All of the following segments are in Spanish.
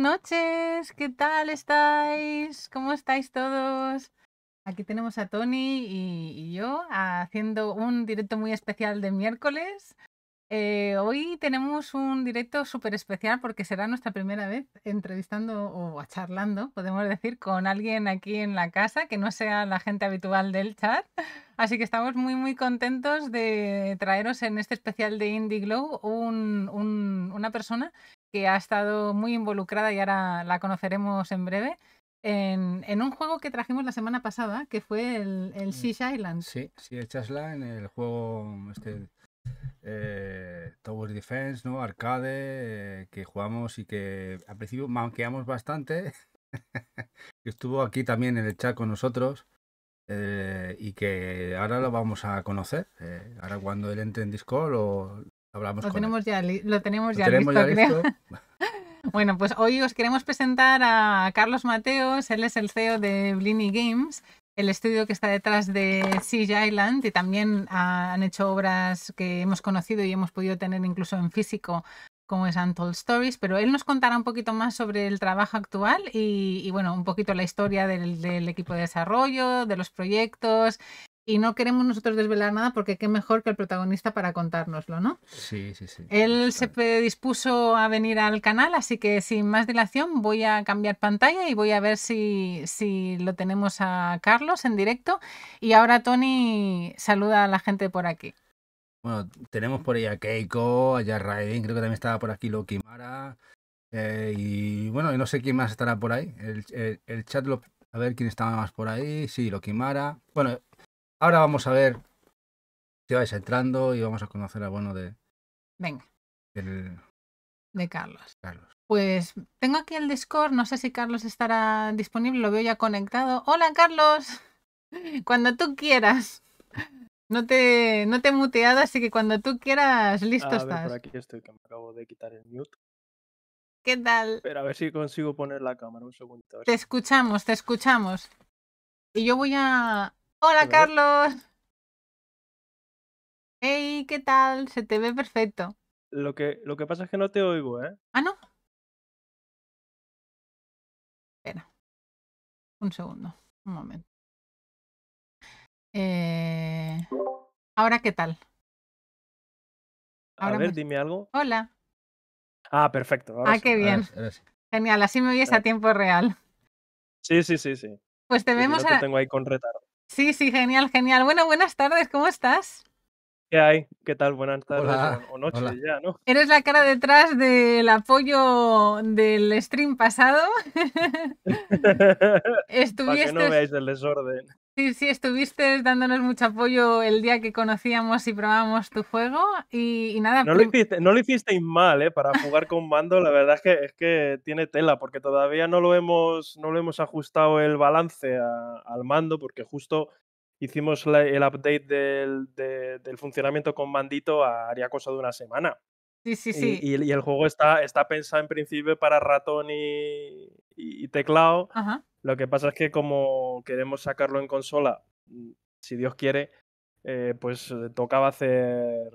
noches, ¿qué tal estáis? ¿Cómo estáis todos? Aquí tenemos a Tony y, yo haciendo un directo muy especial de miércoles. Eh, hoy tenemos un directo súper especial porque será nuestra primera vez entrevistando o charlando, podemos decir, con alguien aquí en la casa que no sea la gente habitual del chat. Así que estamos muy, muy contentos de traeros en este especial de Indie Glow una persona que ha estado muy involucrada y ahora la conoceremos en breve. En, un juego que trajimos la semana pasada, que fue el, el mm, Island. Sí, sí, el Chasla, en el juego este, eh, Tower Defense, ¿no? Arcade, eh, que jugamos y que al principio manqueamos bastante. que Estuvo aquí también en el chat con nosotros. Eh, y que ahora lo vamos a conocer. ahora cuando él entre en Discord lo, lo, tenemos Ya lo tenemos ya, listo, creo. Bueno, pues hoy os queremos presentar a Carlos Mateos, él es el CEO de Blini Games, el estudio que está detrás de Siege Island y también han hecho obras que hemos conocido y hemos podido tener incluso en físico como es Untold Stories, pero él nos contará un poquito más sobre el trabajo actual y, bueno, un poquito la historia del, equipo de desarrollo, de los proyectos y no queremos nosotros desvelar nada porque qué mejor que el protagonista para contárnoslo, ¿no? Sí, sí, sí. Él se dispuso a venir al canal, así que sin más dilación voy a cambiar pantalla y voy a ver si, si lo tenemos a Carlos en directo. Y ahora Tony saluda a la gente por aquí. Bueno, tenemos por ahí a Keiko, allá Raiden, creo que también estaba por aquí Loki Mara. Eh, y bueno, no sé quién más estará por ahí. El, chat, lo, a ver quién estaba más por ahí. Sí, Loki Mara. Bueno, Ahora vamos a ver si vais entrando y vamos a conocer a bueno de. Venga. De Carlos. Carlos. Pues tengo aquí el Discord, no sé si Carlos estará disponible, lo veo ya conectado. Hola Carlos, cuando tú quieras. No te, no te he muteado, así que cuando tú quieras, listo a ver, estás. Por aquí estoy, que me acabo de quitar el mute. ¿Qué tal? Pero a ver si consigo poner la cámara un segundo. Te escuchamos, te escuchamos. Y yo voy a, Hola, Carlos. Hey, ¿qué tal? Se te ve perfecto. Lo que, lo que pasa es que no te oigo, ¿eh? Ah, no. Espera. Un segundo. Un momento. Eh... Ahora, ¿qué tal? Ahora a ver, dime algo. Hola. Ah, perfecto. ah, qué ah, bien. Genial, así me oyes ah. a tiempo real. Sí, sí, sí, sí. Pues te vemos. tengo ahí con retardo. Sí, sí, genial, genial. Bueno, buenas tardes, ¿cómo estás? ¿Qué hay? ¿Qué tal? Buenas tardes o, noche noches ya, ¿no? Eres la cara detrás del apoyo del stream pasado. Estuviste... Para que no veáis el desorden. Sí, sí, estuviste dándonos mucho apoyo el día que conocíamos y probábamos tu juego y, nada. No lo, hiciste, no lo hicisteis mal, ¿eh? Para jugar con mando, la verdad es que, es que tiene tela, porque todavía no lo hemos, no lo hemos ajustado el balance al mando, porque justo hicimos el update del, del funcionamiento con mandito haría cosa de una semana. Sí, Y, el juego está, está pensado en principio para ratón y, teclado. Lo que pasa es que como queremos sacarlo en consola, mm, si Dios quiere, eh, pues eh, tocaba hacer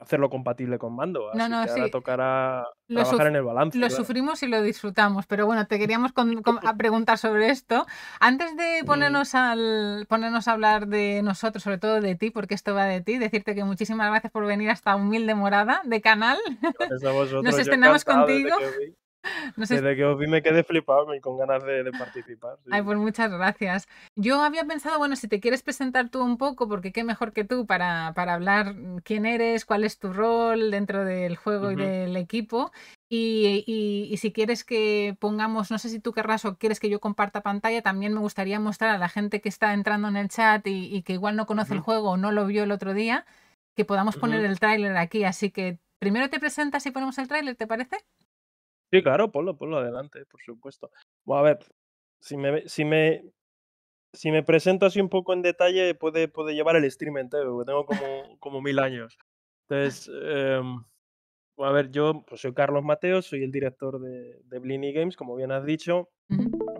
hacerlo compatible con mando. Así que ahora tocará trabajar en el balance. Lo sufrimos y lo disfrutamos, pero bueno, te queríamos a preguntar sobre esto. Antes de ponernos, al, ponernos a hablar de nosotros, sobre todo de ti, porque esto va de ti, decirte que muchísimas gracias por venir hasta humilde morada de canal. Nos estrenamos contigo. Desde que os vi me quedé flipado y con ganas de, participar. Ay, pues muchas gracias. Yo había pensado, bueno, si te quieres presentar tú un poco, porque qué mejor que tú para, para hablar mm, quién eres, cuál es tu rol dentro del juego y del equipo. Y, si quieres que pongamos, no sé si tú querrás o quieres que yo comparta pantalla, también me gustaría mostrar a la gente que está entrando en el chat y, que igual no conoce el juego o no lo vio el otro día, que podamos poner el tráiler aquí. Así que primero te presentas y ponemos el tráiler, ¿te parece? Sí, claro, ponlo, ponlo adelante, por supuesto. Bueno, a ver, si me, si me, si me presento así un poco en detalle, puede, llevar el stream entero, porque tengo como, como mil años. Entonces, eh, a ver, yo pues soy Carlos Mateo, soy el director de, Blini Games, como bien has dicho.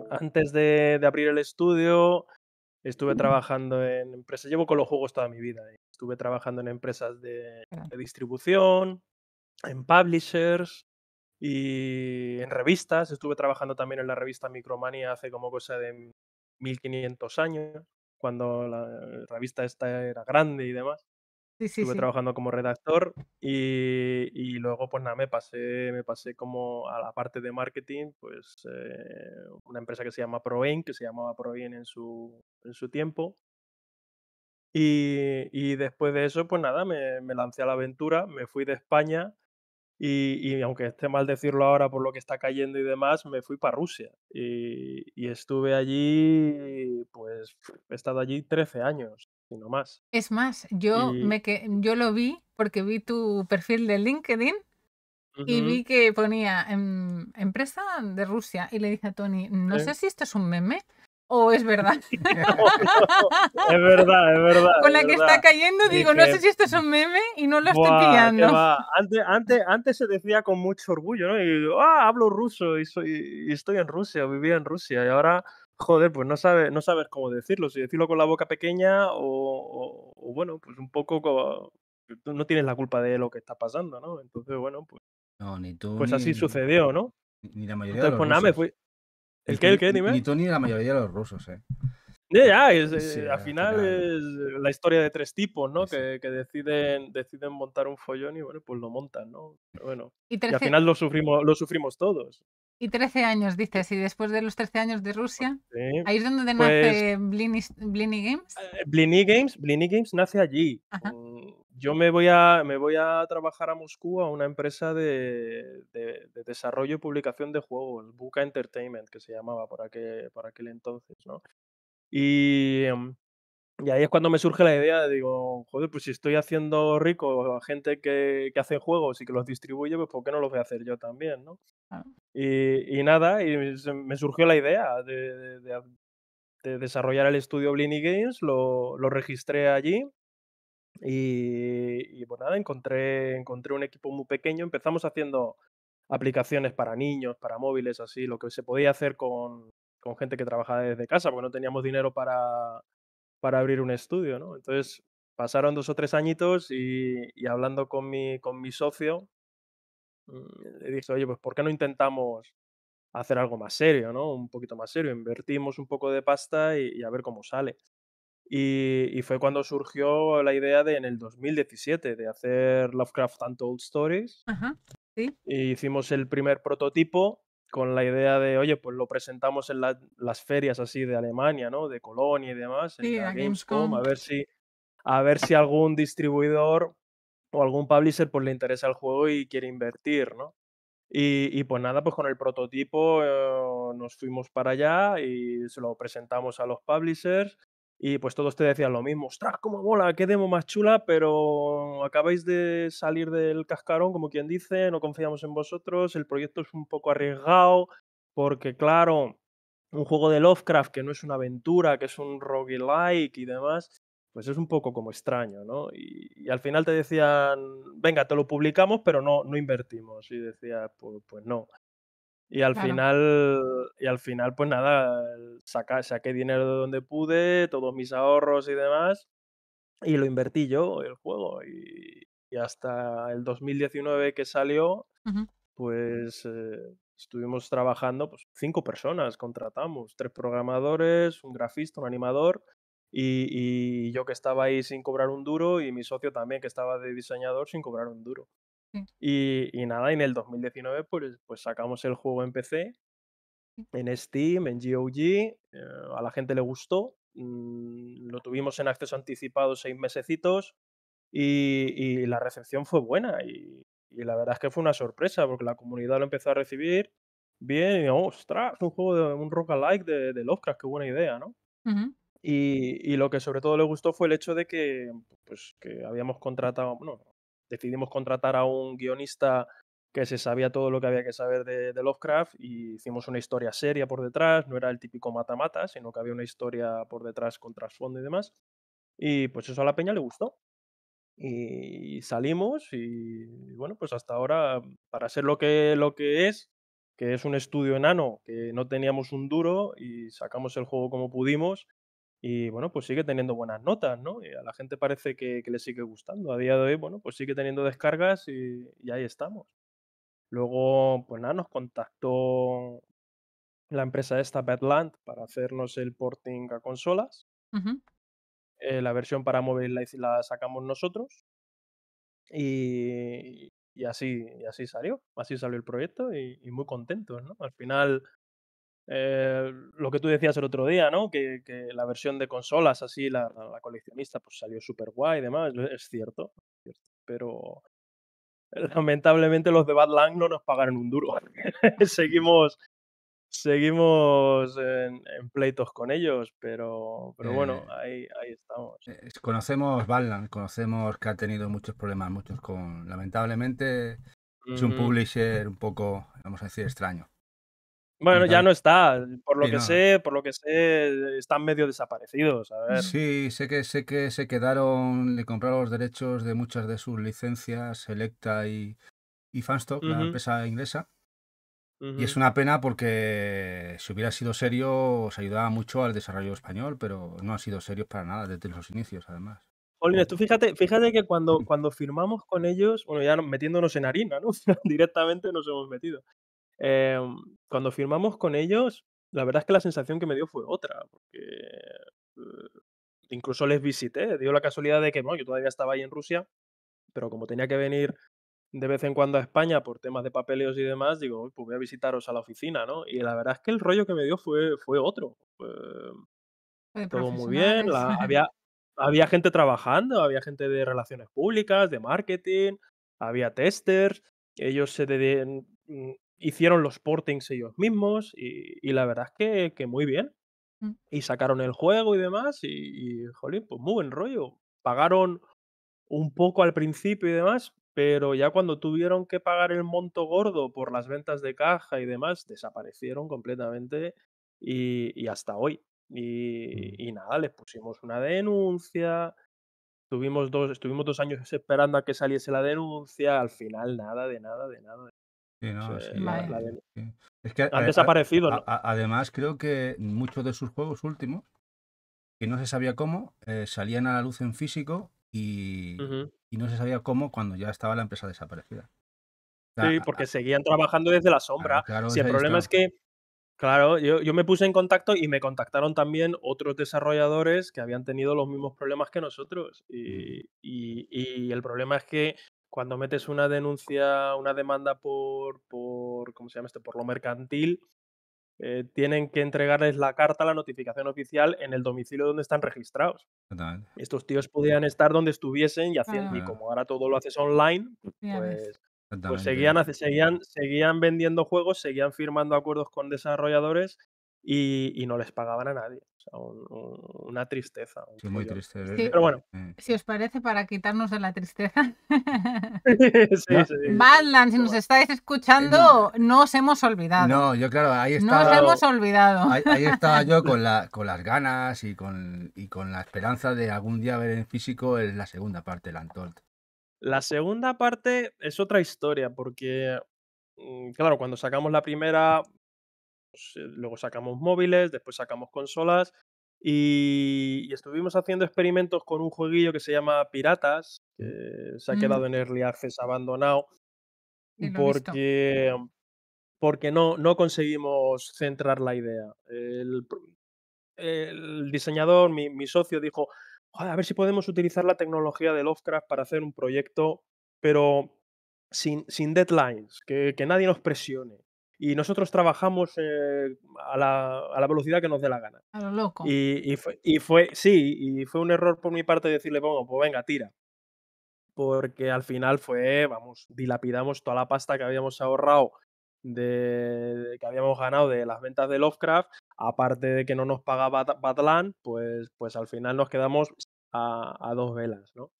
Antes de, abrir el estudio, estuve trabajando en empresas, llevo con los juegos toda mi vida. Eh. Estuve trabajando en empresas de distribución, en publishers, y en revistas. Estuve trabajando también en la revista Micromania hace como cosa de 1500 años, cuando la revista esta era grande y demás. Estuve trabajando como redactor y, y, luego pues nada, me pasé, me pasé como a la parte de marketing, pues eh, una empresa que se llama Proen, que se llamaba Proen en su, en su tiempo. Y, y después de eso, pues nada, me, me lancé a la aventura, me fui de España y, aunque esté mal decirlo ahora por lo que está cayendo y demás, me fui para Rusia y, estuve allí, pues he estado allí 13 años y no más. Es más, yo, me que, yo lo vi porque vi tu perfil de LinkedIn y vi que ponía em, empresa de Rusia y le dije a Tony, no sé si esto es un meme, o oh, es verdad. es verdad, es verdad. Con la que está cayendo, digo, no sé si esto es un meme y no lo estoy pillando. Antes, antes, se decía con mucho orgullo, ¿no? Y ah, hablo ruso y, soy, estoy en Rusia, vivía en Rusia y ahora joder, pues no sabes, no sabes cómo decirlo, si decirlo con la boca pequeña o, bueno, pues un poco como, no tienes la culpa de lo que está pasando, ¿no? Entonces, bueno, pues, no, ni tú, pues así sucedió, ¿no? Ni la mayoría de los pues, me fui, ¿El qué? ¿El qué? Ni tú ni la mayoría de los rusos, ¿eh? Ya, ya, eh, al final, es eh, la historia de tres tipos, ¿no? Que, que, deciden, deciden montar un follón y bueno, pues lo montan, ¿no? bueno, y, al final lo sufrimos, lo sufrimos todos. Y 13 años, dices, y después de los 13 años de Rusia, ahí es donde pues nace Blini, Blini Games. Eh, Blini Games. Blini Games nace allí. Yo me voy a, me voy a trabajar a Moscú a una empresa de, desarrollo y publicación de juegos, Buka Entertainment, que se llamaba por aquel, aquel entonces, ¿no? Em, y, ahí es cuando me surge la idea, digo, joder, pues si estoy haciendo rico a gente que, hace juegos y que los distribuye, pues ¿por qué no los voy a hacer yo también, no? Ah. Y, nada, y me surgió la idea de, desarrollar el estudio Blini Games, lo registré allí y, y pues nada, encontré, encontré un equipo muy pequeño. Empezamos haciendo aplicaciones para niños, para móviles, así, lo que se podía hacer con, gente que trabajaba desde casa, porque no teníamos dinero para, para abrir un estudio, ¿no? Entonces pasaron dos o tres añitos y, hablando con mi, socio, mm, le dije, oye, pues ¿por qué no intentamos hacer algo más serio, ¿no? Un poquito más serio, invertimos un poco de pasta y a ver cómo sale. Y, fue cuando surgió la idea de en el 2017 de hacer Lovecraft Untold Stories. Ajá, sí. hicimos el primer prototipo con la idea de, oye, pues lo presentamos en las ferias así de Alemania, ¿no? De Colonia y demás, en Gamescom, a ver si a ver si algún distribuidor o algún publisher pues le interesa el juego y quiere invertir, ¿no? Y, pues nada, pues con el prototipo eh, nos fuimos para allá y se lo presentamos a los publishers y pues todos te decían lo mismo, ostras, cómo mola, qué demo más chula, pero acabáis de salir del cascarón, como quien dice, no confiamos en vosotros, el proyecto es un poco arriesgado, porque claro, un juego de Lovecraft que no es una aventura, que es un roguelike y demás, pues es un poco como extraño, ¿no? Y, al final te decían, venga, te lo publicamos, pero no, no invertimos. Y decía pues no. Y al final, y al final, pues nada, saca, saqué dinero de donde pude, todos mis ahorros y demás, y lo invertí yo, el juego. Y, hasta el 2019 que salió, pues eh, estuvimos trabajando, pues cinco personas contratamos, tres programadores, un grafista, un animador, y, yo que estaba ahí sin cobrar un duro y mi socio también que estaba de diseñador sin cobrar un duro. Y, y, nada, en el 2019 pues, pues sacamos el juego en PC, en Steam, en GOG, eh, a la gente le gustó, mm, lo tuvimos en acceso anticipado seis mesecitos y, la recepción fue buena y, la verdad es que fue una sorpresa porque la comunidad lo empezó a recibir bien y ostras, un juego de un rock alike de, de Lovecraft, qué buena idea, ¿no? Y, lo que sobre todo le gustó fue el hecho de que, pues, que habíamos contratado, decidimos contratar a un guionista que se sabía todo lo que había que saber de, Lovecraft y hicimos una historia seria por detrás, no era el típico mata-mata, sino que había una historia por detrás con trasfondo y demás. Y pues eso a la peña le gustó. Y salimos y bueno, pues hasta ahora, para ser lo que, lo que es, que es un estudio enano, que no teníamos un duro y sacamos el juego como pudimos y bueno, pues sigue teniendo buenas notas, ¿no? Y a la gente parece que, le sigue gustando. A día de hoy, bueno, pues sigue teniendo descargas y, ahí estamos. Luego, pues nada, nos contactó la empresa esta, Badland, para hacernos el porting a consolas. Eh, la versión para móvil la, sacamos nosotros. Y, así, y así salió. Así salió el proyecto y, y muy contentos, ¿no? Al final eh, lo que tú decías el otro día, ¿no? Que, la versión de consolas, así, la, coleccionista, pues salió súper guay y demás, es cierto, cierto, pero lamentablemente los de Badland no nos pagaron un duro. seguimos seguimos en, pleitos con ellos, pero, bueno, eh, ahí, estamos. Eh, conocemos Badland, conocemos que ha tenido muchos problemas, muchos con, lamentablemente, es un publisher un poco, vamos a decir, extraño. Bueno, ya no está. Por lo que sé, por lo que sé, están medio desaparecidos. Sí, sé que sé que se quedaron, le compraron los derechos de muchas de sus licencias, Selecta y, y Fanstock, la empresa inglesa. Y es una pena porque si hubiera sido serio, os ayudaba mucho al desarrollo español, pero no han sido serios para nada desde los inicios, además. Olines, tú fíjate, fíjate que cuando, cuando firmamos con ellos, bueno, ya metiéndonos en harina, ¿no? Directamente nos hemos metido. Eh, cuando firmamos con ellos, la verdad es que la sensación que me dio fue otra, porque eh, incluso les visité. Dio la casualidad de que, yo todavía estaba ahí en Rusia, pero como tenía que venir de vez en cuando a España por temas de papeleos y demás, digo, pues voy a visitaros a la oficina, ¿no? Y la verdad es que el rollo que me dio fue, fue otro. todo muy bien, había, había gente trabajando, había gente de relaciones públicas, de marketing, había testers, ellos se de, hicieron los portings ellos mismos y, la verdad es que, muy bien. Mm. Y sacaron el juego y demás y, y, jolín, pues muy buen rollo. Pagaron un poco al principio y demás, pero ya cuando tuvieron que pagar el monto gordo por las ventas de caja y demás, desaparecieron completamente y, y hasta hoy. Mm. Y, nada, les pusimos una denuncia, tuvimos dos, estuvimos dos años esperando a que saliese la denuncia, al final nada, de nada, de nada. Es que, Han eh, desaparecido. además, creo que muchos de sus juegos últimos, que no se sabía cómo, eh, salían a la luz en físico y, no se sabía cómo cuando ya estaba la empresa desaparecida. sí, porque seguían trabajando desde la sombra. Claro, el problema es que, claro, yo, me puse en contacto y me contactaron también otros desarrolladores que habían tenido los mismos problemas que nosotros. Mm. y el problema es que cuando metes una denuncia, una demanda por, por ¿cómo se llama este? Por lo mercantil, eh, tienen que entregarles la carta, la notificación oficial en el domicilio donde están registrados. Estos tíos podían estar donde estuviesen y haciendo, y como ahora todo lo haces online, pues, pues seguían, seguían, vendiendo juegos, seguían firmando acuerdos con desarrolladores y no les pagaban a nadie una tristeza. muy triste. ¿eh? Pero bueno. Si os parece, para quitarnos de la tristeza. sí, si nos estáis escuchando, no os hemos olvidado. No, yo claro, ahí No hemos olvidado. Ahí, estaba yo con, con las ganas y con, con la esperanza de algún día ver en físico la segunda parte, el Antolt. La segunda parte es otra historia, porque, mm, claro, cuando sacamos la primera pues, eh, luego sacamos móviles, después sacamos consolas y, estuvimos haciendo experimentos con un jueguillo que se llama Piratas, que se ha mm. quedado en Early Access abandonado porque, porque no, no conseguimos centrar la idea. El, diseñador, mi, socio, dijo, a ver si podemos utilizar la tecnología de Lovecraft para hacer un proyecto, pero sin, sin deadlines, que nadie nos presione y nosotros trabajamos eh, a, la, a, la, velocidad que nos dé la gana. A lo loco. Y, y, fue, y, fue, sí, y fue un error por mi parte decirle, bueno, pues venga, tira. Porque al final fue, vamos, dilapidamos toda la pasta que habíamos ahorrado, de, que habíamos ganado de las ventas de Lovecraft, aparte de que no nos pagaba Badland, pues, pues al final nos quedamos a, a dos velas, ¿no?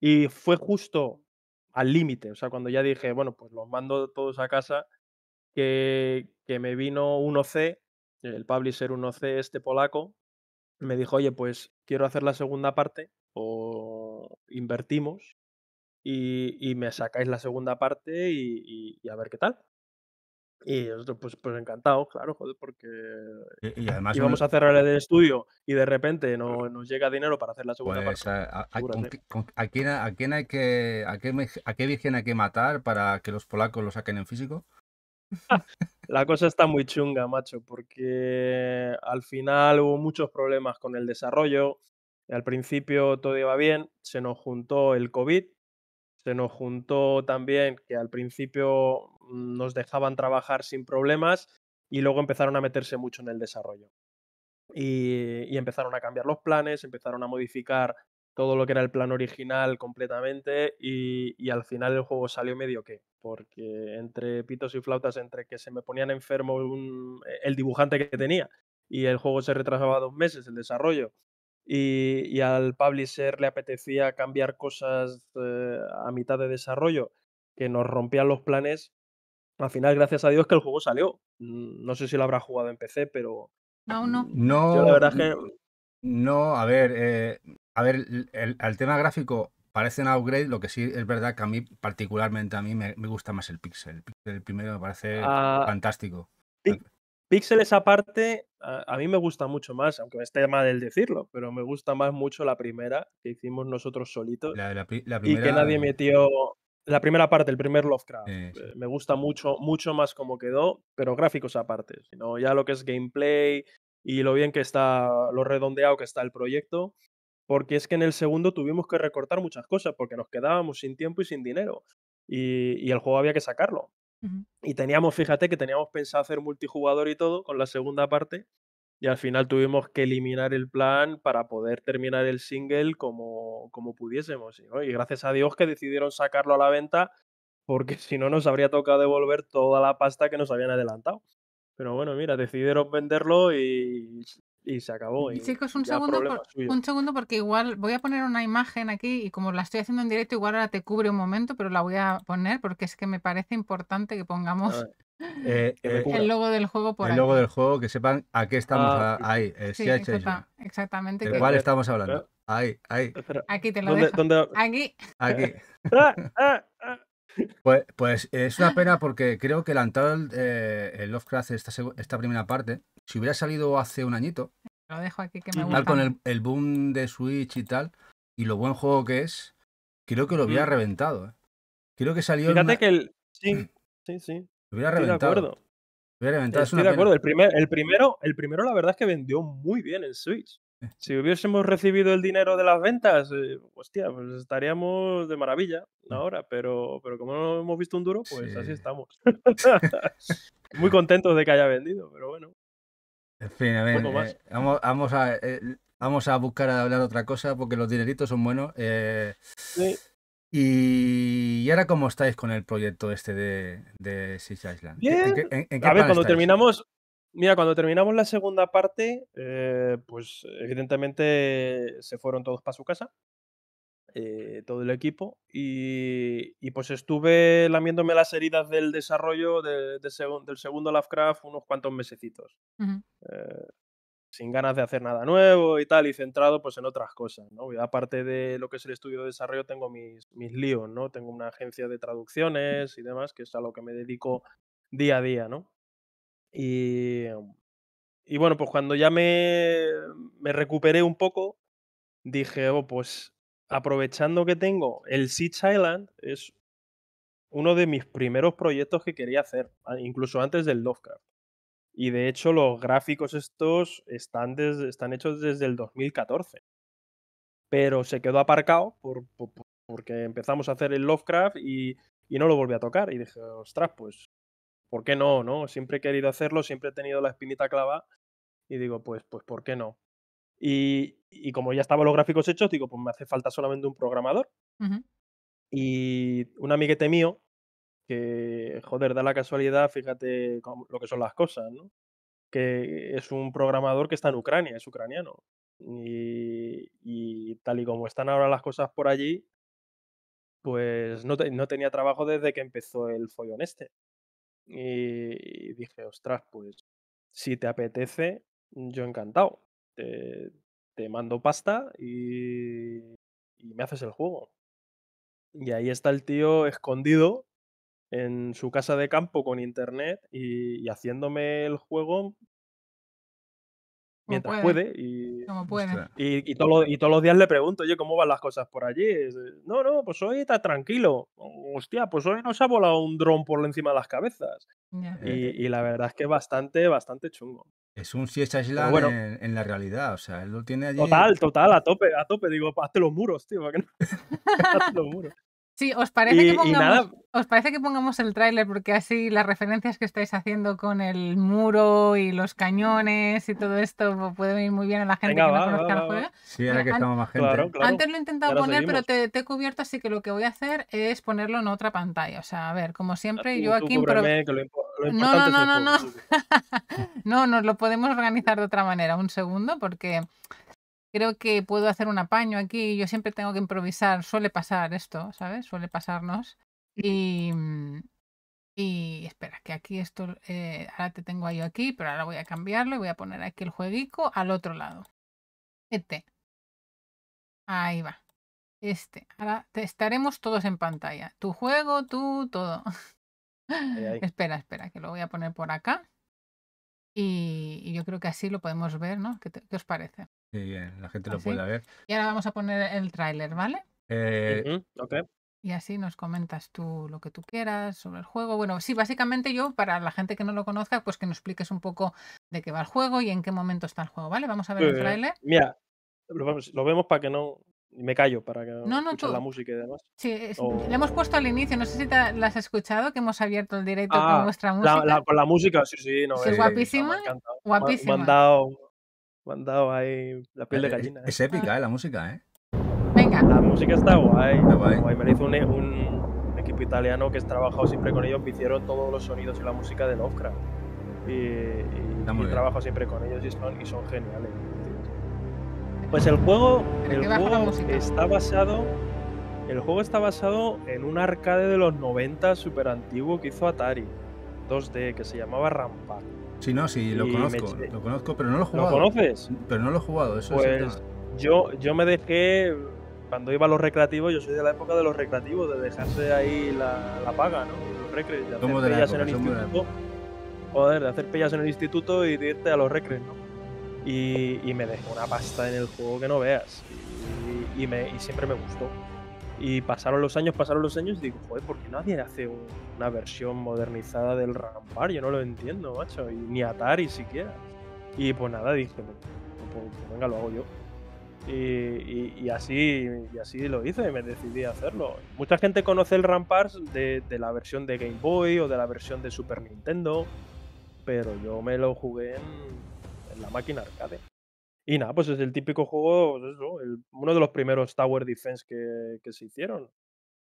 Y fue justo al límite, o sea, cuando ya dije, bueno, pues los mando todos a casa, que, que me vino 1C, el publisher 1C este polaco, me dijo, oye, pues quiero hacer la segunda parte o invertimos y, me sacáis la segunda parte y, a ver qué tal. Y nosotros, pues, pues encantados, claro, joder, porque e, y, además íbamos a cerrar el estudio y de repente no, nos llega dinero para hacer la segunda pues, parte. A, quién, ¿A quién hay que, a a qué virgen hay que matar para que los polacos lo saquen en físico? La cosa está muy chunga, macho, porque al final hubo muchos problemas con el desarrollo. Al principio todo iba bien, se nos juntó el COVID, se nos juntó también que al principio mm, nos dejaban trabajar sin problemas y luego empezaron a meterse mucho en el desarrollo. Y, y empezaron a cambiar los planes, empezaron a modificar todo lo que era el plan original completamente y, al final el juego salió medio que, porque entre pitos y flautas, entre que se me ponían enfermo eh, el dibujante que tenía y el juego se retrasaba dos meses, el desarrollo, y, al publisher le apetecía cambiar cosas eh, a mitad de desarrollo que nos rompían los planes, al final gracias a Dios que el juego salió. Mm, no sé si lo habrá jugado en PC, pero... No, no. No, la verdad que... no a ver, eh, a ver, el, el, tema gráfico parece un upgrade, lo que sí es verdad que a mí, particularmente a mí, me, gusta más el Pixel. El Pixel primero me parece ah, fantástico. Pixel a, mí me gusta mucho más, aunque me esté mal el decirlo, pero me gusta más mucho la primera que hicimos nosotros solitos. La, primera... Y que nadie metió... La primera parte, el primer Lovecraft. Eh, me gusta mucho, mucho más como quedó, pero gráficos aparte. Sino ya lo que es gameplay y lo bien que está, lo redondeado que está el proyecto porque es que en el segundo tuvimos que recortar muchas cosas, porque nos quedábamos sin tiempo y sin dinero, y, el juego había que sacarlo. Y teníamos, fíjate que teníamos pensado hacer multijugador y todo con la segunda parte, y al final tuvimos que eliminar el plan para poder terminar el single como, como pudiésemos. Y gracias a Dios que decidieron sacarlo a la venta, porque si no nos habría tocado devolver toda la pasta que nos habían adelantado. Pero bueno, mira, decidieron venderlo y y se acabó. Chicos, un segundo, un segundo porque igual voy a poner una imagen aquí y como la estoy haciendo en directo, igual ahora te cubre un momento, pero la voy a poner porque es que me parece importante que pongamos ah, eh, eh, eh, el logo del juego por El logo del juego, que sepan a qué estamos ah, ahí. exactamente. ¿De estamos hablando? Ahí, ahí. Aquí te lo dejo. Aquí. Aquí. Ah, pues, pues, es una pena porque creo que el Antal, el Lovecraft, esta, esta primera parte, si hubiera salido hace un añito, lo dejo aquí que me con el, boom de Switch y tal, y lo buen juego que es, creo que lo hubiera mm. reventado. ¿eh? Creo que salió. Fíjate que el. Sí, sí, sí. Lo hubiera reventado. De acuerdo. hubiera reventado. Estoy de acuerdo. El, primer, el, primero, el primero, la verdad es que vendió muy bien en Switch. Si hubiésemos recibido el dinero de las ventas, eh, hostia, pues estaríamos de maravilla mm. ahora, pero, pero como no hemos visto un duro, pues así estamos. Muy contentos de que haya vendido, pero bueno. En fin, a ver, eh, vamos, a, eh, vamos a buscar a hablar otra cosa porque los dineritos son buenos. Eh, sí. y, ahora, ¿cómo estáis con el proyecto este de, de Six Island? a ver, cuando terminamos, Mira, cuando terminamos la segunda parte, pues evidentemente se fueron todos para su casa. Eh, todo el equipo, y, y, pues estuve lamiéndome las heridas del desarrollo de, de del segundo Lovecraft unos cuantos mesecitos. Eh, sin ganas de hacer nada nuevo y tal, y centrado pues en otras cosas, ¿no? Y aparte de lo que es el estudio de desarrollo, tengo mis, mis líos, ¿no? Tengo una agencia de traducciones y demás, que es a lo que me dedico día a día, ¿no? Y, y bueno, pues cuando ya me, me recuperé un poco, dije, oh, pues aprovechando que tengo el Sea Island, es uno de mis primeros proyectos que quería hacer, incluso antes del Lovecraft. Y de hecho los gráficos estos están, están hechos desde el 2014. Pero se quedó aparcado porque empezamos a hacer el Lovecraft y, y, no lo volví a tocar. Y dije, ostras, pues, ¿por qué no? no? Siempre he querido hacerlo, siempre he tenido la espinita clava. Y digo, pues, pues, ¿por qué no? Y, y como ya estaban los gráficos hechos, digo, pues me hace falta solamente un programador. Y un amiguete mío, que, joder, da la casualidad, fíjate lo que son las cosas, ¿no? Que es un programador que está en Ucrania, es ucraniano. Y, tal y como están ahora las cosas por allí, pues no, tenía trabajo desde que empezó el follón este. Y, dije, ostras, pues si te apetece, yo encantado. Te, te mando pasta y, me haces el juego. Y ahí está el tío escondido en su casa de campo con internet y, y haciéndome el juego mientras puede. y, Y, todos los, días le pregunto, oye, ¿cómo van las cosas por allí? No, no, pues hoy está tranquilo. Hostia, pues hoy nos ha volado un dron por encima de las cabezas. Y, la verdad es que bastante, bastante chungo. Es un siesta Island bueno, en, la realidad, o sea, él lo tiene allí. Total, total, a tope, a tope. Digo, hazte los muros, tío. hazte los muros. Sí, ¿os parece, que pongamos, el tráiler? Porque así las referencias que estáis haciendo con el muro y los cañones y todo esto pues, puede venir muy bien a la gente que no conozca el juego. Sí, ahora que estamos más gente. Antes lo he intentado poner, pero te, he cubierto, así que lo que voy a hacer es ponerlo en otra pantalla. O sea, a ver, como siempre, yo aquí... Pero... No, no, no, no, no. no, nos lo podemos organizar de otra manera. Un segundo, porque creo que puedo hacer un apaño aquí, yo siempre tengo que improvisar, suele pasar esto, ¿sabes? Suele pasarnos. Y, mm, y espera, que aquí esto, eh, ahora te tengo yo aquí, pero ahora voy a cambiarlo y voy a poner aquí el jueguico al otro lado. Este. Ahí va. Este. Ahora estaremos todos en pantalla. Tu juego, tú, todo. Espera, espera, que lo voy a poner por acá. Y, yo creo que así lo podemos ver, ¿no? ¿Qué, os parece? Y eh, la gente ah, lo puede ver. Y ahora vamos a poner el tráiler, ¿vale? Eh, ok. Y así nos comentas tú lo que tú quieras sobre el juego. Bueno, sí, básicamente yo, para la gente que no lo conozca, pues que nos expliques un poco de qué va el juego y en qué momento está el juego, ¿vale? Vamos a ver el pues, tráiler. Mira, lo, vemos, para que no, me callo para que no, no la música y demás. Sí, le hemos puesto al inicio, no sé si la has escuchado, que hemos abierto el directo con ah, nuestra música. La, con la música, sí, sí, no, es, guapísima. Me guapísima. mandado... Me ahí la piel de e, gallina. ¿eh? Es, épica, ah. eh, la música, ¿eh? Venga. La música está guay. Me hizo e, un, equipo italiano que he trabajado siempre con ellos. Me hicieron todos los sonidos y la música de Lovecraft. Y, y, trabajo siempre con ellos y son, y son geniales. Pues el juego, está basado. El juego está basado en un arcade de los 90 súper antiguo que hizo Atari 2D que se llamaba Rampage si no, sí, lo conozco, lo conozco, pero no lo he jugado. ¿Lo conoces? Pero no lo he jugado, eso es pues Yo, yo me dejé, cuando iba a los recreativos, yo soy de la época de los recreativos, de dejarse ahí la, paga, ¿no? Los recres, de hacer pellas en el instituto. joder, de hacer pellas en el instituto y irte a los recres, ¿no? Y, me dejé una pasta en el juego que no veas. Y, me, y siempre me gustó. Y pasaron los años, pasaron los años y digo, joder, ¿por qué nadie hace una versión modernizada del Rampar? Yo no lo entiendo, macho, y ni Atari siquiera. Y pues nada, dije, pues, pues, pues venga, lo hago yo. Y, así, así lo hice, y me decidí a hacerlo. Mucha gente conoce el Rampar de, la versión de Game Boy o de la versión de Super Nintendo, pero yo me lo jugué en la máquina arcade. Y nada, pues es el típico juego, pues, uno de los primeros Tower Defense que, que, se hicieron.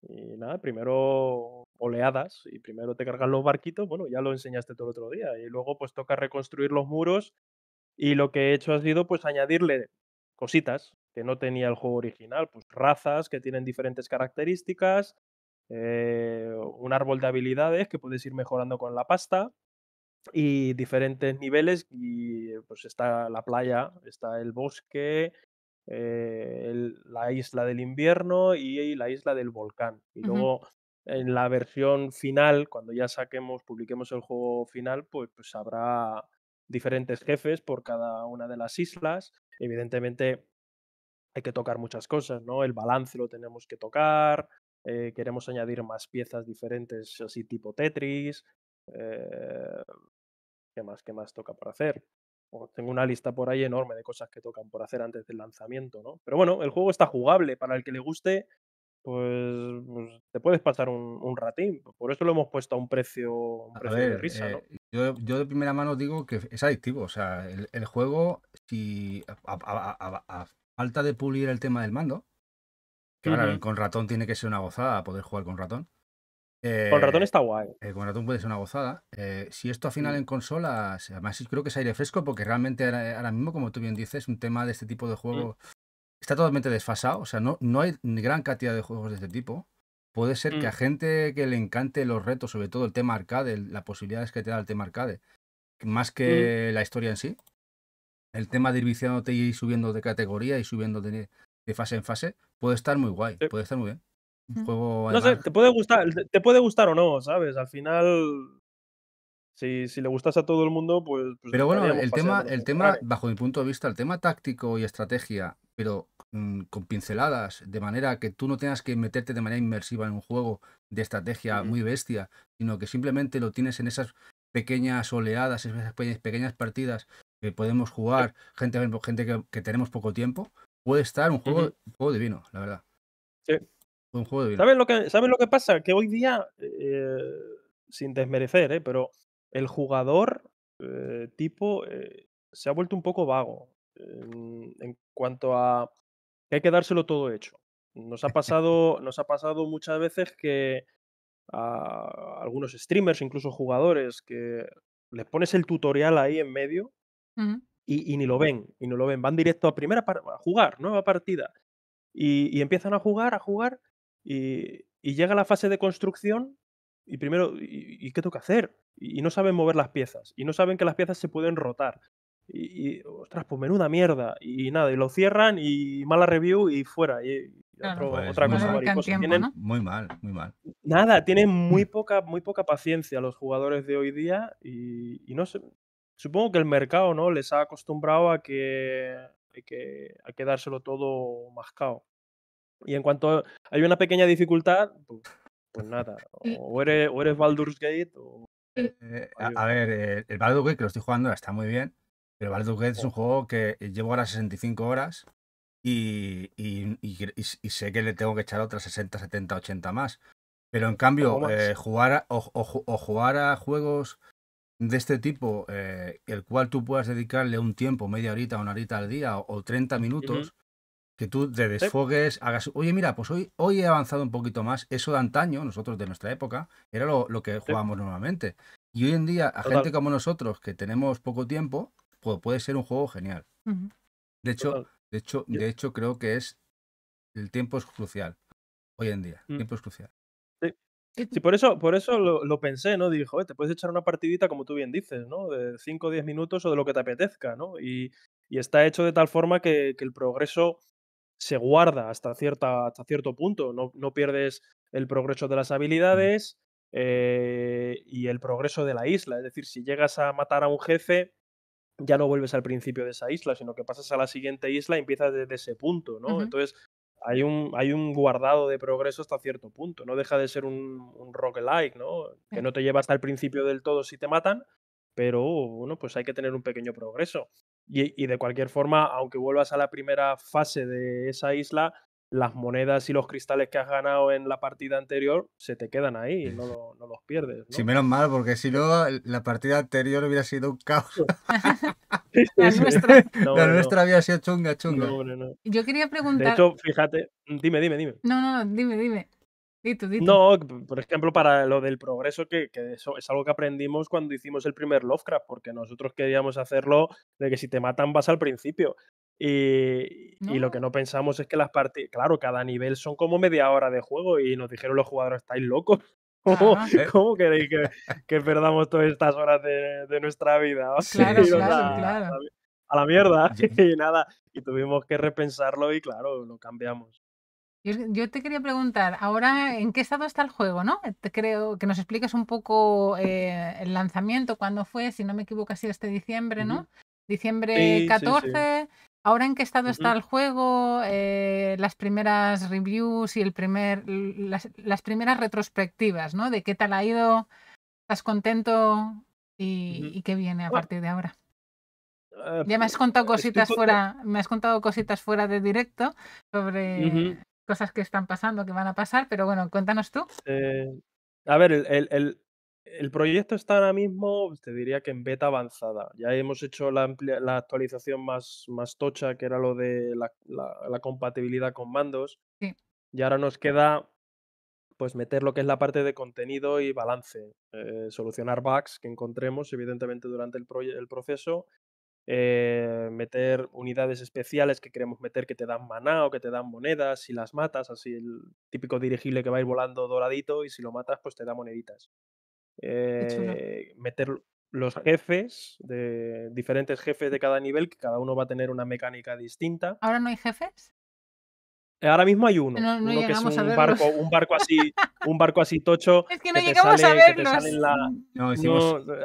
Y nada, primero oleadas y primero te cargan los barquitos, bueno, ya lo enseñaste todo el otro día. Y luego pues toca reconstruir los muros y lo que he hecho ha sido pues añadirle cositas que no tenía el juego original, pues razas que tienen diferentes características, eh, un árbol de habilidades que puedes ir mejorando con la pasta y diferentes niveles y eh, pues está la playa, está el bosque, eh, la isla del invierno y, la isla del volcán. Y luego en la versión final, cuando ya saquemos, publiquemos el juego final, pues, pues, habrá diferentes jefes por cada una de las islas. Evidentemente hay que tocar muchas cosas, ¿no? El balance lo tenemos que tocar, eh, queremos añadir más piezas diferentes, así tipo Tetris. ¿Qué más? ¿Qué más toca por hacer? tengo una lista por ahí enorme de cosas que tocan por hacer antes del lanzamiento, ¿no? Pero bueno, el juego está jugable, para el que le guste, pues, pues te puedes pasar un, ratín. Por eso lo hemos puesto a un precio, de risa, eh, yo, de primera mano digo que es adictivo, o sea, el, juego, si a, falta de pulir el tema del mando, Claro, con ratón tiene que ser una gozada poder jugar con ratón con ratón eh, está guay. Eh, con ratón puede ser una gozada. Eh, si esto al final mm. en consolas, además creo que es aire fresco porque realmente ahora, mismo, como tú bien dices, un tema de este tipo de mm. juego está totalmente desfasado. O sea, no, no hay gran cantidad de juegos de este tipo. Puede ser que a mm. gente que le encante los retos, sobre todo el tema arcade, la posibilidad es que te da el tema arcade, más que la historia en sí, el tema de ir viciándote y subiendo de categoría y subiendo de, fase en fase, puede estar muy guay, puede estar muy bien juego no sé, te puede gustar, te puede gustar o no, ¿sabes? Al final, si, si le gustas a todo el mundo, pues. pues pero bueno, el tema, el tema, bajo mi punto de vista, el tema táctico y estrategia, pero con pinceladas, de manera que tú no tengas que meterte de manera inmersiva en un juego de estrategia muy bestia, sino que simplemente lo tienes en esas pequeñas oleadas, esas pequeñas partidas que podemos jugar, gente, gente que, tenemos poco tiempo, puede estar un juego, juego divino, la verdad. Sí, ¿Saben lo que, lo que pasa? Que hoy día, eh, sin desmerecer, eh, pero el jugador eh, tipo eh, se ha vuelto un poco vago en cuanto a que hay que dárselo todo hecho. Nos ha pasado, nos ha pasado muchas veces que a algunos streamers, incluso jugadores, que les pones el tutorial ahí en medio y, ni lo ven, y no lo ven. Van directo a primera a jugar, nueva partida. y, empiezan a jugar, a jugar, y, llega la fase de construcción y primero, ¿y, qué toca hacer? Y, no saben mover las piezas, y no saben que las piezas se pueden rotar. Y, ostras, pues menuda mierda. Y nada, y lo cierran y mala review y fuera. Y, pues otra cosa Muy mal, muy mal. Nada, tienen muy mm. poca, muy poca paciencia los jugadores de hoy día y, no Supongo que el mercado ¿no? les ha acostumbrado a que, a que, todo mascado. Y en cuanto hay una pequeña dificultad, pues, pues nada, o eres, o Baldur's Gate eh, a, ver, eh, el Baldur's Gate que lo estoy jugando está muy bien, pero Baldur's Gate es un juego que llevo ahora 65 horas y, sé que le tengo que echar otras 60, 70, 80 más. Pero en cambio, eh, jugar a, o, jugar a juegos de este tipo, el cual tú puedas dedicarle un tiempo, media horita, una horita al día o, 30 minutos, que tú te desfogues, hagas, oye, mira, pues hoy, hoy he avanzado un poquito más. Eso de antaño, nosotros de nuestra época, era lo, que jugábamos normalmente. Y hoy en día, a gente como nosotros, que tenemos poco tiempo, pues puede ser un juego genial. De hecho, de hecho, de hecho, creo que es el tiempo es crucial. Hoy en día, el mm. tiempo es crucial. Sí. por eso, por eso lo, pensé, ¿no? Dijo, te puedes echar una partidita, como tú bien dices, ¿no? De 5 o 10 minutos o de lo que te apetezca, ¿no? Y, está hecho de tal forma que, que el progreso se guarda hasta, cierta, hasta cierto punto. No, no pierdes el progreso de las habilidades eh, y el progreso de la isla. Es decir, si llegas a matar a un jefe, ya no vuelves al principio de esa isla, sino que pasas a la siguiente isla y empiezas desde ese punto, ¿no? Entonces, hay un, hay un guardado de progreso hasta cierto punto. No deja de ser un, rock roguelike, ¿no? Que no te lleva hasta el principio del todo si te matan, pero bueno, pues hay que tener un pequeño progreso. Y, de cualquier forma, aunque vuelvas a la primera fase de esa isla, las monedas y los cristales que has ganado en la partida anterior se te quedan ahí, no, no los pierdes. ¿no? Sí, menos mal, porque si no, la partida anterior hubiera sido un caos. la nuestra había sido chunga, chunga. Yo quería preguntar. De hecho, fíjate, dime, dime, dime. No, no, dime, dime. No, por ejemplo, para lo del progreso, que, eso es algo que aprendimos cuando hicimos el primer Lovecraft, porque nosotros queríamos hacerlo de que si te matan vas al principio. Y, lo que no pensamos es que las partidas, claro, cada nivel son como media hora de juego y nos dijeron los jugadores, estáis locos. Eh. ¿Cómo, queréis que, perdamos todas estas horas de, nuestra vida? Claro, claro, a la mierda. Y nada, y tuvimos que repensarlo y claro, lo cambiamos. Yo, te quería preguntar, ahora, ¿en qué estado está el juego, no? Te creo que nos expliques un poco eh, el lanzamiento, cuándo fue, si no me equivoco, ha este diciembre, ¿no? Diciembre 14. Ahora, ¿en qué estado está el juego? Eh, las primeras reviews y el primer, las, primeras retrospectivas, ¿no? De qué tal ha ido, estás contento y, y qué viene a partir de ahora. Ah, ya me has contado cositas fuera, me has contado cositas fuera de directo sobre cosas que están pasando, que van a pasar, pero bueno, cuéntanos tú. Eh, a ver, el, proyecto está ahora mismo, te diría que en beta avanzada. Ya hemos hecho la, actualización más, más tocha, que era lo de la, compatibilidad con mandos. Y ahora nos queda pues meter lo que es la parte de contenido y balance, eh, solucionar bugs que encontremos evidentemente durante el, el proceso eh, meter unidades especiales que queremos meter que te dan maná o que te dan monedas, si las matas, así el típico dirigible que va a ir volando doradito y si lo matas pues te da moneditas. Eh, meter los jefes, de diferentes jefes de cada nivel, que cada uno va a tener una mecánica distinta. ¿Ahora no hay jefes? Eh, ahora mismo hay uno. que es un barco, un barco así, un barco así tocho. Es que no llegamos a vernos. la,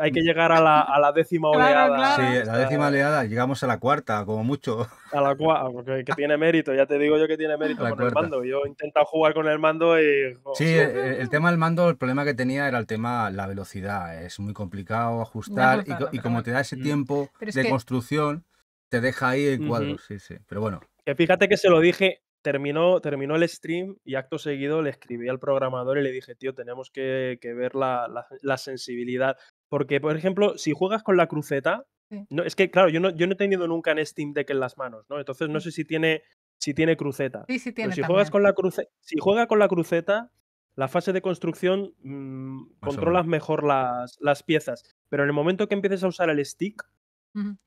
hay que llegar a la, décima oleada. Sí, la décima oleada, llegamos a la cuarta, como mucho. A la cuarta, ah, porque que tiene mérito, ya te digo yo que tiene mérito con el mando. Yo he intentado jugar con el mando y. sí, eh, el, tema del mando, el problema que tenía era el tema la velocidad. Es muy complicado ajustar y, como te da ese mm. tiempo de construcción, te deja ahí el cuadro. Sí, sí. Pero bueno. Que fíjate que se lo dije terminó, terminó el stream y acto seguido le escribí al programador y le dije, tío, tenemos que, ver la, sensibilidad. Porque, por ejemplo, si juegas con la cruceta, no, es que, claro, yo no, yo no he tenido nunca en Steam Deck en las manos, ¿no? Entonces no sé si tiene, si tiene cruceta. si, juegas con la si juega con la cruceta, la fase de construcción mm, controlas mejor las, las piezas. Pero en el momento que empieces a usar el stick,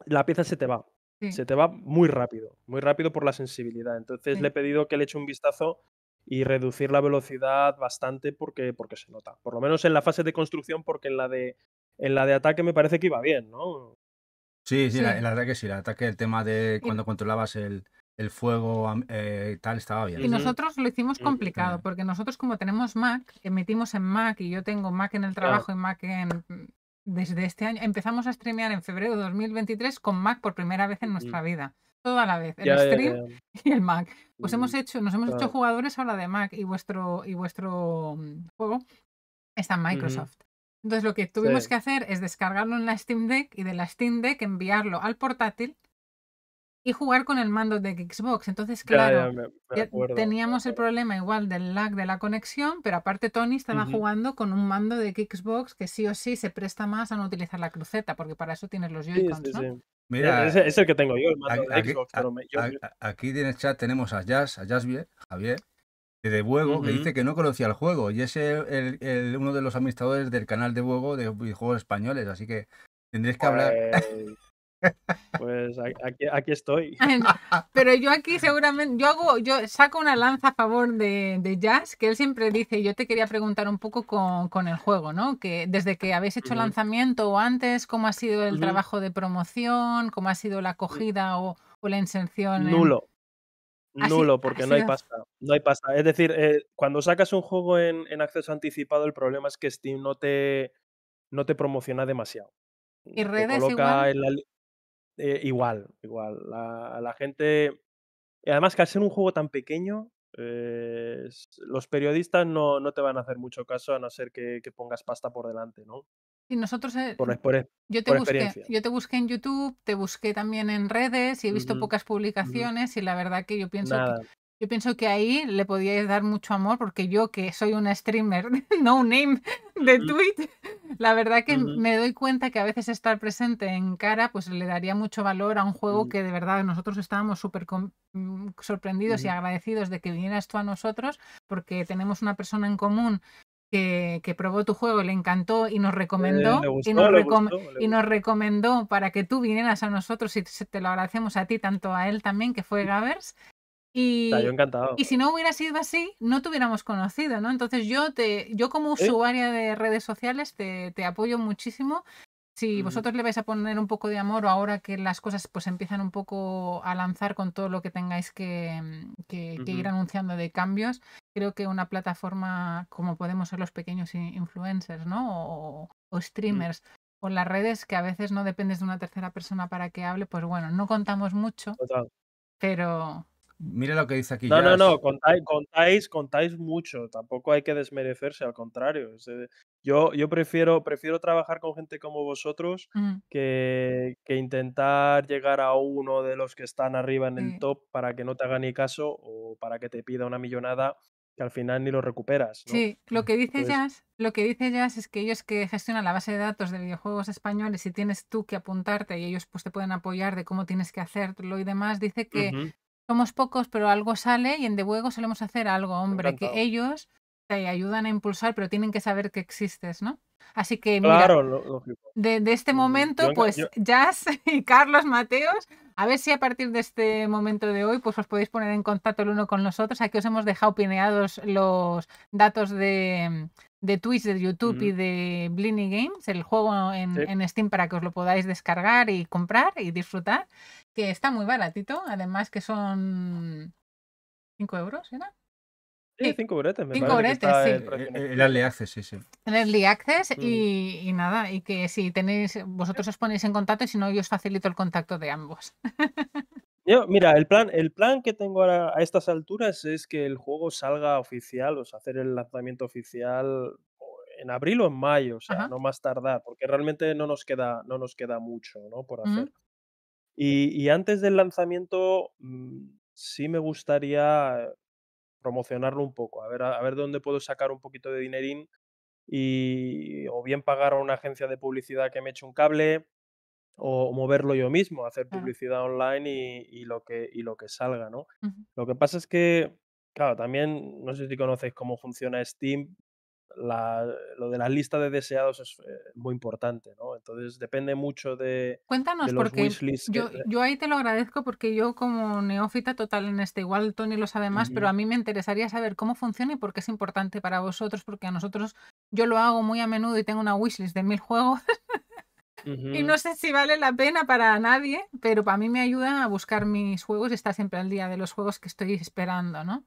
la pieza se te va. Se te va muy rápido, muy rápido por la sensibilidad. Entonces le he pedido que le eche un vistazo y reducir la velocidad bastante porque, porque se nota. Por lo menos en la fase de construcción, porque en la de, en la de ataque me parece que iba bien, ¿no? Sí, sí, en La, verdad ataque sí, el ataque, el tema de cuando controlabas el, el fuego y eh, tal estaba bien. Y nosotros lo hicimos complicado, porque nosotros como tenemos Mac, eh, metimos en Mac y yo tengo Mac en el trabajo y Mac en desde este año. Empezamos a streamear en febrero de 2023 con Mac por primera vez en nuestra vida. Toda la vez, el stream y el Mac. Pues hemos mm, hecho, nos hemos hecho jugadores ahora de Mac y vuestro, y vuestro mm, juego está en Microsoft. Entonces lo que tuvimos que hacer es descargarlo en la Steam Deck y de la Steam Deck enviarlo al portátil y jugar con el mando de Xbox. Entonces, claro, teníamos el problema igual del lag de la conexión, pero aparte Tony estaba jugando con un mando de Xbox que sí o sí se presta más a no utilizar la cruceta, porque para eso tienes los joy Mira, es, el que tengo yo, aquí, de en el chat tenemos a Jazz, a Javier, de Buego, que dice que no conocía el juego y es uno de los administradores del canal de juego de juegos españoles, así que tendréis que hablar. Pues, pues aquí, estoy. Pero yo aquí seguramente, yo hago, yo saco una lanza a favor de, Jazz, que él siempre dice, yo te quería preguntar un poco con, el juego, ¿no? Que desde que habéis hecho lanzamiento o antes, ¿cómo ha sido el trabajo de promoción? ¿Cómo ha sido la acogida o, la inserción? Nulo. ¿Ah, Nulo, porque no hay pasta. No hay pasta. Es decir, eh, cuando sacas un juego en, acceso anticipado, el problema es que Steam no te, no te promociona demasiado. ¿Y redes coloca la, eh, igual, igual. La, la gente. Además, que al ser un juego tan pequeño, eh, los periodistas no, te van a hacer mucho caso a no ser que, pongas pasta por delante, ¿no? Y nosotros, eh, e, yo, te busqué, yo te busqué en YouTube, te busqué también en redes y he visto pocas publicaciones y la verdad que yo pienso que yo pienso que ahí le podíais dar mucho amor porque yo que soy una streamer no name de Twitch, la verdad que me doy cuenta que a veces estar presente en cara pues le daría mucho valor a un juego mm. que de verdad nosotros estábamos súper mm, sorprendidos y agradecidos de que vinieras tú a nosotros porque tenemos una persona en común que, probó tu juego, le encantó y nos eh, recomendó. y, nos recomendó para que tú vinieras a nosotros y te lo agradecemos a ti, tanto a él también, que fue Gavers, y, y si no hubiera sido así, no te hubiéramos conocido, ¿no? Entonces yo te, yo como usuaria de redes sociales te, apoyo muchísimo. Si vosotros le vais a poner un poco de amor o ahora que las cosas pues empiezan un poco a lanzar con todo lo que tengáis que, mm, ir anunciando de cambios, creo que una plataforma como podemos ser los pequeños influencers, ¿no? O, mm. streamers, o las redes que a veces no dependes de una tercera persona para que hable, pues bueno, no contamos mucho, pero Mira lo que dice aquí. No, no, no, contáis, contáis, mucho, tampoco hay que desmerecerse, al contrario. yo, yo prefiero, prefiero trabajar con gente como vosotros mm. que, intentar llegar a uno de los que están arriba en el top para que no te haga ni caso o para que te pida una millonada que al final ni lo recuperas. Sí, lo que dice Jazz, lo que dice Jazz es que ellos que gestionan la base de datos de videojuegos españoles y tienes tú que apuntarte y ellos pues te pueden apoyar de cómo tienes que hacerlo y demás, dice que somos pocos, pero algo sale y en De solemos hacer algo, hombre, que ellos te ayudan a impulsar, pero tienen que saber que existes, ¿no? Así que, claro, De, este mm, momento, pues Jazz y Carlos Mateos, a ver si a partir de este momento de hoy, pues os podéis poner en contacto el uno con los otros. Aquí os hemos dejado pineados los datos de, mm, de Twitch, de YouTube y de Blini Games, el juego en, en, Steam para que os lo podáis descargar y comprar y disfrutar que está muy baratito, además que son 5 euros, ¿no? Sí, 5 bretes. 5 bretes, sí. El, e, e, Early Access, sí, sí. El Early Access mm. y, nada, y que si tenéis, vosotros os ponéis en contacto y si no, yo os facilito el contacto de ambos. Yo, mira, el plan, el plan que tengo a estas alturas es que el juego salga oficial, o sea, hacer el lanzamiento oficial en abril o en mayo, o sea, no más tardar, porque realmente no nos queda, no nos queda mucho, ¿no? Por hacer. Y, antes del lanzamiento, mm, sí me gustaría promocionarlo un poco, a ver, a ver dónde puedo sacar un poquito de dinerín y o bien pagar a una agencia de publicidad que me eche un cable o, moverlo yo mismo, hacer publicidad online y, lo, que, y lo que salga, ¿no? Lo que pasa es que, claro, también no sé si conocéis cómo funciona Steam, la, lo de la lista de deseados es eh, muy importante, ¿no? Entonces depende mucho de. Cuéntanos, los porque yo, yo, ahí te lo agradezco porque yo, como neófita total en este, igual Tony lo sabe más, pero a mí me interesaría saber cómo funciona y por qué es importante para vosotros, porque a nosotros yo lo hago muy a menudo y tengo una wishlist de mil juegos. Y no sé si vale la pena para nadie, pero para mí me ayuda a buscar mis juegos y estar siempre al día de los juegos que estoy esperando, ¿no?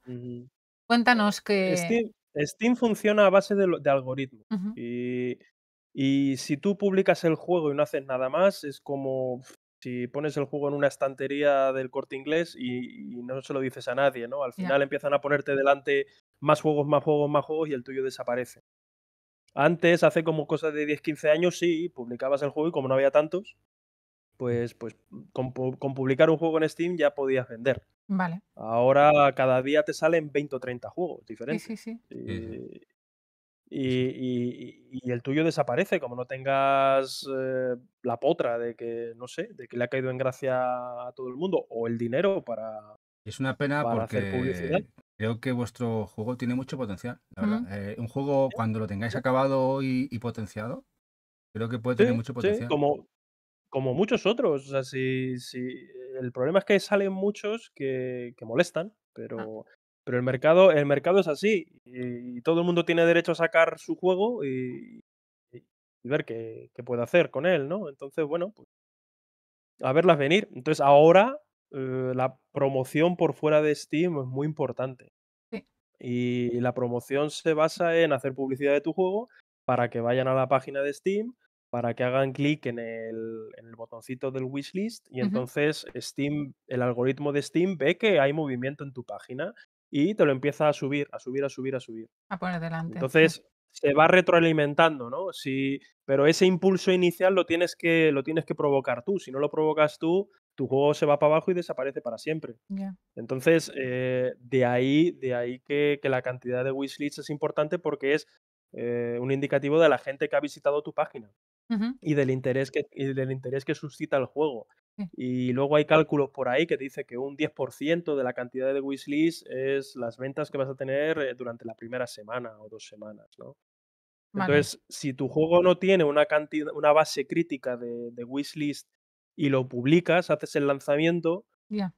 Cuéntanos eh, que... Steam funciona a base de, algoritmos. y, si tú publicas el juego y no haces nada más, es como si pones el juego en una estantería del corte inglés y, no se lo dices a nadie, ¿no? Al final empiezan a ponerte delante más juegos, más juegos, más juegos y el tuyo desaparece. Antes, hace como cosas de 10-15 años, sí, publicabas el juego y como no había tantos, Mm. pues, pues con, publicar un juego en Steam ya podías vender. Vale. Ahora cada día te salen 20 o 30 juegos diferentes. Sí, sí, sí. Y, el tuyo desaparece, como no tengas eh, la potra de que, no sé, de que le ha caído en gracia a todo el mundo, o el dinero para. Es una pena porque creo que vuestro juego tiene mucho potencial. Eh, un juego, cuando lo tengáis acabado y, potenciado, creo que puede tener mucho potencial. como, como muchos otros. O sea, si, el problema es que salen muchos que, molestan, ah. pero, pero el, mercado, es así y, todo el mundo tiene derecho a sacar su juego y, ver qué, puede hacer con él, ¿no? Entonces, bueno, pues, a verlas venir. Entonces, ahora eh, la promoción por fuera de Steam es muy importante. Y la promoción se basa en hacer publicidad de tu juego para que vayan a la página de Steam, para que hagan clic en el, botoncito del wishlist y entonces Steam, el algoritmo de Steam ve que hay movimiento en tu página y te lo empieza a subir, a subir, a subir, a subir. A poner delante. Entonces se va retroalimentando, ¿no? pero ese impulso inicial lo tienes, que, lo tienes que provocar tú. Si no lo provocas tú, tu juego se va para abajo y desaparece para siempre. Entonces, eh, de ahí, de ahí que, la cantidad de wishlists es importante porque es eh, un indicativo de la gente que ha visitado tu página y, del interés que, interés que suscita el juego. Y luego hay cálculos por ahí que dice que un 10% de la cantidad de wishlist es las ventas que vas a tener eh, durante la primera semana o dos semanas, ¿no? Entonces, si tu juego no tiene una, cantidad, una base crítica de, de wishlist y lo publicas, haces el lanzamiento,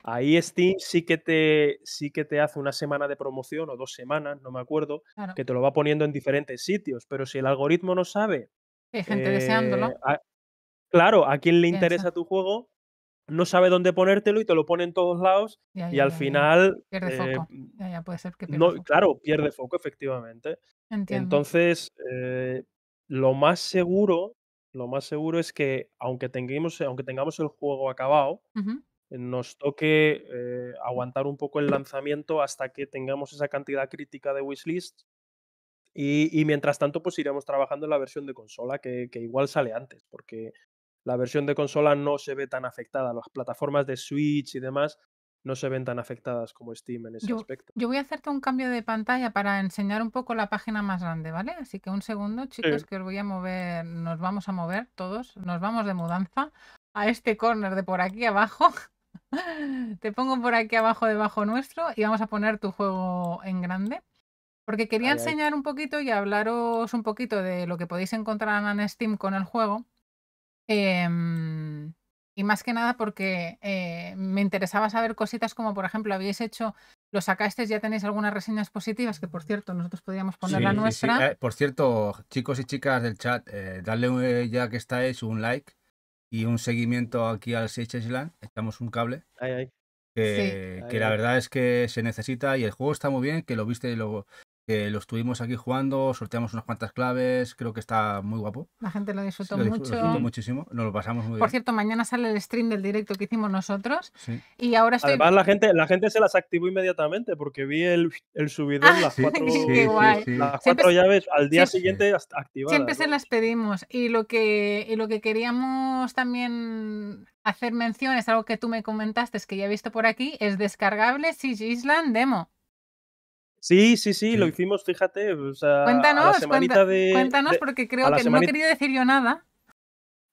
ahí Steam sí que, te, sí que te hace una semana de promoción o dos semanas, no me acuerdo, que te lo va poniendo en diferentes sitios. Pero si el algoritmo no sabe hay gente deseándolo. Eh, claro, a quien le interesa tu juego no sabe dónde ponértelo y te lo pone en todos lados y al final... Pierde eh, foco. Claro, pierde foco, efectivamente. Entiendo. Entonces, eh, lo más seguro, lo más seguro es que aunque tengamos, el juego acabado, nos toque aguantar un poco el lanzamiento hasta que tengamos esa cantidad crítica de wishlist y, mientras tanto, pues iremos trabajando en la versión de consola, que, igual sale antes, porque la versión de consola no se ve tan afectada. Las plataformas de Switch y demás no se ven tan afectadas como Steam en ese aspecto. Yo voy a hacerte un cambio de pantalla para enseñar un poco la página más grande, ¿vale? Así que un segundo, chicos, que os voy a mover, nos vamos a mover todos, nos vamos de mudanza a este corner de por aquí abajo. Te pongo por aquí abajo, debajo nuestro, y vamos a poner tu juego en grande. Porque quería enseñar un poquito y hablaros un poquito de lo que podéis encontrar en Steam con el juego. Em, y más que nada porque eh, me interesaba saber cositas como, por ejemplo, habéis hecho, lo sacasteis, ya tenéis algunas reseñas positivas, que por cierto, nosotros podríamos poner la nuestra. Eh, por cierto, chicos y chicas del chat, eh, darle ya que estáis un like y un seguimiento aquí al Sage Island. Echamos un cable. que, que la verdad es que se necesita y el juego está muy bien, que lo viste, y lo, que lo estuvimos aquí jugando, sorteamos unas cuantas claves, creo que está muy guapo. La gente lo disfrutó mucho. muchísimo, nos lo pasamos muy Por bien. Por cierto, mañana sale el stream del directo que hicimos nosotros y ahora estoy... Además la gente, la gente se las activó inmediatamente porque vi el, subidor ah, las cuatro, Las cuatro llaves al día siguiente activadas. Siempre se las pedimos y lo que, lo que queríamos también hacer mención es algo que tú me comentaste, es que ya he visto por aquí, es descargable Siege Island Demo. Sí, sí, sí, lo hicimos, fíjate. cuéntanos, cuéntanos, porque creo que no quería decir yo nada.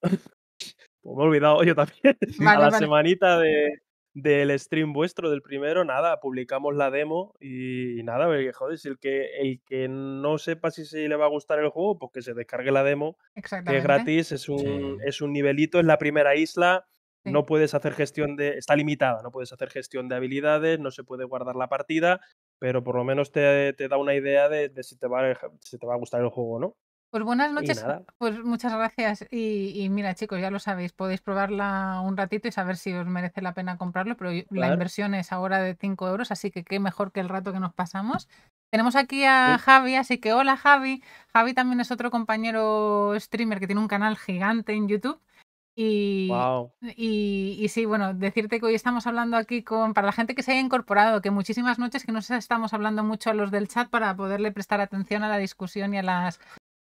Pues me he olvidado yo también. a la semanita de, del stream vuestro, del primero, nada, publicamos la demo y, nada, joder, el que, el que no sepa si, se le va a gustar el juego, pues que se descargue la demo, que es gratis, es un, es un nivelito, es la primera isla, no puedes hacer gestión de, está limitada, no puedes hacer gestión de habilidades, no se puede guardar la partida, pero por lo menos te, da una idea de, si, te va, si te va a gustar el juego o no. Pues buenas noches, pues muchas gracias y, mira chicos, ya lo sabéis, podéis probarla un ratito y saber si os merece la pena comprarlo, pero la inversión es ahora de 5 euros, así que qué mejor que el rato que nos pasamos. Tenemos aquí a Javi, así que hola Javi. Javi también es otro compañero streamer que tiene un canal gigante en YouTube y, y, sí, bueno, decirte que hoy estamos hablando aquí con, para la gente que se haya incorporado, que muchísimas noches que nos estamos hablando mucho a los del chat para poderle prestar atención a la discusión y a las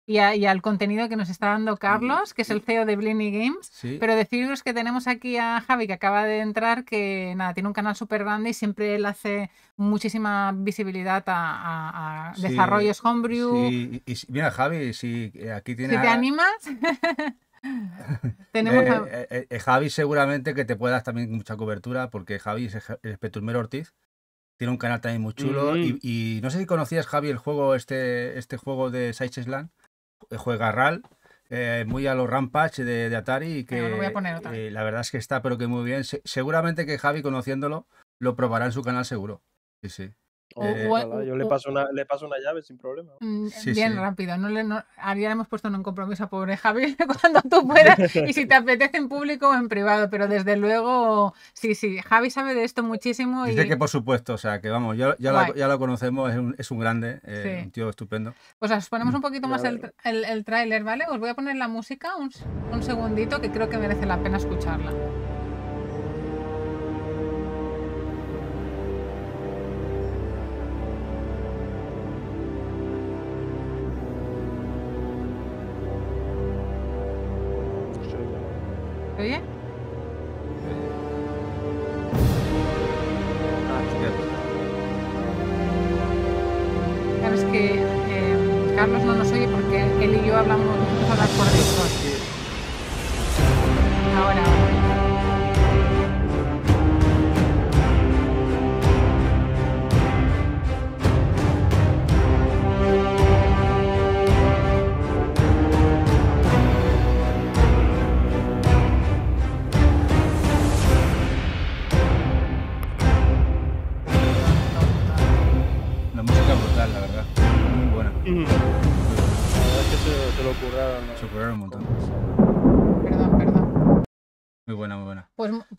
y, y, al contenido que nos está dando Carlos, que es el CEO de Blini Games. Pero deciros que tenemos aquí a Javi, que acaba de entrar, que nada, tiene un canal súper grande y siempre él hace muchísima visibilidad a, desarrollos homebrew. Y, mira, Javi, si eh, aquí tienes. Si te animas. Tenemos eh, eh, eh, Javi seguramente que te puedas también mucha cobertura, porque Javi es el Ortiz. Tiene un canal también muy chulo. Mm. y, no sé si conocías, Javi, el juego, este, este juego de Sidesland Land, juega RAL, muy a los Rampage de, Atari. Y que la verdad es que está, pero que muy bien. seguramente que Javi, conociéndolo, lo probará en su canal seguro. Sí, sí. Eh, yo le, paso una, le paso una llave sin problema. Mm, bien rápido. No le, hemos puesto en un compromiso, pobre Javi, cuando tú puedas y si te apetece en público o en privado. Pero desde luego, sí, sí, Javi sabe de esto muchísimo. Y... Dice que por supuesto, o sea, que vamos, ya, lo conocemos, es un, grande, eh, un tío estupendo. Pues os ponemos mm. un poquito más el, el, el tráiler, ¿vale? Os voy a poner la música un, un segundito que creo que merece la pena escucharla.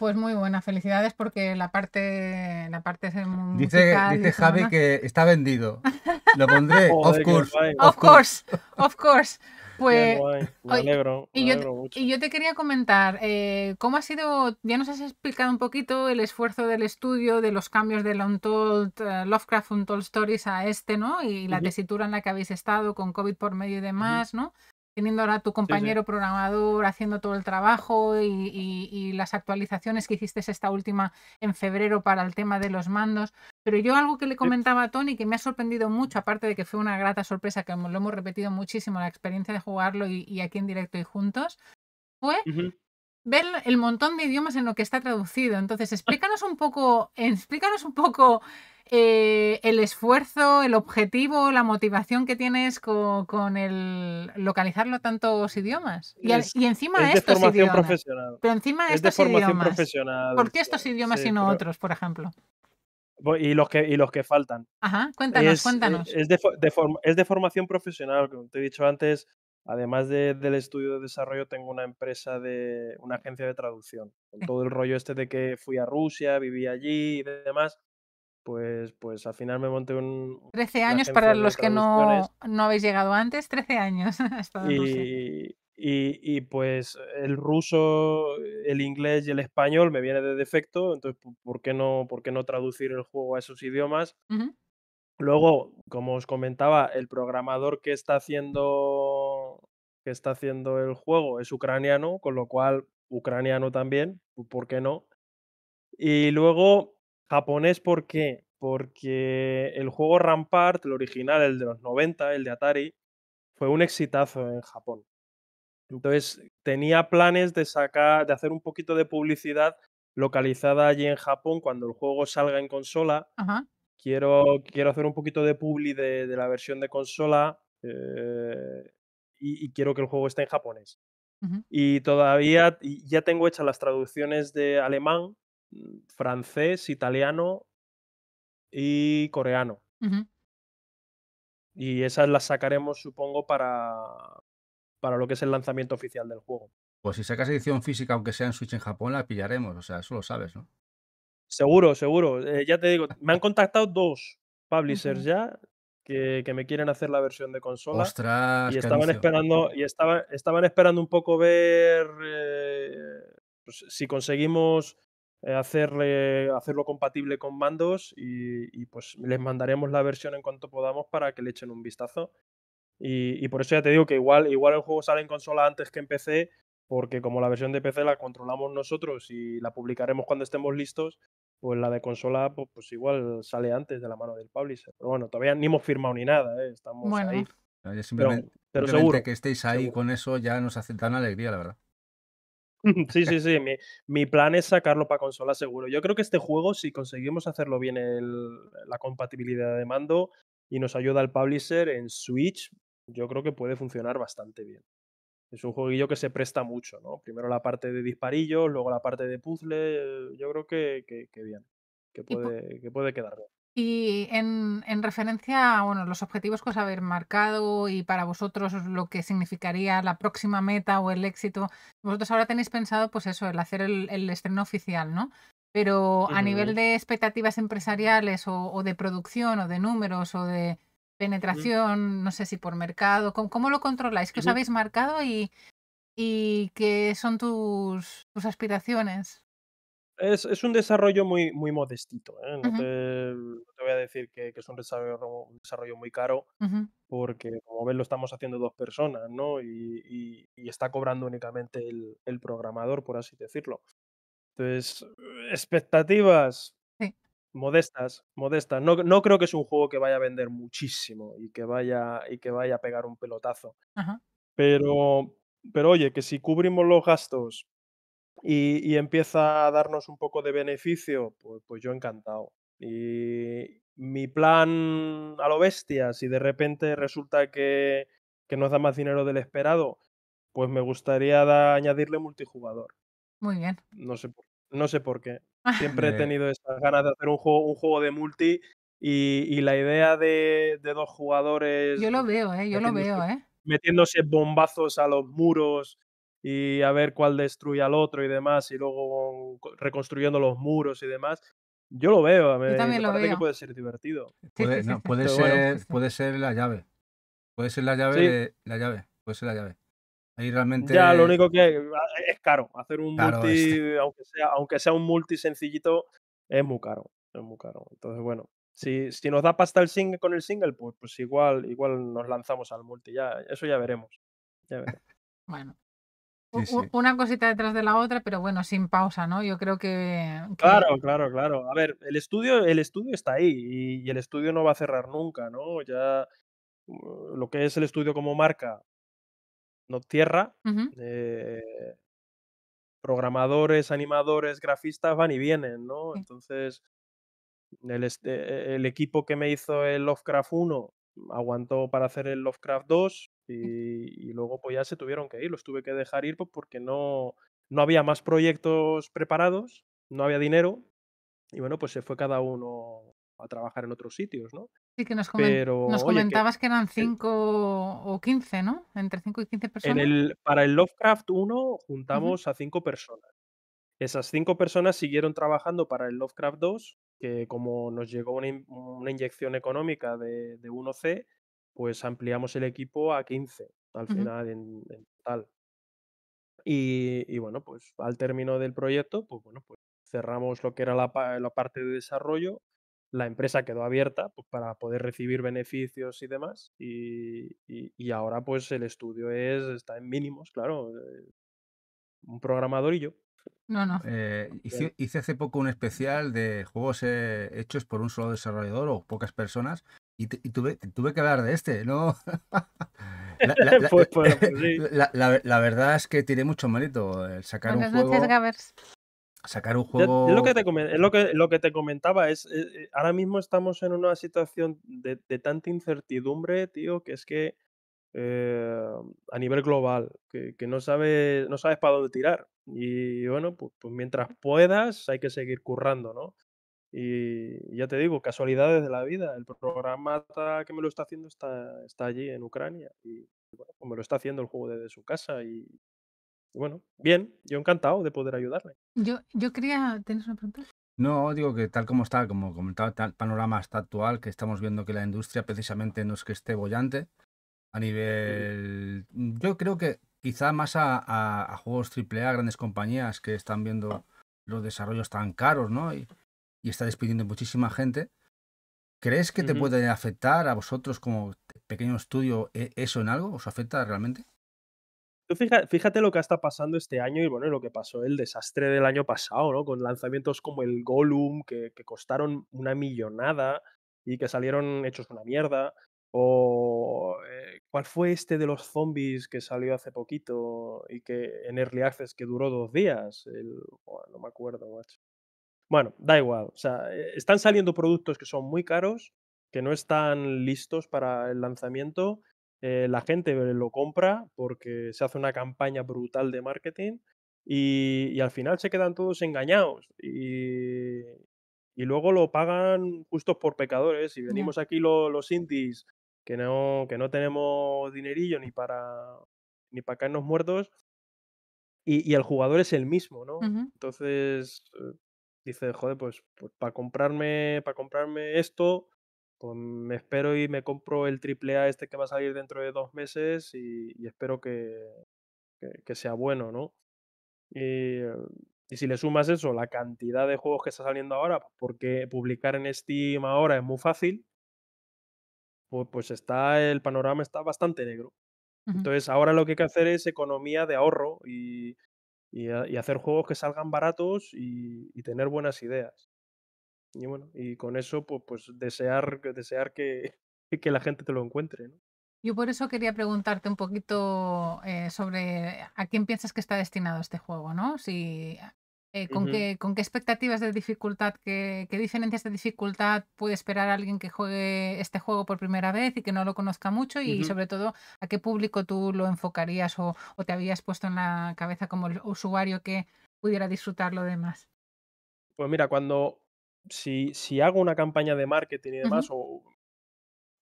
Pues muy buena, felicidades porque la parte, la parte es musical, Dice, Javi que está vendido. Lo pondré, of, course, of course. Of course, Pues, y, yo, y, yo, te quería comentar, eh, ¿cómo ha sido, ya nos has explicado un poquito el esfuerzo del estudio, de los cambios de Untold, eh, Lovecraft Untold Stories a este, ¿no? Y la tesitura en la que habéis estado con COVID por medio y demás, ¿no? teniendo ahora tu compañero programador haciendo todo el trabajo y, las actualizaciones que hiciste esta última en febrero para el tema de los mandos. Pero yo algo que le comentaba a Tony que me ha sorprendido mucho, aparte de que fue una grata sorpresa, que lo hemos repetido muchísimo, la experiencia de jugarlo y, aquí en directo y juntos, fue ver el montón de idiomas en lo que está traducido. Entonces, explícanos un poco, explícanos un poco eh, el esfuerzo, el objetivo, la motivación que tienes con, el localizarlo tantos idiomas. Y, encima estos idiomas. Pero encima estos idiomas. ¿Por qué estos idiomas y no otros, por ejemplo? Pues, y los que, y los que faltan. Ajá, cuéntanos, cuéntanos. Es de, formación profesional, como te he dicho antes, además del estudio de desarrollo, tengo una empresa de una agencia de traducción. Con todo el rollo este de que fui a Rusia, viví allí y demás, pues, pues al final me monté un... 13 años para los que no, no, habéis llegado antes, 13 años. y, pues el ruso, el inglés y el español me viene de defecto, entonces ¿por qué no, por qué no traducir el juego a esos idiomas? Luego, como os comentaba, el programador que está haciendo que está haciendo el juego es ucraniano, con lo cual ucraniano también, ¿por qué no? Y luego Japonés, ¿por qué? Porque el juego Rampart, el original, el de los 90, el de Atari, fue un exitazo en Japón. Entonces tenía planes de sacar, de hacer un poquito de publicidad localizada allí en Japón cuando el juego salga en consola. Quiero, quiero hacer un poquito de publi de, la versión de consola eh, y, quiero que el juego esté en japonés. Y todavía ya tengo hechas las traducciones de alemán Mm, francés, italiano y coreano. Y esas las sacaremos, supongo, para, para lo que es el lanzamiento oficial del juego. Pues si sacas edición física, aunque sea en Switch en Japón, la pillaremos. O sea, eso lo sabes, ¿no? Seguro, seguro. Eh, ya te digo, me han contactado dos publishers ya que, me quieren hacer la versión de consola. Ostras, y estaban esperando, y estaban esperando un poco ver eh, pues, si conseguimos eh, hacerle, hacerlo compatible con mandos y, pues les mandaremos la versión en cuanto podamos para que le echen un vistazo. Y, por eso ya te digo que igual, igual el juego sale en consola antes que en PC, porque como la versión de PC la controlamos nosotros y la publicaremos cuando estemos listos, pues la de consola pues, pues, igual sale antes de la mano del publisher. Pero bueno, todavía ni hemos firmado ni nada, ¿eh? estamos ahí. pero, seguro, que estéis ahí con eso ya nos hace tan alegría, la verdad. Sí, sí, sí. Mi, plan es sacarlo para consola seguro. Yo creo que este juego, si conseguimos hacerlo bien la compatibilidad de mando y nos ayuda el publisher en Switch, yo creo que puede funcionar bastante bien. Es un jueguillo que se presta mucho, ¿no? Primero la parte de disparillos, luego la parte de puzzle. Yo creo que, bien, que puede, que puede quedar bien. Y en, en, referencia a bueno, los objetivos que os habéis marcado y para vosotros lo que significaría la próxima meta o el éxito, vosotros ahora tenéis pensado pues eso, el hacer el, estreno oficial, ¿no? Pero a nivel de expectativas empresariales o, de producción o de números o de penetración, no sé si por mercado, ¿cómo, cómo lo controláis? ¿Qué os habéis marcado y, y qué son tus aspiraciones? Es, un desarrollo muy, muy modestito. ¿eh? No, te, voy a decir que, que es un desarrollo, muy caro, porque como ves lo estamos haciendo dos personas, ¿no? Y, está cobrando únicamente el, programador, por así decirlo. Entonces, expectativas modestas, modestas. No, creo que es un juego que vaya a vender muchísimo y que vaya, y que vaya a pegar un pelotazo. Pero, pero oye, que si cubrimos los gastos y, empieza a darnos un poco de beneficio, pues, pues yo encantado. Y mi plan a lo bestia, si de repente resulta que, que nos da más dinero del esperado, pues me gustaría añadirle multijugador. Muy bien. No sé, no sé por qué. Ah. Siempre he tenido esas ganas de hacer un juego, de multi y, y la idea de, de, dos jugadores. Yo lo veo, ¿eh? yo lo veo, ¿eh? Metiéndose bombazos a los muros y a ver cuál destruye al otro y demás, y luego reconstruyendo los muros y demás. Yo lo veo, a Yo también me parece que puede ser divertido. Puede, puede ser, pues puede ser la llave. Puede ser la llave, la llave, puede ser la llave. Ahí realmente. Ya, lo único que es caro. Hacer un multi, aunque sea, aunque sea un multi sencillito, es muy caro. Es muy caro. Entonces, bueno, si, si nos da pasta el single con el single, pues, pues igual, igual nos lanzamos al multi. Ya, eso ya veremos. Ya veremos. bueno. Una cosita detrás de la otra, pero bueno, sin pausa, ¿no? Yo creo que... Claro, claro, claro. A ver, el estudio, el estudio está ahí y, el estudio no va a cerrar nunca, ¿no? Ya uh, lo que es el estudio como marca no cierra. Eh, programadores, animadores, grafistas van y vienen, ¿no? Entonces, el, este, e, el equipo que me hizo el Lovecraft 1 aguantó para hacer el Lovecraft 2, y, luego pues ya se tuvieron que ir, los tuve que dejar ir pues, porque no, no había más proyectos preparados, no había dinero y bueno, pues se fue cada uno a trabajar en otros sitios, ¿no? Sí, que nos, nos comentabas que, eran 5 eh o 15, ¿no? Entre 5 y 15 personas. para el Lovecraft 1 juntamos a 5 personas. Esas 5 personas siguieron trabajando para el Lovecraft 2, que como nos llegó una, inyección económica de, de 1C, pues ampliamos el equipo a 15 al final en, total. Y, bueno, pues al término del proyecto, pues bueno, pues cerramos lo que era la, parte de desarrollo, la empresa quedó abierta pues para poder recibir beneficios y demás, y, ahora pues el estudio es, está en mínimos, claro, eh, un programador y yo. No, no. Eh, hice, hace poco un especial de juegos eh, hechos por un solo desarrollador o pocas personas y, tuve, tuve, que hablar de este, ¿no? la, verdad es que tiene mucho mérito el sacar un juego. Sacar un juego. Es lo que te, es lo que, te comentaba, es, eh, ahora mismo estamos en una situación de, tanta incertidumbre, tío, que es que eh, a nivel global, que, no, sabes, no sabes para dónde tirar. Y bueno, pues, pues mientras puedas, hay que seguir currando, ¿no? Y ya te digo, casualidades de la vida. El programa que me lo está haciendo está, está allí en Ucrania. Y bueno, pues me lo está haciendo el juego desde su casa. Y, bueno, bien, yo encantado de poder ayudarle. Yo, yo quería. ¿Tienes una pregunta? No, digo que tal como está, como comentaba, tal panorama está actual, que estamos viendo que la industria precisamente no es que esté bollante. A nivel. Yo creo que quizá más a, a, a juegos AAA, grandes compañías que están viendo los desarrollos tan caros, ¿no? Y, y está despidiendo muchísima gente. ¿Crees que te puede afectar a vosotros como pequeño estudio e, eso en algo? ¿Os afecta realmente? fíjate, lo que está pasando este año y bueno, lo que pasó el desastre del año pasado, ¿no? Con lanzamientos como el Gollum, que, costaron una millonada y que salieron hechos una mierda. O eh, cuál fue este de los zombies que salió hace poquito y que en Early Access que duró dos días. El, no me acuerdo, macho. Bueno, da igual. O sea, eh, están saliendo productos que son muy caros, que no están listos para el lanzamiento. Eh, la gente lo compra porque se hace una campaña brutal de marketing y, al final se quedan todos engañados. Y, luego lo pagan justo por pecadores. Y venimos aquí los indies que no, que no tenemos dinerillo ni para ni para caernos muertos. Y, el jugador es el mismo, ¿no? Entonces, eh, dice, joder, pues, pues para comprarme, para comprarme esto, pues me espero y me compro el triple A este que va a salir dentro de dos meses y, espero que, que, sea bueno, ¿no? Y, y, si le sumas eso, la cantidad de juegos que está saliendo ahora, porque publicar en Steam ahora es muy fácil, pues, pues está, el panorama está bastante negro. Entonces, ahora lo que hay que hacer es economía de ahorro y, Ah, y, hacer juegos que salgan baratos y, tener buenas ideas. Y bueno, y con eso, pues, pues desear, desear que, que la gente te lo encuentre, ¿no? Yo por eso quería preguntarte un poquito eh, sobre a quién piensas que está destinado este juego, ¿no? Si eh, ¿con, qué, expectativas de dificultad, qué, diferencias de dificultad puede esperar alguien que juegue este juego por primera vez y que no lo conozca mucho? Y sobre todo, ¿a qué público tú lo enfocarías o, te habías puesto en la cabeza como el usuario que pudiera disfrutar lo demás? Pues mira, cuando si, si hago una campaña de marketing y demás, o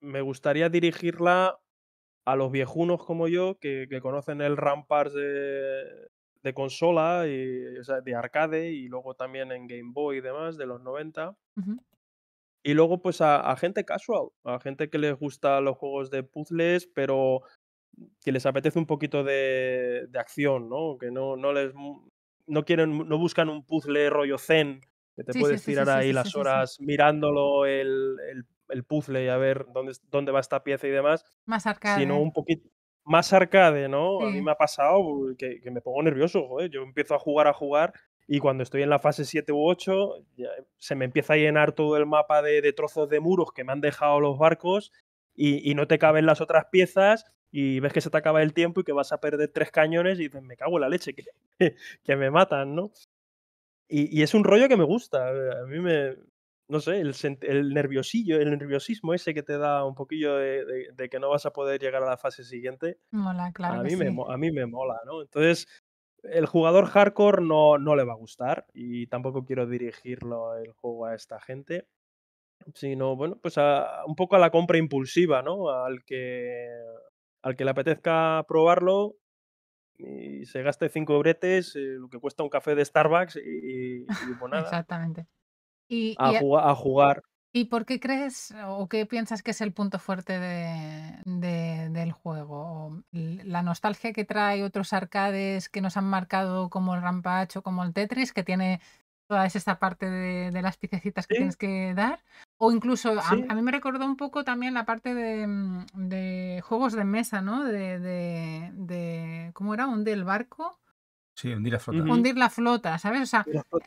me gustaría dirigirla a los viejunos como yo que, que conocen el Ramparts de, de consola, y, de arcade y luego también en Game Boy y demás de los 90. Y luego pues a, gente casual, a gente que les gusta los juegos de puzzles, pero que les apetece un poquito de, acción, ¿no? Que no, no les... No quieren, no buscan un puzzle rollo zen, que te puedes tirar ahí las horas mirándolo el, el, el, puzzle y a ver dónde, dónde va esta pieza y demás. Más arcade. Sino ¿eh? un poquito más arcade, ¿no? A mí me ha pasado que, me pongo nervioso, joder. Yo empiezo a jugar, a jugar, y cuando estoy en la fase 7 u 8, se me empieza a llenar todo el mapa de, de, trozos de muros que me han dejado los barcos, y, y, no te caben las otras piezas, y ves que se te acaba el tiempo y que vas a perder tres cañones, y dices, me cago en la leche, que, que me matan, ¿no? Y, y, es un rollo que me gusta, eh, a mí me, no sé, el, nerviosillo, el nerviosismo ese que te da un poquillo de, que no vas a poder llegar a la fase siguiente. Mola, claro. A mí, me, a mí mola, ¿no? Entonces, el jugador hardcore no, no le va a gustar y tampoco quiero dirigirlo el juego a esta gente, sino, bueno, pues un poco a la compra impulsiva, ¿no? Al que, al que le apetezca probarlo, y se gaste cinco bretes, eh, lo que cuesta un café de Starbucks y, pues nada. Exactamente. Y, e a, jugar. ¿Y por qué crees o qué piensas que es el punto fuerte de, del juego? ¿La nostalgia que trae otros arcades que nos han marcado como el rampacho como el Tetris, que tiene toda esa parte de, las piececitas que tienes que dar? O incluso, a, mí me recordó un poco también la parte de, mm, juegos de mesa, ¿no? De, de, ¿Cómo era? Un del barco Sí, hundir la flota. Hundir la flota, ¿sabes? O sea,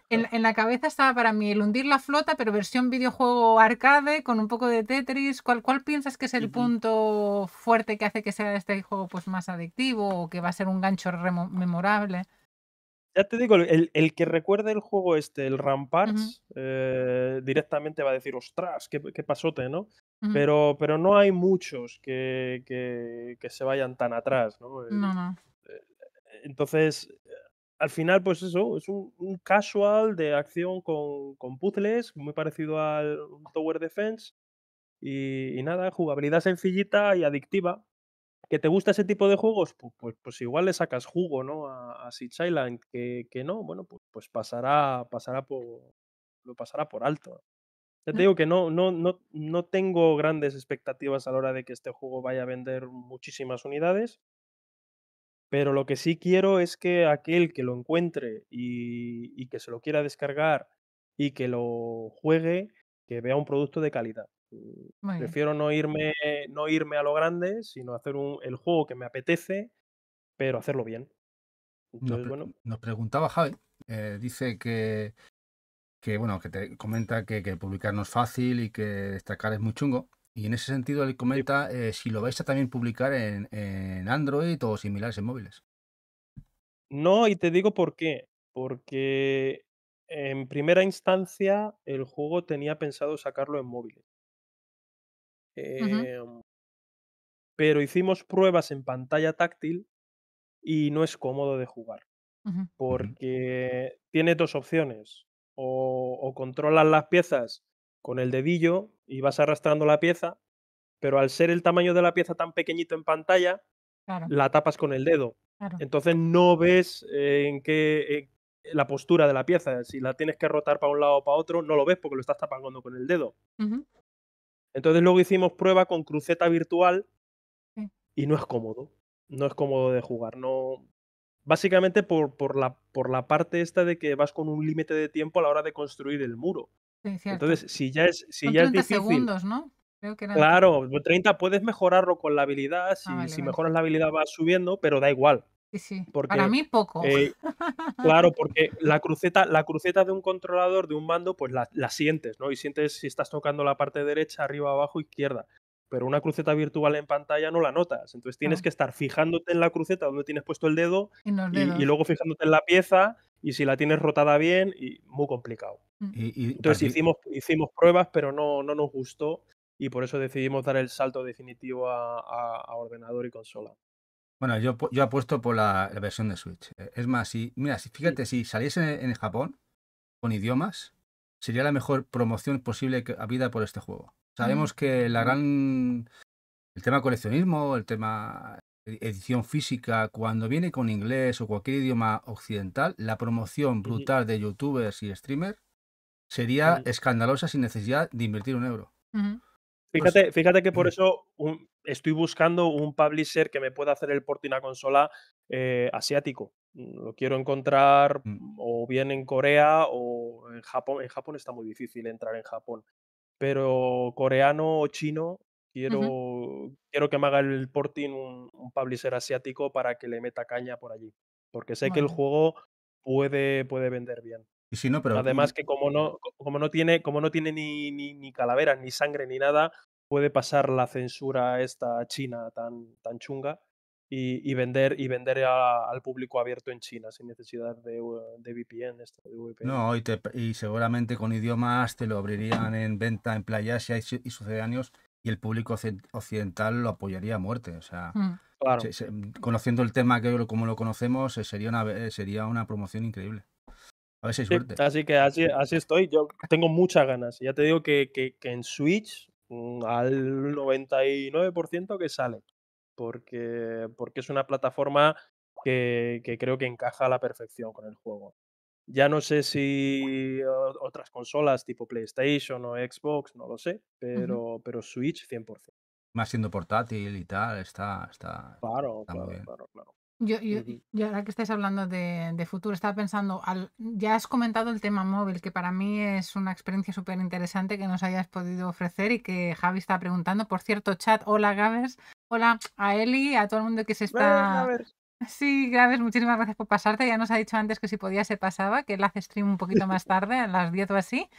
En, la cabeza estaba para mí el hundir la flota, pero versión videojuego arcade con un poco de Tetris. ¿Cuál, cuál piensas que es el punto fuerte que hace que sea este juego pues, más adictivo o que va a ser un gancho memorable? Ya te digo, el, que recuerde el juego este, el Ramparts, eh, directamente va a decir, ostras, qué, pasote, ¿no? pero, pero no hay muchos que, que, que se vayan tan atrás, ¿no? No, eh, no. Eh, entonces, al final, pues eso, es un, casual de acción con, con, puzzles, muy parecido al Tower Defense. Y, nada, jugabilidad sencillita y adictiva. ¿Que te gusta ese tipo de juegos? Pues, pues, igual le sacas jugo, ¿no? A, a Que, no, bueno, pues, pues pasará, pasará por. lo pasará por alto. Ya te mm. digo que no, no, no, no tengo grandes expectativas a la hora de que este juego vaya a vender muchísimas unidades. Pero lo que sí quiero es que aquel que lo encuentre y, que se lo quiera descargar y que lo juegue, que vea un producto de calidad. Mm, prefiero no irme, no irme a lo grande, sino hacer el juego que me apetece, pero hacerlo bien. nos, preguntaba Javi, eh, dice que, bueno, que te comenta que, publicar no es fácil y que destacar es muy chungo, y en ese sentido le comenta eh, si lo vais a también publicar en, en, Android o similares en móviles. No, y te digo por qué. Porque en primera instancia el juego tenía pensado sacarlo en móviles. Em, pero hicimos pruebas en pantalla táctil y no es cómodo de jugar. Porque tiene dos opciones. O, o controlas las piezas con el dedillo y vas arrastrando la pieza, pero al ser el tamaño de la pieza tan pequeñito en pantalla, la tapas con el dedo. Entonces no ves eh, en qué eh, la postura de la pieza. Si la tienes que rotar para un lado o para otro, no lo ves porque lo estás tapando con el dedo. Entonces luego hicimos prueba con cruceta virtual y no es cómodo. No es cómodo de jugar. No, básicamente por, por, la, por la parte esta de que vas con un límite de tiempo a la hora de construir el muro. Entonces, si ya es, si ya difícil. segundos, ¿no? Claro, 30 pues, puedes mejorarlo con la habilidad. Ah, si, mejoras la habilidad vas subiendo, pero da igual. sí. Para mí poco. Eh, claro, porque la cruceta, la cruceta de un controlador, de un mando, pues la, sientes, ¿no? Y sientes si estás tocando la parte derecha, arriba, abajo, izquierda. Pero una cruceta virtual en pantalla no la notas. Entonces tienes que estar fijándote en la cruceta donde tienes puesto el dedo y luego fijándote en la pieza y si la tienes rotada bien, y muy complicado. Mm. Entonces hicimos, hicimos pruebas, pero no, no nos gustó y por eso decidimos dar el salto definitivo a, ordenador y consola. Bueno, yo, yo apuesto por la, versión de Switch. Eh. Es más, si, mira, si, fíjate, si saliese en, Japón con idiomas, sería la mejor promoción posible que, vida por este juego. Mm. Sabemos que la gran. El tema coleccionismo, el tema edición física, cuando viene con inglés o cualquier idioma occidental, la promoción brutal de youtubers y streamers sería escandalosa sin necesidad de invertir un euro. Fíjate, fíjate que por eso estoy buscando un publisher que me pueda hacer el porting a consola eh, asiático. Mm, lo quiero encontrar mm. o bien en Corea o en Japón. En Japón está muy difícil entrar en Japón. Pero coreano o chino Quiero, quiero que me haga el porting un, publisher asiático para que le meta caña por allí. Porque sé que el juego puede, puede vender bien. Además que como no, como no tiene, como no tiene ni, ni, ni calaveras, ni sangre, ni nada, puede pasar la censura esta china tan, tan chunga y, vender, y vender al público abierto en China sin necesidad de, uh, de, VPN, No, y, seguramente con idiomas te lo abrirían en venta en playas y, y sucedáneos y el público occidental lo apoyaría a muerte. O sea, mm. conociendo el tema como lo conocemos, eh, sería una, eh, sería una promoción increíble. así que así, estoy. Yo tengo muchas ganas. Ya te digo que, en Switch mm, al 99% que sale. Porque, porque es una plataforma que, que creo que encaja a la perfección con el juego. Ya no sé si otras consolas tipo PlayStation o Xbox, no lo sé, pero, pero Switch 100%. Más siendo portátil y tal, está, está, claro, claro, claro, Yo, ahora que estáis hablando de, de futuro, estaba pensando, al, ya has comentado el tema móvil, que para mí es una experiencia súper interesante que nos hayas podido ofrecer y que Javi está preguntando. Por cierto, chat, hola Gavers, hola a Eli, a todo el mundo que se está Sí, Graves, muchísimas gracias por pasarte. Ya nos ha dicho antes que si podía se pasaba, que él hace stream un poquito más tarde, a las 10 o así.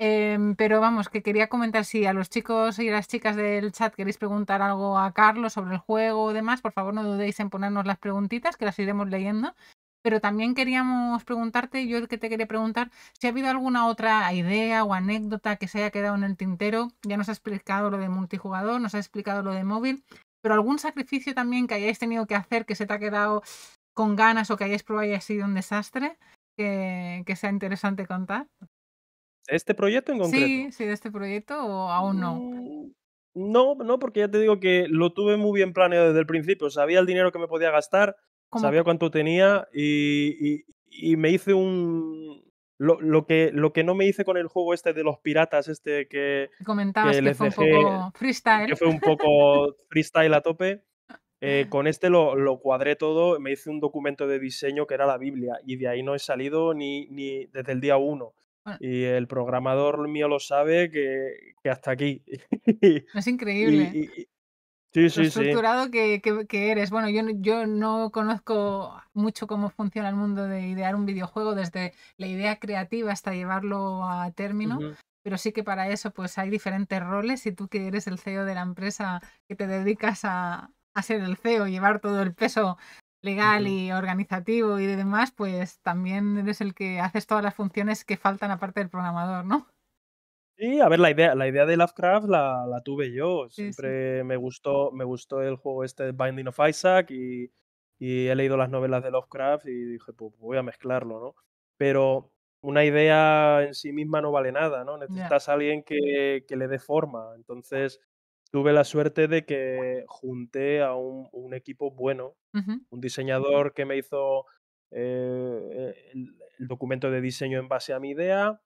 Em, pero vamos, que quería comentar si a los chicos y las chicas del chat queréis preguntar algo a Carlos sobre el juego o demás, por favor no dudéis en ponernos las preguntitas, que las iremos leyendo. Pero también queríamos preguntarte, yo que te quería preguntar, si ha habido alguna otra idea o anécdota que se haya quedado en el tintero. Ya nos ha explicado lo de multijugador, nos ha explicado lo de móvil, pero algún sacrificio también que hayáis tenido que hacer, que se te ha quedado con ganas o que hayáis probado y ha sido un desastre, que, sea interesante contar. ¿Este proyecto en concreto? Sí, sí, de este proyecto o aún no. Mm, no, no, porque ya te digo que lo tuve muy bien planeado desde el principio. Sabía el dinero que me podía gastar, sabía cuánto tenía y me hice un, lo, lo, que, lo que no me hice con el juego este de los piratas, este que... Comentabas que, fue un poco freestyle. Que fue un poco freestyle a tope. Eh, ah. con este lo, lo, cuadré todo, me hice un documento de diseño que era la Biblia y de ahí no he salido ni, ni desde el día uno. Y el programador mío lo sabe que, que hasta aquí. Es increíble. Sí, sí, estructurado Que, eres. Bueno, yo, yo no conozco mucho cómo funciona el mundo de idear un videojuego, desde la idea creativa hasta llevarlo a término. Pero sí que para eso pues hay diferentes roles y tú que eres el CEO de la empresa que te dedicas a, a ser el CEO, llevar todo el peso legal y organizativo y demás, pues también eres el que haces todas las funciones que faltan aparte del programador, ¿no? Sí, a ver, la idea, la idea de Lovecraft la, tuve yo. Siempre me gustó, me gustó el juego este Binding of Isaac y, he leído las novelas de Lovecraft y dije, pues voy a mezclarlo, ¿no? Pero una idea en sí misma no vale nada, ¿no? Necesitas a alguien que, le dé forma. Entonces, tuve la suerte de que junté a un, equipo bueno, un diseñador que me hizo eh, el documento de diseño en base a mi idea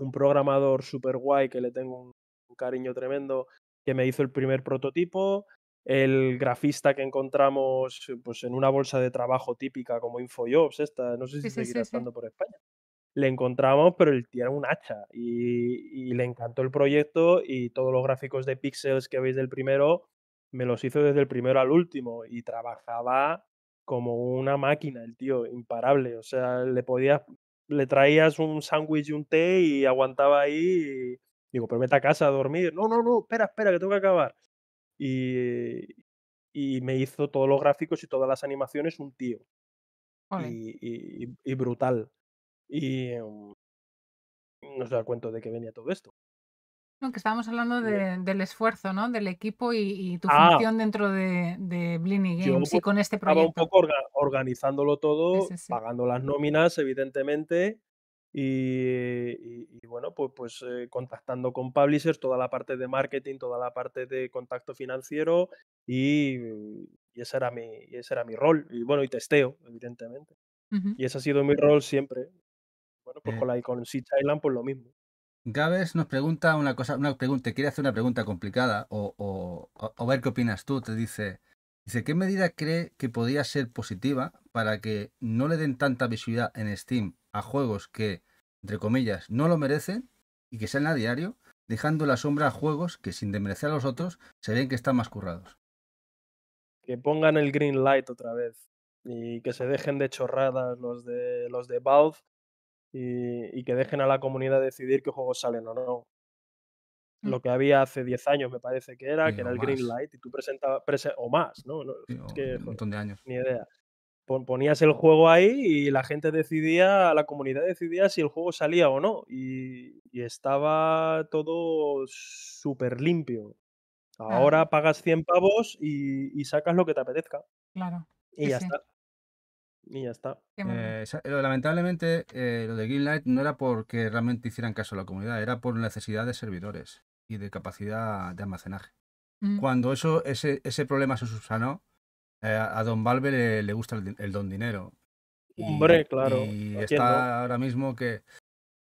un programador super guay que le tengo un, cariño tremendo, que me hizo el primer prototipo, el grafista que encontramos eh, pues, en una bolsa de trabajo típica como InfoJobs, esta, no sé si seguirá estando por España. Le encontramos, pero tío era un hacha y, le encantó el proyecto y todos los gráficos de píxeles que veis del primero me los hizo desde el primero al último y trabajaba como una máquina el tío, imparable. O sea, le podía le traías un sándwich y un té y aguantaba ahí. digo, pero vete a casa a dormir. No, no, no, espera, espera, que tengo que acabar. Y, y me hizo todos los gráficos y todas las animaciones un tío. Y, brutal. Y em, no se da cuenta de que venía todo esto que estábamos hablando del esfuerzo, ¿no? Del equipo y, tu ah. función dentro de, Blini Games y con este proyecto. Estaba un poco organizándolo todo, pagando las nóminas, evidentemente, y, bueno, pues, pues eh, contactando con publishers, toda la parte de marketing, toda la parte de contacto financiero y, ese, era mi, ese era mi rol. Y bueno, y testeo, evidentemente. Y ese ha sido mi rol siempre. Bueno, pues eh. con, la, con Sea Island, pues lo mismo. Gabes nos pregunta una cosa, una pregunta, quiere hacer una pregunta complicada o, ver qué opinas tú. Te dice, dice, ¿qué medida cree que podría ser positiva para que no le den tanta visibilidad en Steam a juegos que, entre comillas, no lo merecen y que sean a diario, dejando la sombra a juegos que, sin desmerecer a los otros, se ven que están más currados? Que pongan el green light otra vez y que se dejen de chorradas los de los de Valve y, que dejen a la comunidad decidir qué juegos salen o no mm. lo que había hace 10 años, me parece que era, que era el Green Light, y tú presentabas, o más, ¿no? un montón de años. Ni idea. Ponías el juego ahí y la gente decidía, la comunidad decidía si el juego salía o no, y, estaba todo súper limpio. Ahora pagas 100 pavos y, sacas lo que te apetezca. Claro. Y ya está. Y ya está. Eh, lamentablemente, eh, lo de Greenlight no era porque realmente hicieran caso a la comunidad, era por necesidad de servidores y de capacidad de almacenaje. Mm. Cuando eso, ese, ese problema se subsanó, eh, a Don Valve le, gusta el, don dinero. Hombre, claro. Y está ahora mismo que,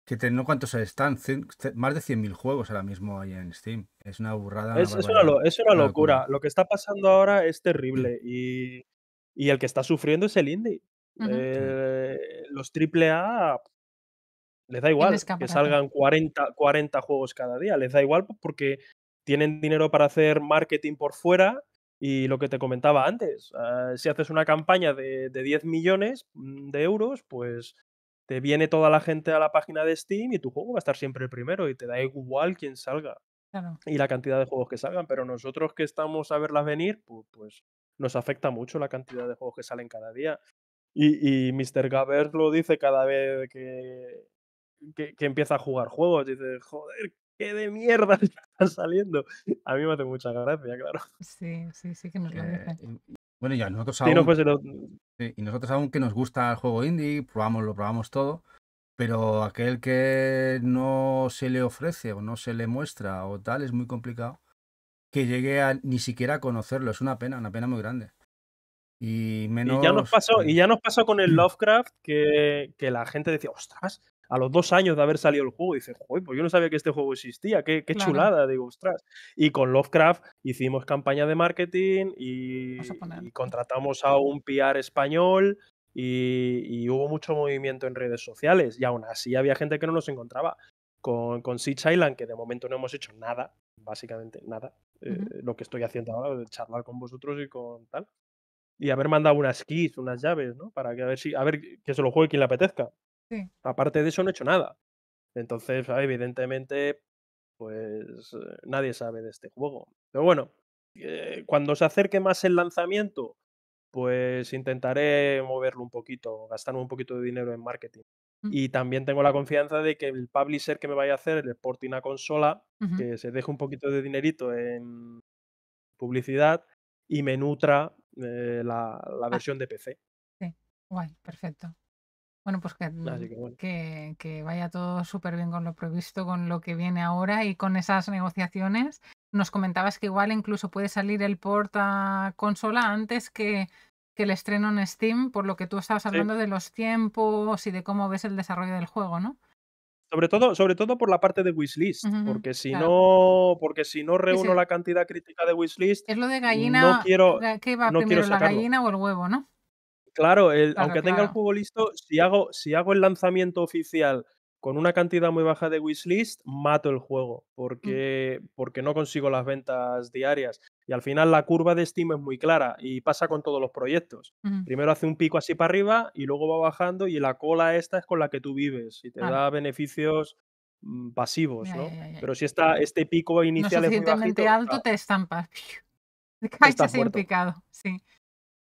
que no cuántos están, más de 100.000 juegos ahora mismo ahí en Steam. Es una burrada. Es, una, locura. Lo que está pasando ahora es mm. terrible y y el que está sufriendo es el indie. Eh, los triple A los AAA les da igual que salgan 40, 40 juegos cada día, les da igual porque tienen dinero para hacer marketing por fuera y lo que te comentaba antes, ah, si haces una campaña de, 10 millones mm, de euros, pues te viene toda la gente a la página de Steam y tu juego va a estar siempre el primero y te da igual quién salga. y la cantidad de juegos que salgan, pero nosotros que estamos a verlas venir, pues nos afecta mucho la cantidad de juegos que salen cada día. Y, y Mr. Gaber lo dice cada vez que, que, empieza a jugar juegos. Dice, joder, qué de mierda están saliendo. A mí me hace mucha gracia, claro. Sí, sí, sí que nos lo eh, bueno, ya nosotros pues, y nosotros aún que nos gusta el juego indie, probamos, lo probamos todo, pero aquel que no se le ofrece o no se le muestra o tal es muy complicado que llegué a ni siquiera a conocerlo. Es una pena, una pena muy grande. Y, ya nos pasó, y ya con el Lovecraft que, la gente decía, ostras, a los dos años de haber salido el juego, dice, joder, pues yo no sabía que este juego existía, qué, qué chulada, digo, ostras. Y con Lovecraft hicimos campaña de marketing y, contratamos a un PR español y, hubo mucho movimiento en redes sociales y aún así había gente que no nos encontraba. Con, con Sea Island, que de momento no hemos hecho nada, básicamente nada, eh, lo que estoy haciendo ahora, charlar con vosotros y con tal. Y haber mandado unas keys, unas llaves, ¿no? Para que a ver si, a ver que se lo juegue quien le apetezca. Aparte de eso, no he hecho nada. Entonces, ah, evidentemente, pues eh, nadie sabe de este juego. Pero bueno, eh, cuando se acerque más el lanzamiento, pues intentaré moverlo un poquito, gastarme un poquito de dinero en marketing. Y también tengo la confianza de que el publisher que me vaya a hacer el porting a consola, que se deje un poquito de dinerito en publicidad y me nutra eh, la, la, ah. versión de PC. Sí, guay, perfecto. Bueno, pues que, mm, que, que vaya todo súper bien con lo previsto, con lo que viene ahora y con esas negociaciones. Nos comentabas que igual incluso puede salir el port a consola antes que que el estreno en Steam, por lo que tú estabas hablando de los tiempos y de cómo ves el desarrollo del juego, ¿no? Sobre todo, sobre todo por la parte de wishlist, porque si no, porque si no reúno la cantidad crítica de wishlist, es lo de gallina, no la gallina o el huevo, no? Claro, aunque tenga el juego listo, si hago, si hago el lanzamiento oficial con una cantidad muy baja de wishlist, mato el juego, porque, porque no consigo las ventas diarias. Y al final la curva de estima es muy clara y pasa con todos los proyectos. Primero hace un pico así para arriba y luego va bajando y la cola esta es con la que tú vives y te da beneficios mm, pasivos, ¿no? Pero si está este pico inicial es muy bajito, alto, te estampas. Te picado, sí.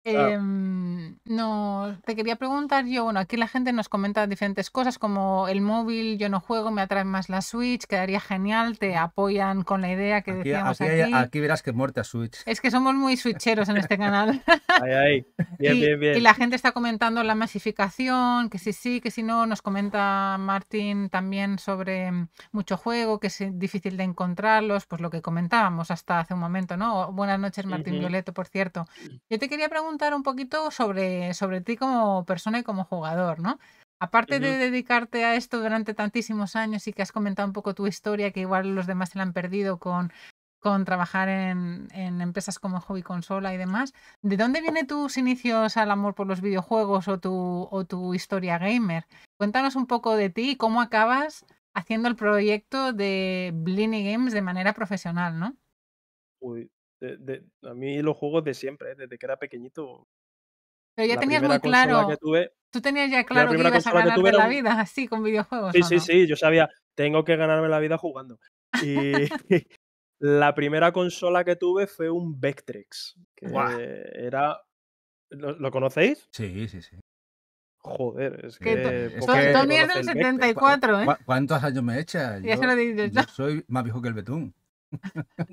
Ah. Em, no, te quería preguntar yo, bueno, aquí la gente nos comenta diferentes cosas como el móvil, yo no juego, me atrae más la Switch, quedaría genial, te mm. apoyan con la idea que decíamos aquí. Aquí, verás que muerte a Switch. Es que somos muy switcheros en este canal. Ahí, ahí, Bien, y, bien, bien. Y la gente está comentando la masificación, que si sí, que si no, nos comenta Martín también sobre mm, mucho juego, que es eh, difícil de encontrarlos, pues lo que comentábamos hasta hace un momento, ¿no? Buenas noches, Martín Violeto, por cierto. Yo te quería preguntar un poquito sobre, sobre ti como persona y como jugador, ¿no? Aparte de dedicarte a esto durante tantísimos años y que has comentado un poco tu historia, que igual los demás se la han perdido con, con trabajar en, empresas como Hobby Consola y demás, ¿de dónde vienen tus inicios al amor por los videojuegos o tu, o tu historia gamer? Cuéntanos un poco de ti y cómo acabas haciendo el proyecto de Blini Games de manera profesional, ¿no? de, de, a mí los juegos de siempre, ¿eh? desde que era pequeñito. Pero ya tenías muy claro. Que tuve, Tú tenías ya claro que ibas a ganarte la vida así con videojuegos. Sí, sí, sí, yo sabía, tengo que ganarme la vida jugando. Y la primera consola que tuve fue un Vectrex. Que era. ¿Lo, conocéis? Sí, sí, sí. Joder, es que. Tony es del 74, ¿eh? ¿Cuántos años me echas? yo soy más viejo que el Betún.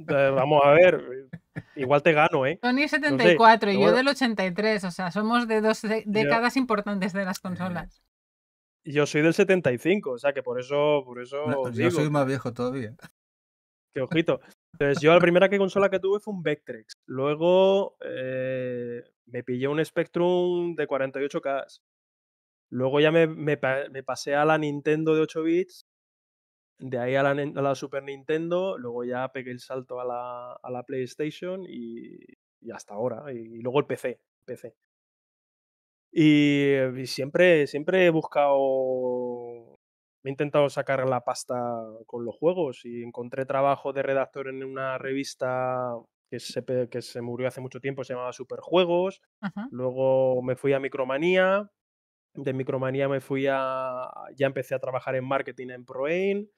Vamos a ver, igual te gano, ¿eh? Sony 74 y yo del 83, o sea, somos de dos décadas importantes de las consolas. Eh, yo soy del 75, o sea que por eso, por eso. yo soy más viejo todavía. Qué ojito. Entonces, yo la primera que consola que tuve fue un Vectrex. Luego eh, me pillé un Spectrum de 48K. Luego ya me pasé a la Nintendo de 8 bits de ahí a la, Super Nintendo, luego ya pegué el salto a la, a la PlayStation y, hasta ahora. Y, luego el PC. PC. Y, siempre, siempre he buscado. Me he intentado sacar la pasta con los juegos y encontré trabajo de redactor en una revista que se, que se murió hace mucho tiempo, se llamaba Superjuegos. Luego me fui a Micromanía. De Micromanía me fui a. Ya empecé a trabajar en marketing en ProAin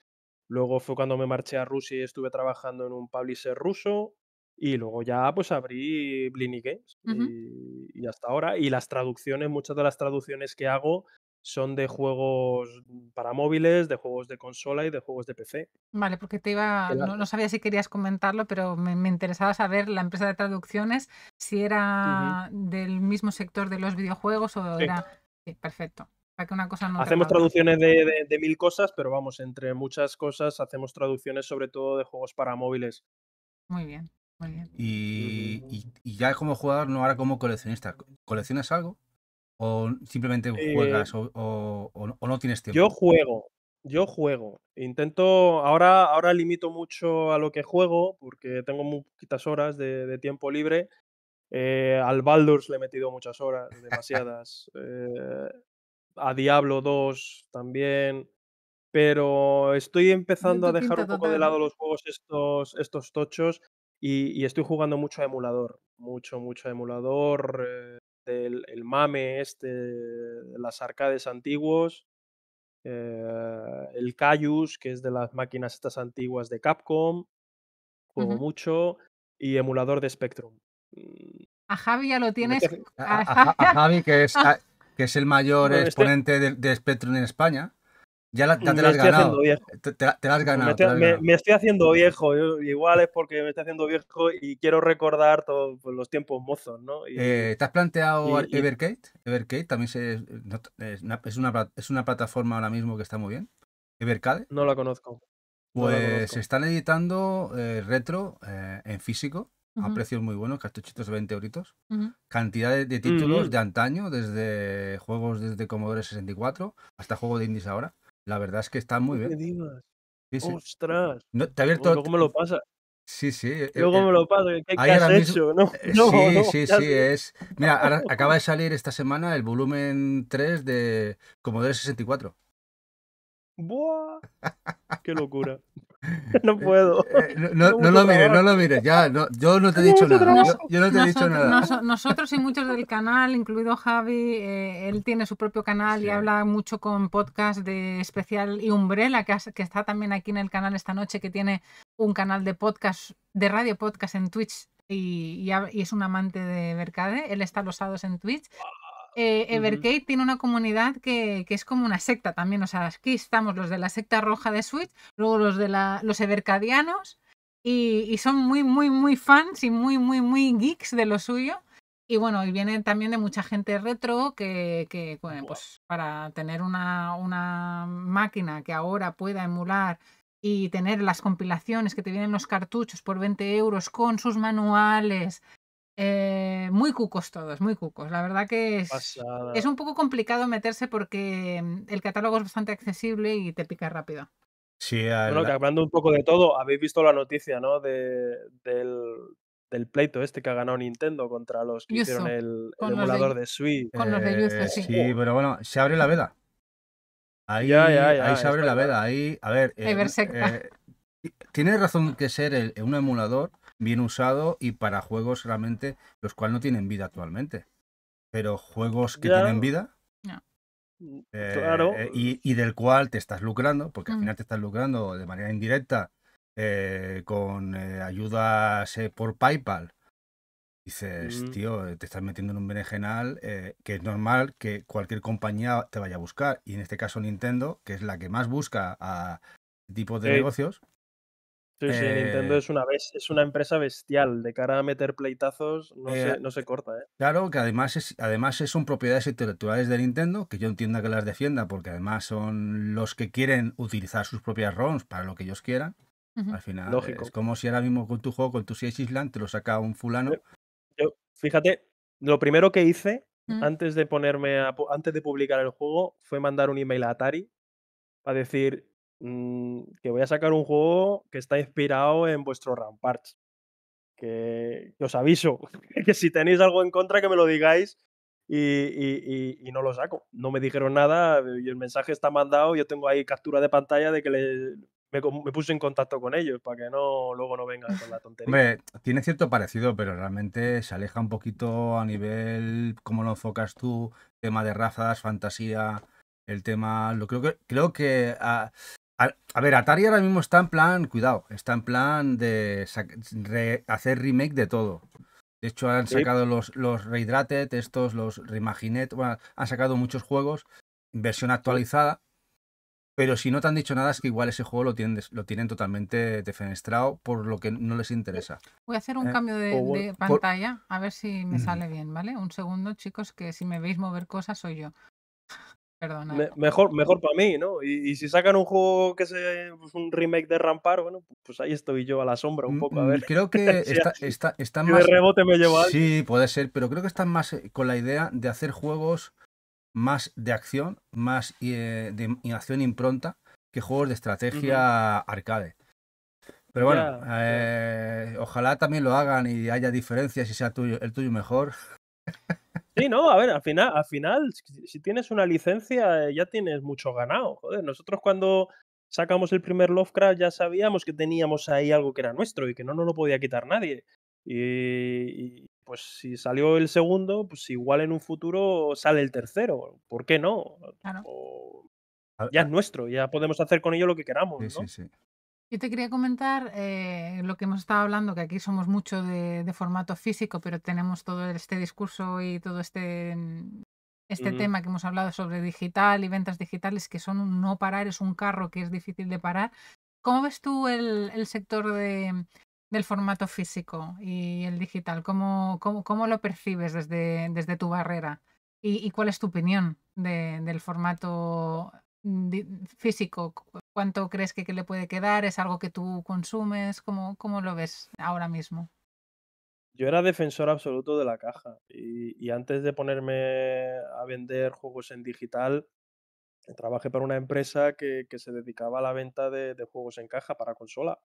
Luego fue cuando me marché a Rusia y estuve trabajando en un publisher ruso. Y luego ya pues abrí Blini Games y, hasta ahora. Y las traducciones, muchas de las traducciones que hago son de juegos para móviles, de juegos de consola y de juegos de PC. Vale, porque te iba, no, sabía si querías comentarlo, pero me, interesaba saber la empresa de traducciones, si era del mismo sector de los videojuegos o era... Sí, perfecto hacemos traducciones de, mil cosas, pero vamos, entre muchas cosas hacemos traducciones sobre todo de juegos para móviles. Muy bien, muy bien. Y, y, y ya como jugador, no ahora como coleccionista, ¿coleccionas algo? ¿O simplemente juegas eh, o, no tienes tiempo? Yo juego, yo juego. Intento, ahora, ahora limito mucho a lo que juego porque tengo muy poquitas horas de, tiempo libre. Eh, al Baldur's le he metido muchas horas, demasiadas. Eh, a Diablo 2 también, pero estoy empezando a dejar un poco de lado los juegos estos, estos tochos y, estoy jugando mucho a emulador, mucho, mucho a emulador, eh, el mame este, las arcades antiguos, eh, el Cayus, que es de las máquinas estas antiguas de Capcom, juego mucho, y emulador de Spectrum. Mm, a Javi ya lo tienes. a Javi, que es ah que es el mayor este exponente de, Spectrum en España. Ya, te, la has ganado. Te, has ganado. Me estoy, haciendo viejo. igual es porque me estoy haciendo viejo y quiero recordar todos pues, los tiempos mozos, ¿no? Eh, ¿Te has planteado Evercade? Evercade también es, una, es, una, plataforma ahora mismo que está muy bien. Evercade. No la conozco. Pues se están editando eh, retro eh, en físico a precios muy buenos, cartuchitos de 20 euritos. Cantidad de, títulos de antaño, desde juegos desde Commodore 64 hasta juegos de indies ahora. La verdad es que están muy bien. ¡Ostras! te abierto... Luego me lo pasa. Sí, sí. Eh, eh, Luego eh, me lo pasa, ¿Qué, has hecho? No, sí, sí, sí. Mira, acaba de salir esta semana el volumen 3 de Commodore 64. ¡Buah! ¡Qué locura! No puedo. Eh, eh, eh, no, lo mires, no lo mires, ya, no, yo no te he dicho nada. Yo, nosotros, y muchos del canal, incluido Javi, él tiene su propio canal y habla mucho con podcast de especial y Umbrella, que, que está también aquí en el canal esta noche, que tiene un canal de podcast, de radio podcast en Twitch y, es un amante de Mercade. Él está los sábados en Twitch eh, Evercade tiene una comunidad que, es como una secta también. O sea, aquí estamos los de la secta roja de Switch, luego los de los Evercadianos, y, son muy, muy, muy fans y muy, muy, muy geeks de lo suyo. Y bueno, y vienen también de mucha gente retro que, pues para tener una, una máquina que ahora pueda emular y tener las compilaciones que te vienen los cartuchos por 20 euros con sus manuales, eh, muy cucos todos, muy cucos. La verdad que es, es, un poco complicado meterse porque mm, el catálogo es bastante accesible y te pica rápido. Bueno, hablando un poco de todo, habéis visto la noticia, ¿no? del, pleito este que ha ganado Nintendo contra los que hicieron el, emulador de, Switch. Eh, sí. pero bueno, se abre la veda. Ahí, ahí se abre la veda. Ahí, a ver. Eh, eh razón que ser un emulador bien usado y para juegos realmente los cuales no tienen vida actualmente. Pero juegos que tienen vida. Mm, eh, claro. Eh, y, del cual te estás lucrando, porque al mm. final te estás lucrando de manera indirecta eh, con ayudas por PayPal. Dices, mm. tío, te estás metiendo en un berenjenal que es normal que cualquier compañía te vaya a buscar. Y en este caso Nintendo, que es la que más busca a, este tipos de negocios. Sí, sí, Nintendo eh es una, es una empresa bestial. De cara a meter pleitazos, no, eh, se, no se corta. ¿eh? Claro, que además, es, además son propiedades intelectuales de Nintendo, que yo entiendo que las defienda, porque además son los que quieren utilizar sus propias ROMs para lo que ellos quieran. Al final, es como si ahora mismo con tu juego, con tu 6 Island, te lo saca un fulano. fíjate, lo primero que hice mm. antes de ponerme antes de publicar el juego fue mandar un email a Atari para decir Mm, que voy a sacar un juego que está inspirado en vuestro Ramparts, Que, os aviso, que si tenéis algo en contra, que me lo digáis y, no lo saco. No me dijeron nada eh, y el mensaje está mandado. Yo tengo ahí captura de pantalla de que me, puse en contacto con ellos para que no luego no vengan con la tontería. tiene cierto parecido, pero realmente se aleja un poquito a nivel, cómo lo enfocas tú, tema de razas, fantasía, el tema. Lo creo que creo que ah, a, ver, Atari ahora mismo está en plan, cuidado, está en plan de hacer remake de todo. De hecho, han sacado los, los Rehydrated, estos, los Reimaginet, han sacado muchos juegos, versión actualizada. Pero si no te han dicho nada, es que igual ese juego lo tienen, lo tienen totalmente defenestrado por lo que no les interesa. Voy a hacer un eh, cambio de, pantalla, a ver si me sale bien, ¿vale? Un segundo, chicos, que si me veis mover cosas soy yo mejor, mejor para mí, ¿no? Y, si sacan un juego que sea pues, un remake de Rampar, bueno, pues ahí estoy yo a la sombra un mm, poco, a mm, ver. Creo que está, está, están más... Sí, puede ser, pero creo que están más eh, con la idea de hacer juegos más de acción, más eh, de acción impronta, que juegos de estrategia arcade. Pero bueno, eh, ojalá también lo hagan y haya diferencias y sea tuyo, el tuyo mejor. Sí, no, a ver, al final, al final, si tienes una licencia, eh, ya tienes mucho ganado. Joder, nosotros cuando sacamos el primer Lovecraft ya sabíamos que teníamos ahí algo que era nuestro y que no nos lo podía quitar nadie. Y, pues si salió el segundo, pues igual en un futuro sale el tercero. ¿Por qué no? ya es nuestro, ya podemos hacer con ello lo que queramos. ¿no? Yo te quería comentar eh, lo que hemos estado hablando, que aquí somos mucho de, formato físico, pero tenemos todo este discurso y todo este, mm, este tema que hemos hablado sobre digital y ventas digitales, que son no parar, es un carro que es difícil de parar. ¿Cómo ves tú el, sector del formato físico y el digital? ¿Cómo, cómo, lo percibes desde, desde tu barrera? ¿Y, cuál es tu opinión del formato mm, físico ¿Cuánto crees que, le puede quedar? ¿Es algo que tú consumes? ¿Cómo, ¿Cómo, lo ves ahora mismo? Yo era defensor absoluto de la caja y, antes de ponerme a vender juegos en digital, trabajé para una empresa que, se dedicaba a la venta de, juegos en caja para consola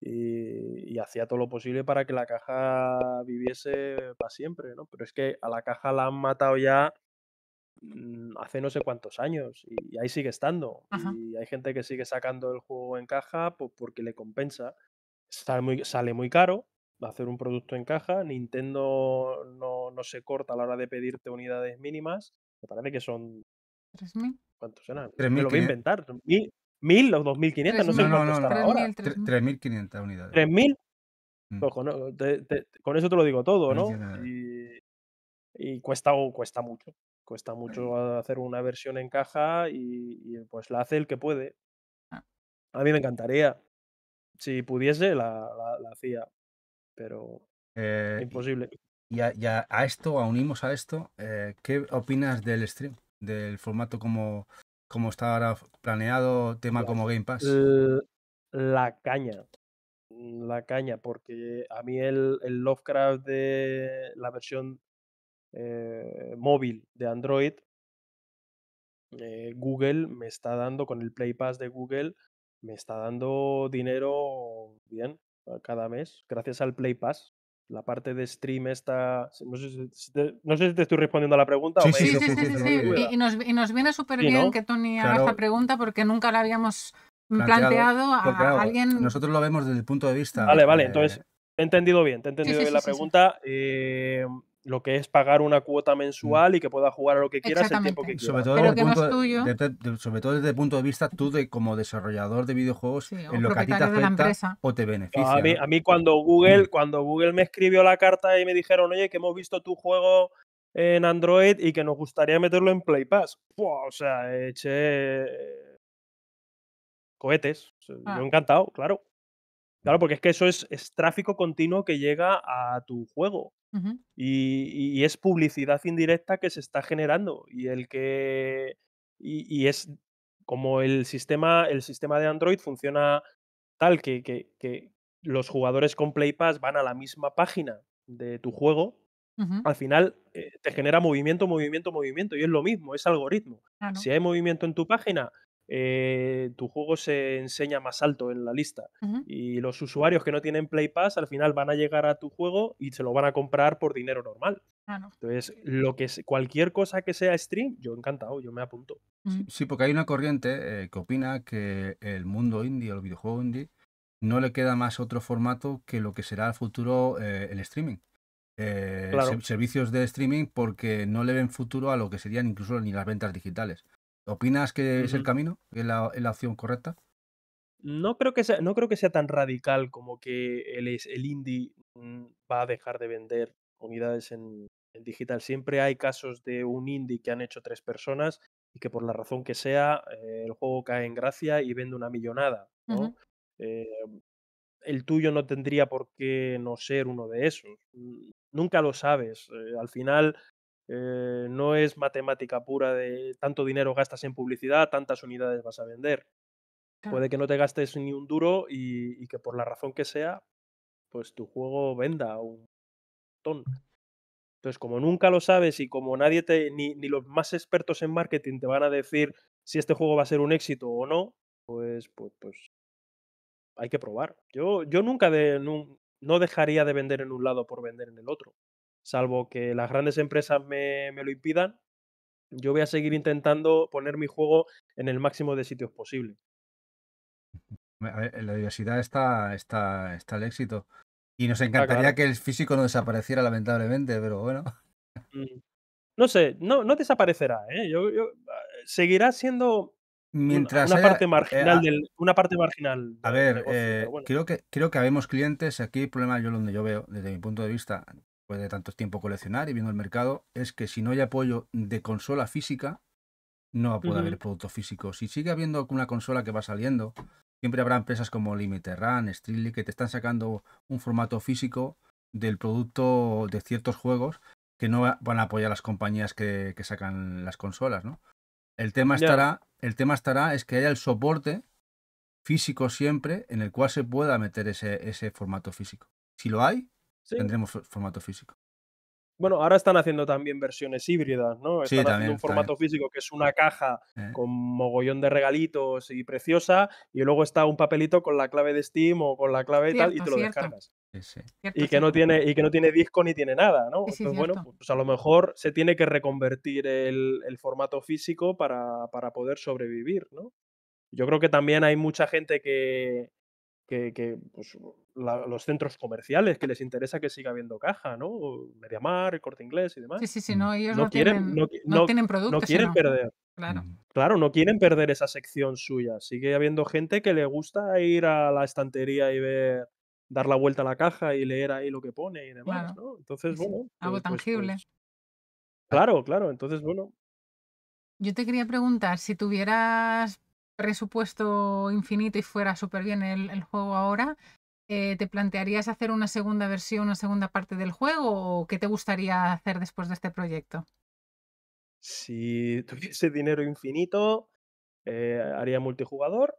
y, y hacía todo lo posible para que la caja viviese para siempre, ¿no? Pero es que a la caja la han matado ya Mm, hace no sé cuántos años y, ahí sigue estando. Y hay gente que sigue sacando el juego en caja pues, porque le compensa. Sale muy, sale muy caro hacer un producto en caja. Nintendo no, no se corta a la hora de pedirte unidades mínimas. Me parece que son. ¿3.000? ¿Cuántos eran. Me lo voy a inventar. ¿Mil, o 2.500? No sé no, cuánto no, no, ahora. 3.500 unidades. ¿3.000? Mm. con, eso te lo digo todo, ¿no? Y, y cuesta, cuesta mucho. Cuesta mucho hacer una versión en caja y, pues la hace el que puede. Ah. A mí me encantaría. Si pudiese, la, hacía. Pero eh, imposible. Y a, a, esto, a unimos a esto, eh, ¿qué opinas del stream? Del formato como, como está ahora planeado, tema como Game Pass. La caña. Mm, la caña, porque a mí el Lovecraft de la versión eh, móvil de Android, eh, Google me está dando, con el Play Pass de Google, me está dando dinero bien ah, cada mes, gracias al Play Pass. La parte de stream está. No sé si te, estoy respondiendo a la pregunta. sí, sí, sí, Y, nos, viene súper bien que Tony haga esta pregunta porque nunca la habíamos mm, planteado, a alguien. Nosotros lo vemos desde el punto de vista. Vale, vale. Eh, entonces, he entendido bien, te he entendido bien la pregunta lo que es pagar una cuota mm. mensual y que pueda jugar a lo que quieras el tiempo que quieras. Sobre todo, desde el punto de vista tú de, como desarrollador de videojuegos en lo que a ti te afecta o te beneficia. a, mí, cuando Google, mm. cuando Google me escribió la carta y me dijeron, oye, que hemos visto tu juego en Android y que nos gustaría meterlo en Play Pass. o sea, eché cohetes. me Yo ah. encantado, claro. Claro, porque es que eso es, tráfico continuo que llega a tu juego y, es publicidad indirecta que se está generando y el que y, es como el sistema el sistema de Android funciona tal que, que, los jugadores con Play Pass van a la misma página de tu juego al final eh, te genera movimiento movimiento movimiento y es lo mismo es algoritmo si hay movimiento en tu página eh, tu juego se enseña más alto en la lista. Y los usuarios que no tienen Play Pass al final van a llegar a tu juego y se lo van a comprar por dinero normal. Ah, Entonces, lo que cualquier cosa que sea stream, yo encantado, yo me apunto. Sí, porque hay una corriente eh, que opina que el mundo indie, el videojuego indie, no le queda más otro formato que lo que será el futuro eh, el streaming. servicios de streaming porque no le ven futuro a lo que serían incluso ni las ventas digitales. ¿Opinas que es el camino? ¿Es la, opción correcta? No creo, que sea, no creo que sea tan radical como que el, el indie mm, va a dejar de vender unidades en, digital. Siempre hay casos de un indie que han hecho tres personas y que por la razón que sea eh, el juego cae en gracia y vende una millonada. Em, el tuyo no tendría por qué no ser uno de esos. Mm, nunca lo sabes. Eh, al final eh, no es matemática pura de tanto dinero gastas en publicidad, tantas unidades vas a vender. Puede que no te gastes ni un duro y, que por la razón que sea, pues tu juego venda un montón. Entonces, como nunca lo sabes y como nadie te, ni, ni los más expertos en marketing te van a decir si este juego va a ser un éxito o no, pues, pues, pues hay que probar. Yo, yo nunca de, no dejaría de vender en un lado por vender en el otro salvo que las grandes empresas me, lo impidan, yo voy a seguir intentando poner mi juego en el máximo de sitios posible. en la diversidad está, está, está el éxito. Y nos encantaría que el físico no desapareciera, lamentablemente, pero bueno. Mm. No sé, no, no desaparecerá. ¿eh? Ah, seguirá siendo ah, una, parte eh, marginal ah del, una parte marginal. A ver, eh, creo, que, creo que habemos clientes aquí, el problema yo donde yo veo, desde mi punto de vista, de tanto tiempo coleccionar y viendo el mercado, es que si no hay apoyo de consola física, no puede haber producto físico. Si sigue habiendo una consola que va saliendo, siempre habrá empresas como Limited Run, Strictly, que te están sacando un formato físico del producto de ciertos juegos que no van a apoyar a las compañías que, sacan las consolas, ¿no? El tema estará, el tema estará es que haya el soporte físico siempre en el cual se pueda meter ese, ese formato físico. Si lo hay, tendremos formato físico. Bueno, ahora están haciendo también versiones híbridas, ¿no? Están sí, haciendo un formato físico que es una eh, caja eh. con mogollón de regalitos y preciosa, y luego está un papelito con la clave de Steam o con la clave y tal, y te lo descargas. y que no tiene y que no tiene disco ni tiene nada, ¿no? Entonces, bueno, pues a lo mejor se tiene que reconvertir el, formato físico para, para poder sobrevivir, ¿no? Yo creo que también hay mucha gente que, que, pues, los centros comerciales que les interesa que siga habiendo caja, ¿no? Mediamar, el corte inglés y demás. Sí, sí, sí, no, ellos no, quieren, no, tienen productos. No quieren perder. Claro. Mm. claro, no quieren perder esa sección suya. Sigue habiendo gente que le gusta ir a la estantería y ver, dar la vuelta a la caja y leer ahí lo que pone y demás, ¿no? Entonces, bueno. Algo pues, pues, tangible. claro, claro, entonces, bueno. Yo te quería preguntar, si tuvieras presupuesto infinito y fuera súper bien el, juego ahora, eh, ¿te plantearías hacer una segunda versión, una segunda parte del juego o qué te gustaría hacer después de este proyecto? Si tuviese dinero infinito, eh, haría multijugador.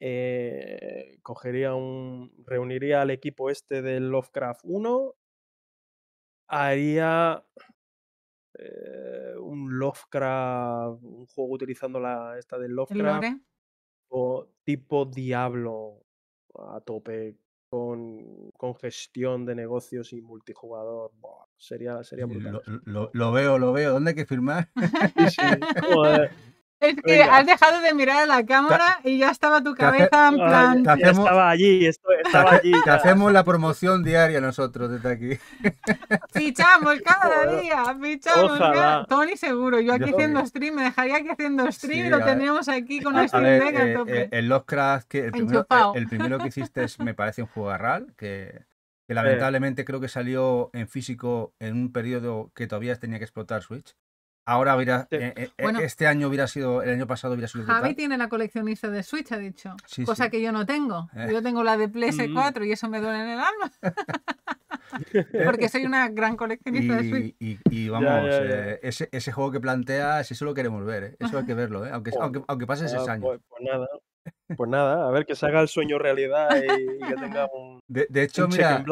Eh, cogería un. reuniría al equipo este del Lovecraft 1. Haría eh, un Lovecraft, un juego utilizando la esta del Lovecraft, o tipo Diablo a tope con, gestión de negocios y multijugador. sería sería brutal. Lo, veo, lo veo. ¿Dónde hay que firmar? joder. Es que has dejado de mirar a la cámara y ya estaba tu cabeza en plan. estaba allí, estaba allí. Te hacemos la promoción diaria nosotros desde aquí. Fichamos cada día, fichamos Tony seguro, yo aquí haciendo stream, me dejaría aquí haciendo stream, lo tenemos aquí con a, stream mega eh, eh, el Lovecraft, que eh, el primero, que hiciste es, me parece un jugarral, que, que lamentablemente creo que salió en físico en un periodo que todavía tenía que explotar Switch. Ahora hubiera, eh, eh, eh, este año hubiera sido, el año pasado hubiera sido. Javi tiene la coleccionista de Switch, ha dicho. cosa que yo no tengo. Yo tengo la de PS4 mm. y eso me duele en el alma. Porque soy una gran coleccionista de Switch. Y, vamos, ese, ese, juego que planteas, eso lo queremos ver. Eso hay que verlo, aunque, aunque, aunque, pase seis ah, años. Pues, pues pues nada, a ver que se haga el sueño realidad y, que tenga un. De, hecho, mira,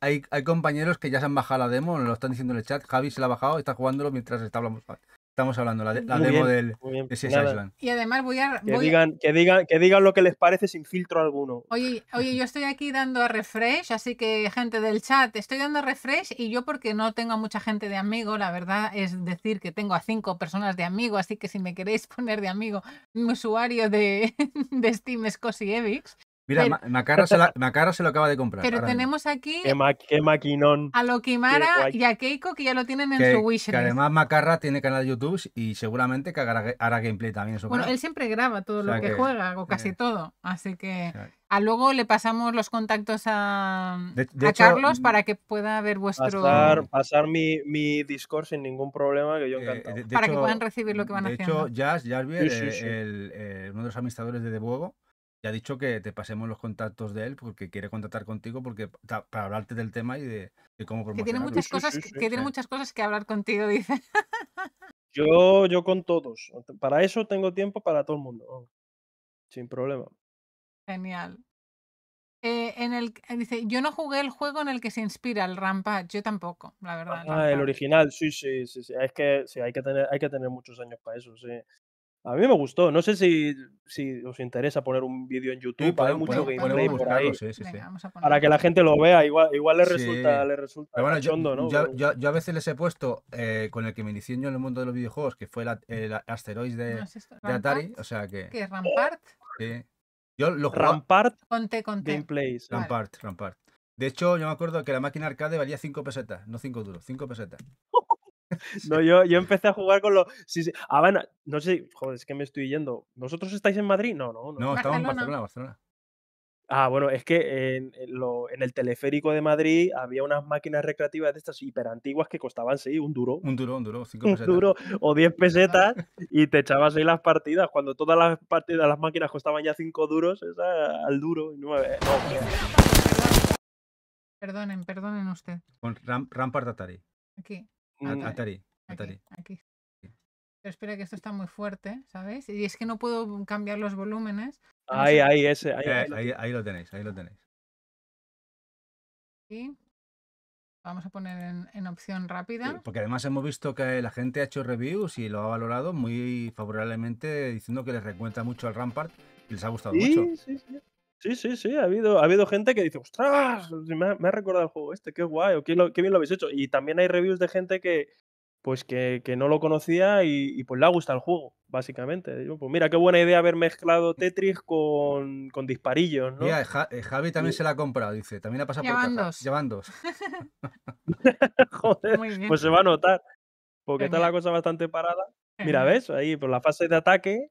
hay, compañeros que ya se han bajado la demo, lo están diciendo en el chat. Javi se la ha bajado y está jugándolo mientras está hablando. Estamos hablando, la, demo del, de pues Island. Y además voy a... que, digan, que, digan, lo que les parece sin filtro alguno. Oye, oye, yo estoy aquí dando a refresh, así que gente del chat, estoy dando a refresh y yo porque no tengo a mucha gente de amigo, la verdad es decir que tengo a cinco personas de amigo, así que si me queréis poner de amigo mi usuario de, de Steam es Cosy Evix, Mira, Macarra, se lo acaba de comprar. Pero tenemos aquí maquinón, a Lokimara y a Keiko que ya lo tienen en su wishlist. Que además Macarra tiene canal de YouTube y seguramente que hará, gameplay también. bueno, él siempre graba todo lo que, juega, o casi todo. Así que a luego le pasamos los contactos a, Carlos para que pueda ver vuestro... Pasar, mi, mi, Discord sin ningún problema, que yo eh, encantado. para que puedan recibir lo que van haciendo hacer. De hecho, Jazz, Jazz eh, uno de los administradores de Debuego, ya ha dicho que te pasemos los contactos de él porque quiere contactar contigo porque para hablarte del tema y de, cómo promocionarlo. Que tiene muchas cosas, que hablar contigo, dice. Yo, yo con todos. Para eso tengo tiempo para todo el mundo. Sin problema. Genial. Eh, en el, eh, dice, yo no jugué el juego en el que se inspira el Rampage, yo tampoco, la verdad. Ah, el, original, sí, sí, sí, Es que sí, hay que tener, hay que tener muchos años para eso, sí. A mí me gustó. No sé si, si os interesa poner un vídeo en YouTube. Hay mucho gameplay por ahí. para que la gente lo vea. Igual, igual le resulta, le resulta ¿no? Yo, yo, a veces les he puesto eh, con el que me inicié yo en el mundo de los videojuegos, que fue el asteroide de, Atari. O sea que. ¿Qué? ¿Rampart? Yo lo Rampart. Conté, Gameplays. Rampart, Rampart. De hecho, yo me acuerdo que la máquina arcade valía 5 pesetas, no 5 duros, 5 pesetas. No, yo, yo empecé a jugar con los. Sí, ah, no sé, joder, es que me estoy yendo. ¿Vosotros estáis en Madrid? No, no, no. No, estamos en Barcelona, Barcelona. Ah, bueno, es que en, lo, en, el teleférico de Madrid había unas máquinas recreativas de estas hiperantiguas que costaban, sí, un duro. Un duro, un duro, cinco pesetas. Un duro o diez pesetas y te echabas ahí las partidas. Cuando todas las partidas, las máquinas costaban ya cinco duros, esa al duro. nueve... Perdonen, perdonen usted. Con Ram, Aquí. Atari. Aquí, Pero espera que esto está muy fuerte, ¿sabéis? Y es que no puedo cambiar los volúmenes. Ahí, ahí, ese. Ahí, eh, ahí, lo tenéis, ahí lo tenéis. Y vamos a poner en, opción rápida. Porque además hemos visto que la gente ha hecho reviews y lo ha valorado muy favorablemente, diciendo que les recuenta mucho al Rampart y les ha gustado mucho. Sí, Sí, sí, sí, ha habido, ha habido gente que dice, ostras, me ha, recordado el juego este, qué guay, qué, bien lo habéis hecho. Y también hay reviews de gente que, pues, que, no lo conocía y, pues le ha gustado el juego, básicamente. pues mira, qué buena idea haber mezclado Tetris con, con disparillos, ¿no? Mira, eh, Javi también se la ha comprado, dice, también ha pasado por casa. Llevan dos. Joder, pues se va a notar, porque está la cosa bastante parada. Mira, ¿ves? Ahí, por pues la fase de ataque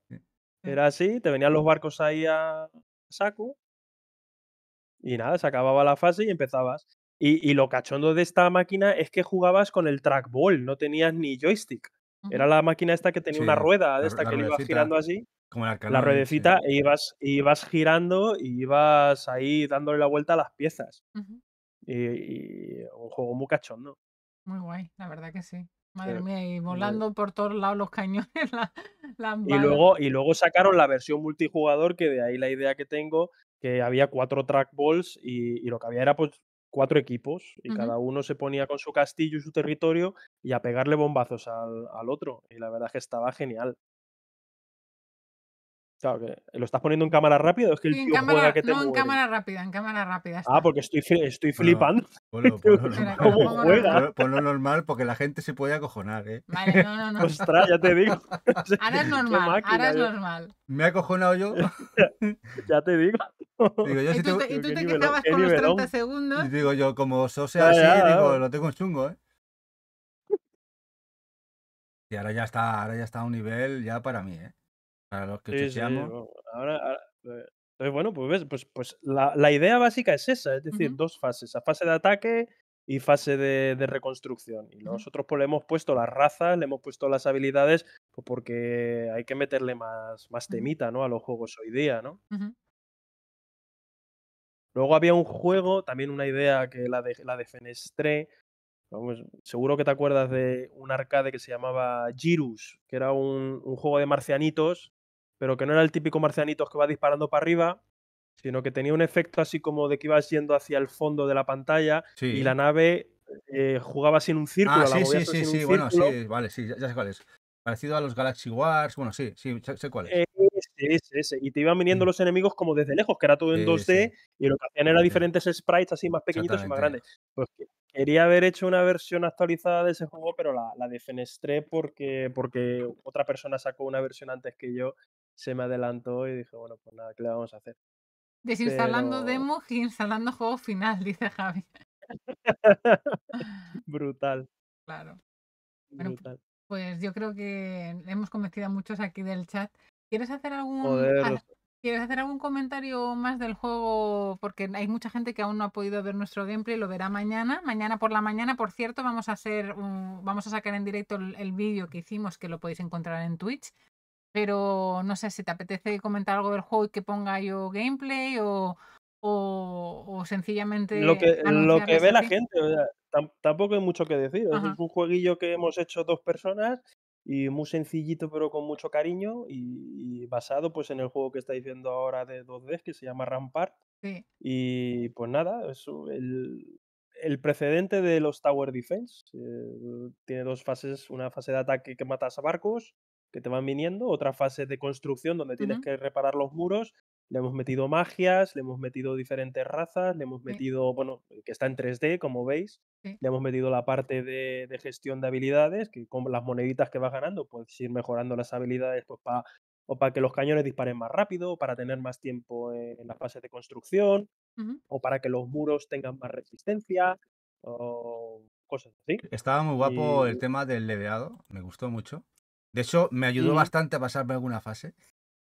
era así, te venían los barcos ahí a saco y nada, se acababa la fase y empezabas. Y, y, lo cachondo de esta máquina es que jugabas con el trackball, no tenías ni joystick. Era la máquina esta que tenía una rueda de esta que le ibas girando así. Como la ruedecita, e ibas, e ibas girando y ibas ahí dándole la vuelta a las piezas. y, un juego muy cachondo. Muy guay, la verdad que sí. Madre eh, mía, y volando por todos lados los cañones. y, luego, y luego sacaron la versión multijugador, que de ahí la idea que tengo que había cuatro trackballs y, y lo que había era pues cuatro equipos y cada uno se ponía con su castillo y su territorio y a pegarle bombazos al, al, otro. Y la verdad que estaba genial. ¿lo estás poniendo en cámara rápida es que el tío juega que te No, en cámara rápida, en cámara rápida. Ah, porque estoy, estoy flipando. ponlo, normal, ¿Cómo juega? ponlo normal porque la gente se puede acojonar, ¿eh? Vale, no, no, no. Ostras, ya te digo. Ahora es normal, ahora es normal. ¿Me he acojonado yo? ya te digo. ¿Y, tú, te, quedabas con los 30 segundos. Y digo yo, como sea así, digo, lo tengo chungo, ¿eh? Y ahora ya está, ahora ya está a un nivel ya para mí, ¿eh? que bueno, pues pues, pues la, idea básica es esa, es decir, dos fases, la fase de ataque y fase de, reconstrucción. Y nosotros pues le hemos puesto las razas, le hemos puesto las habilidades, pues, porque hay que meterle más, más temita, ¿no? A los juegos hoy día, ¿no? Luego había un juego, también una idea que la de la de Fenestré, seguro que te acuerdas de un arcade que se llamaba Girus, que era un, un juego de marcianitos pero que no era el típico Marcianitos que va disparando para arriba, sino que tenía un efecto así como de que ibas yendo hacia el fondo de la pantalla y la nave jugaba eh, jugaba sin un ah, círculo. Ah, sí, sí, sí, sí, bueno, sí, vale, sí, ya, sé cuál es. Parecido a los Galaxy Wars, bueno, sí, sí, sé cuál es. Ese, eh, ese, ese. Y te iban viniendo los enemigos como desde lejos, que era todo en 2D, y lo que hacían era diferentes sprites así más pequeñitos y más grandes. Pues quería haber hecho una versión actualizada de ese juego, pero la, la defenestré porque, porque otra persona sacó una versión antes que yo se me adelantó y dije, bueno, pues nada, ¿qué le vamos a hacer? Desinstalando demo demos y instalando juego final, dice Javi. Brutal. Claro. Brutal. Pues yo creo que hemos convencido a muchos aquí del chat. ¿Quieres hacer algún ¿Quieres hacer algún comentario más del juego? Porque hay mucha gente que aún no ha podido ver nuestro gameplay, lo verá mañana. Mañana por la mañana, por cierto, vamos a hacer vamos a sacar en directo el, el vídeo que hicimos, que lo podéis encontrar en Twitch. Pero no sé si te apetece comentar algo del juego y que ponga yo gameplay o, sencillamente. Lo que, lo que ve la gente, tampoco hay mucho que decir. Es un jueguillo que hemos hecho dos personas y muy sencillito pero con mucho cariño y, basado pues en el juego que está diciendo ahora de 2D que se llama Rampart y pues nada es el, el, precedente de los Tower Defense eh, tiene dos fases una fase de ataque que matas a barcos que te van viniendo, otra fase de construcción donde tienes que reparar los muros. Le hemos metido magias, le hemos metido diferentes razas, le hemos metido, bueno, que está en 3D, como veis. Le hemos metido la parte de, gestión de habilidades, que con las moneditas que vas ganando, puedes ir mejorando las habilidades pues, para o para que los cañones disparen más rápido, o para tener más tiempo en las fases de construcción, o para que los muros tengan más resistencia, o cosas así. Estaba muy guapo el tema del leveado, me gustó mucho. De hecho, me ayudó bastante a pasarme alguna fase.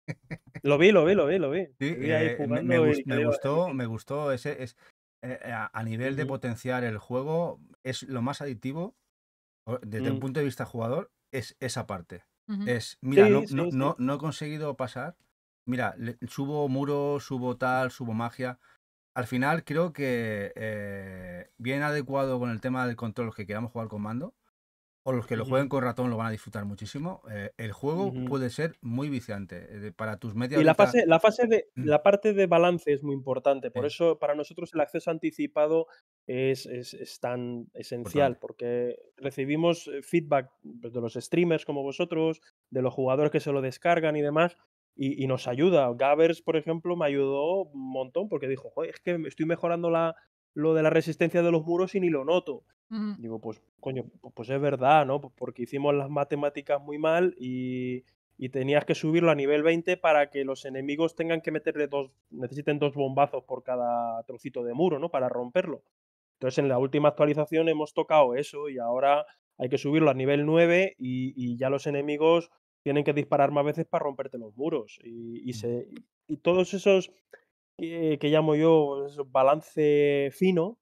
Lo vi, lo vi, lo vi, lo vi. me, gustó, me gustó ese. Eh, eh, a, nivel de potenciar el juego, es lo más adictivo desde el mm. punto de vista jugador, es esa parte. Es, mira, no, he conseguido pasar. Mira, subo muro, subo tal, subo magia. Al final creo que eh, bien adecuado con el tema del control que queramos jugar con mando, o los que lo jueguen con ratón lo van a disfrutar muchísimo. Eh, el juego puede ser muy viciante eh, para tus medias. Y la fase, la fase de la parte de balance es muy importante. Por eso para nosotros el acceso anticipado es, es, tan esencial porque recibimos eh, feedback pues, de los streamers como vosotros, de los jugadores que se lo descargan y demás, y, nos ayuda. Gavers, por ejemplo, me ayudó un montón porque dijo, Joder, es que estoy mejorando la, lo de la resistencia de los muros y ni lo noto. Digo, pues coño, pues es verdad, ¿no? Pues porque hicimos las matemáticas muy mal y, tenías que subirlo a nivel 20 para que los enemigos tengan que meterle dos, necesiten dos bombazos por cada trocito de muro, ¿no? Para romperlo. Entonces en la última actualización hemos tocado eso y ahora hay que subirlo a nivel 9 y, ya los enemigos tienen que disparar más veces para romperte los muros. Y, mm. todos esos que, que llamo yo balance fino,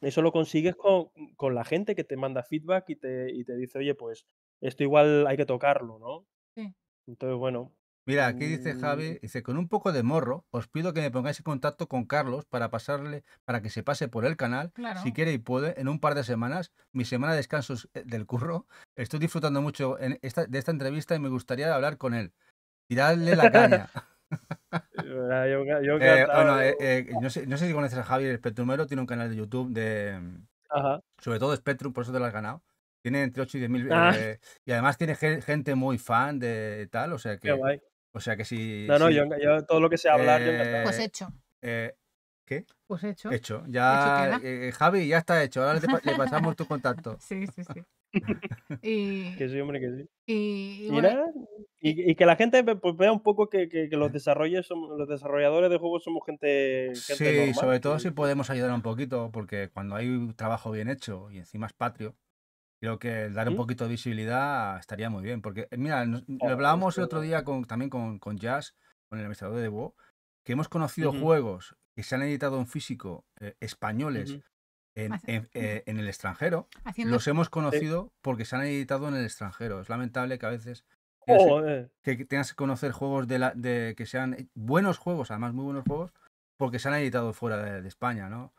eso lo consigues con, con la gente que te manda feedback y te, y te dice, oye, pues esto igual hay que tocarlo, ¿no? Entonces, bueno, Mira, aquí dice mm, Javi, dice, con un poco de morro, os pido que me pongáis en contacto con Carlos para pasarle, para que se pase por el canal, si quiere y puede, en un par de semanas, mi semana de descansos eh, del curro. Estoy disfrutando mucho en esta- de esta entrevista y me gustaría hablar con él. Tiradle la caña no, sé, si conoces a Javi el Spectrumero, tiene un canal de YouTube de. Sobre todo Spectrum, por eso te lo has ganado. Tiene entre 8 y 10 mil. Ah. Eh, y además tiene gente muy fan de tal, o sea que. O sea que si. No, no, yo, todo lo que sea hablar, Pues hecho. Eh, ¿Qué? Pues hecho. Hecho. Ya, eh, Javi, ya está hecho. Ahora le, le pasamos tu contacto. sí, sí, sí. y, que sí, hombre, que sí. Y, eh que la gente pues, vea un poco que, los, desarrollos los desarrolladores de juegos somos gente. gente sí, sobre todo si podemos ayudar un poquito, porque cuando hay trabajo bien hecho y encima es patrio, creo que dar un poquito de visibilidad estaría muy bien. Porque, mira, hablábamos el otro día también con, Jazz, con el administrador de Bo, que hemos conocido juegos que se han editado en físico eh, españoles. Eh, en, el extranjero. Los hemos conocido porque se han editado en el extranjero. Es lamentable que a veces que tengas que conocer juegos de, la, que sean buenos juegos, además muy buenos juegos, porque se han editado fuera de, España, ¿no?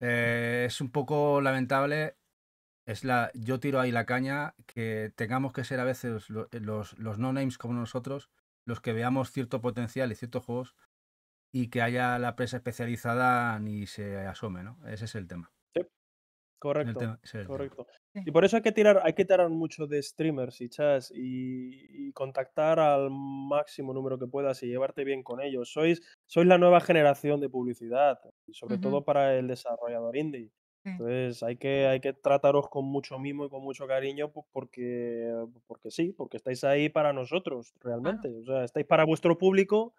Eh, es un poco lamentable. Es la, yo tiro ahí la caña que tengamos que ser a veces los, los no-names como nosotros los que veamos cierto potencial y ciertos juegos y que haya la presa especializada ni se asome, ¿no? Ese es el tema. Correcto. correcto. Y por eso hay que tirar, hay que tirar mucho de streamers y chats y, contactar al máximo número que puedas y llevarte bien con ellos. Sois, sois la nueva generación de publicidad, sobre todo para el desarrollador indie. Entonces hay que, hay que trataros con mucho mimo y con mucho cariño pues, porque, porque sí, porque estáis ahí para nosotros realmente. O sea, estáis para vuestro público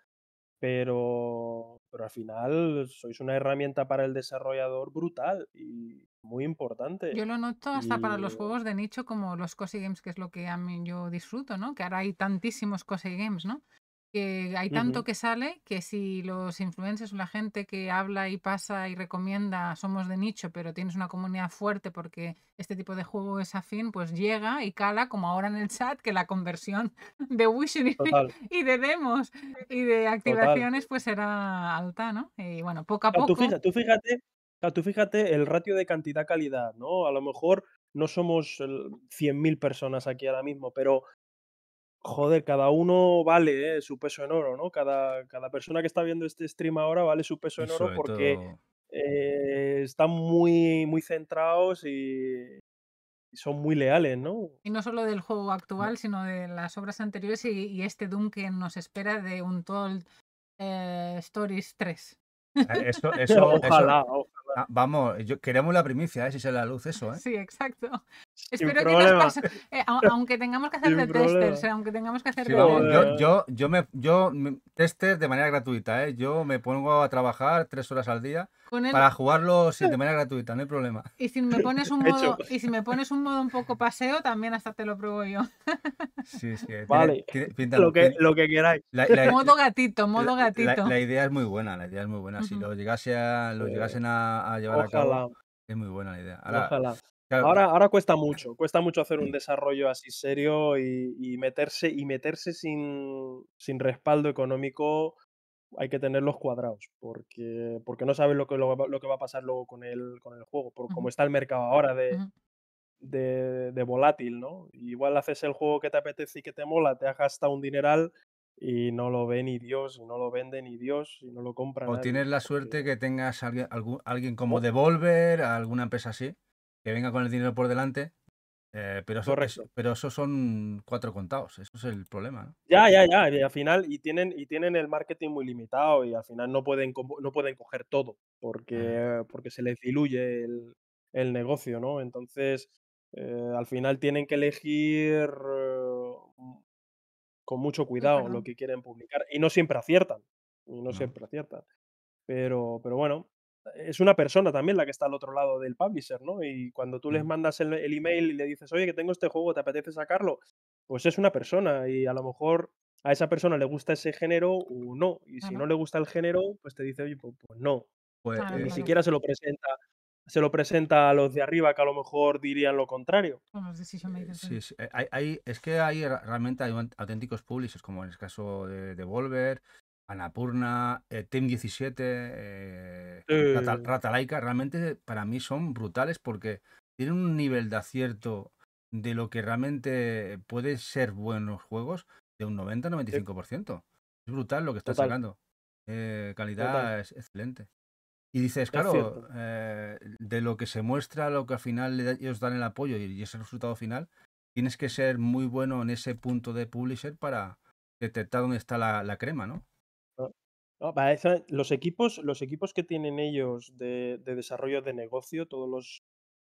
pero, pero al final sois una herramienta para el desarrollador brutal y muy importante. Yo lo noto hasta para los juegos de nicho como los cosy games, que es lo que a mí yo disfruto, ¿no? Que ahora hay tantísimos cosy games, ¿no? que hay tanto que sale que si los influencers o la gente que habla y pasa y recomienda somos de nicho, pero tienes una comunidad fuerte porque este tipo de juego es afín, pues llega y cala, como ahora en el chat, que la conversión de Wish y de demos y de activaciones pues era alta, ¿no? Y bueno, poco a poco... Tú fíjate, tú fíjate, tú fíjate el ratio de cantidad-calidad, ¿no? A lo mejor no somos 100.000 personas aquí ahora mismo, pero joder, cada uno vale eh, su peso en oro, ¿no? Cada, cada, persona que está viendo este stream ahora vale su peso en oro porque eh, están muy, muy centrados y son muy leales, ¿no? Y no solo del juego mm. actual, sino de las obras anteriores y, este Doom que nos espera de un Told eh, Stories 3. Eso, eso, ojalá, ah, vamos, queremos la primicia, ¿eh? si se la luz eso. ¿eh? Sí, exacto. Espero que nos pase, eh, aunque tengamos que hacer de testers, eh, aunque tengamos que hacer eh. yo, yo, me, yo tester de manera gratuita, ¿eh? Yo me pongo a trabajar tres horas al día para jugarlo de manera gratuita, no hay problema. Y si me pones un modo, y si me pones un modo un poco paseo, también hasta te lo pruebo yo. Sí, sí. Vale. lo, que, queráis. modo gatito, modo gatito. La, idea es muy buena, la idea es muy buena. Si lo llegase a, lo llegasen a, llevar a cabo. Es muy buena la idea. Ahora, ahora cuesta mucho, cuesta mucho hacer un desarrollo así serio y, meterse, y meterse sin, respaldo económico hay que tenerlos cuadrados, porque, porque no sabes lo que, va a pasar luego con el, con el juego, como está el mercado ahora de, de, volátil, ¿no? Igual haces el juego que te apetece y que te mola, te has gastado un dineral y no lo ve ni Dios, y no lo vende ni Dios, y no lo compran. O tienes la suerte que tengas alguien, alguien como Devolver, alguna empresa así que venga con el dinero por delante. Eh, pero, eso, esos son cuatro contados, eso es el problema. Ya, ya, ya, y al final, y tienen, y tienen el marketing muy limitado y al final no pueden, no pueden coger todo porque, porque se les diluye el, negocio, ¿no? Entonces, eh, al final tienen que elegir mm, con mucho cuidado lo que quieren publicar y no siempre aciertan, y no, no. siempre aciertan. Pero, pero bueno, es una persona también la que está al otro lado del publisher, ¿no? Y cuando tú les mm. mandas el, email y le dices, oye, que tengo este juego, ¿te apetece sacarlo? Pues es una persona y a lo mejor a esa persona le gusta ese género o no. Y si no le gusta el género, pues te dice, oye, pues, no. Pues, eh, ni siquiera se lo presenta se lo presenta a los de arriba que a lo mejor dirían lo contrario. es que hay realmente hay auténticos publishers, como en el caso de, de Volver, Anapurna, eh, Team 17, eh, Rata, realmente para mí son brutales porque tienen un nivel de acierto de lo que realmente puede ser buenos juegos de un 90-95%. Es brutal lo que estás sacando. Eh, calidad es excelente. Y dices, claro, de lo que se muestra, lo que al final ellos dan el apoyo y, ese resultado final, tienes que ser muy bueno en ese punto de publisher para detectar dónde está la crema, ¿no? los, equipos, los equipos que tienen ellos de, desarrollo de negocio, todos los,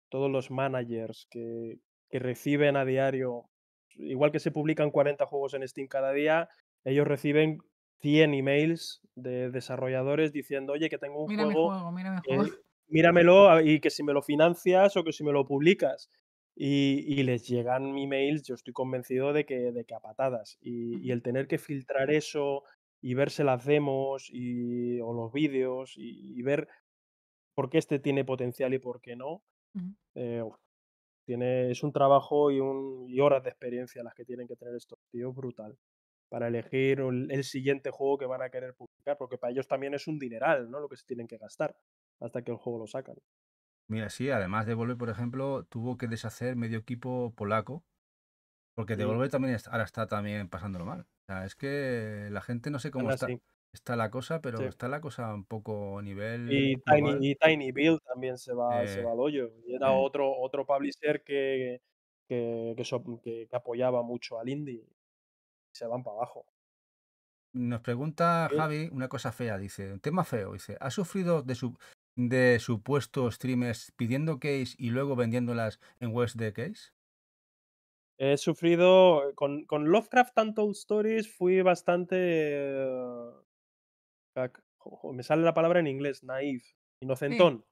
todos los managers que, que reciben a diario, igual que se publican 40 juegos en Steam cada día, ellos reciben 100 emails de desarrolladores diciendo, oye, que tengo un juego, juego, mira mi juego. míramelo y que si me lo financias o que si me lo publicas. Y, les llegan emails, yo estoy convencido de que, de que a patadas. Y, y, el tener que filtrar eso y verse las demos y, o los vídeos y, ver por qué este tiene potencial y por qué no. Eh, tiene, es un trabajo y, un, y horas de experiencia las que tienen que tener estos tíos brutal para elegir el, siguiente juego que van a querer publicar, porque para ellos también es un dineral, ¿no? Lo que se tienen que gastar hasta que el juego lo sacan. Mira, sí, además de volver por ejemplo, tuvo que deshacer medio equipo polaco, porque Devolver también ahora está también pasándolo mal es que la gente no sé cómo está. Está la cosa, pero está la cosa un poco nivel. Y Tiny, y también se eh, va, al hoyo. Y era eh. otro, otro publisher que, que, apoyaba mucho al indie. Se van para abajo. Nos pregunta Javi una cosa fea, dice, un tema feo, dice, ¿ha sufrido de, su, de supuestos streamers pidiendo case y luego vendiéndolas en west de case? He sufrido eh, con, con Lovecraft Untold Stories, fui bastante... me sale la palabra en inglés, naive, inocentón.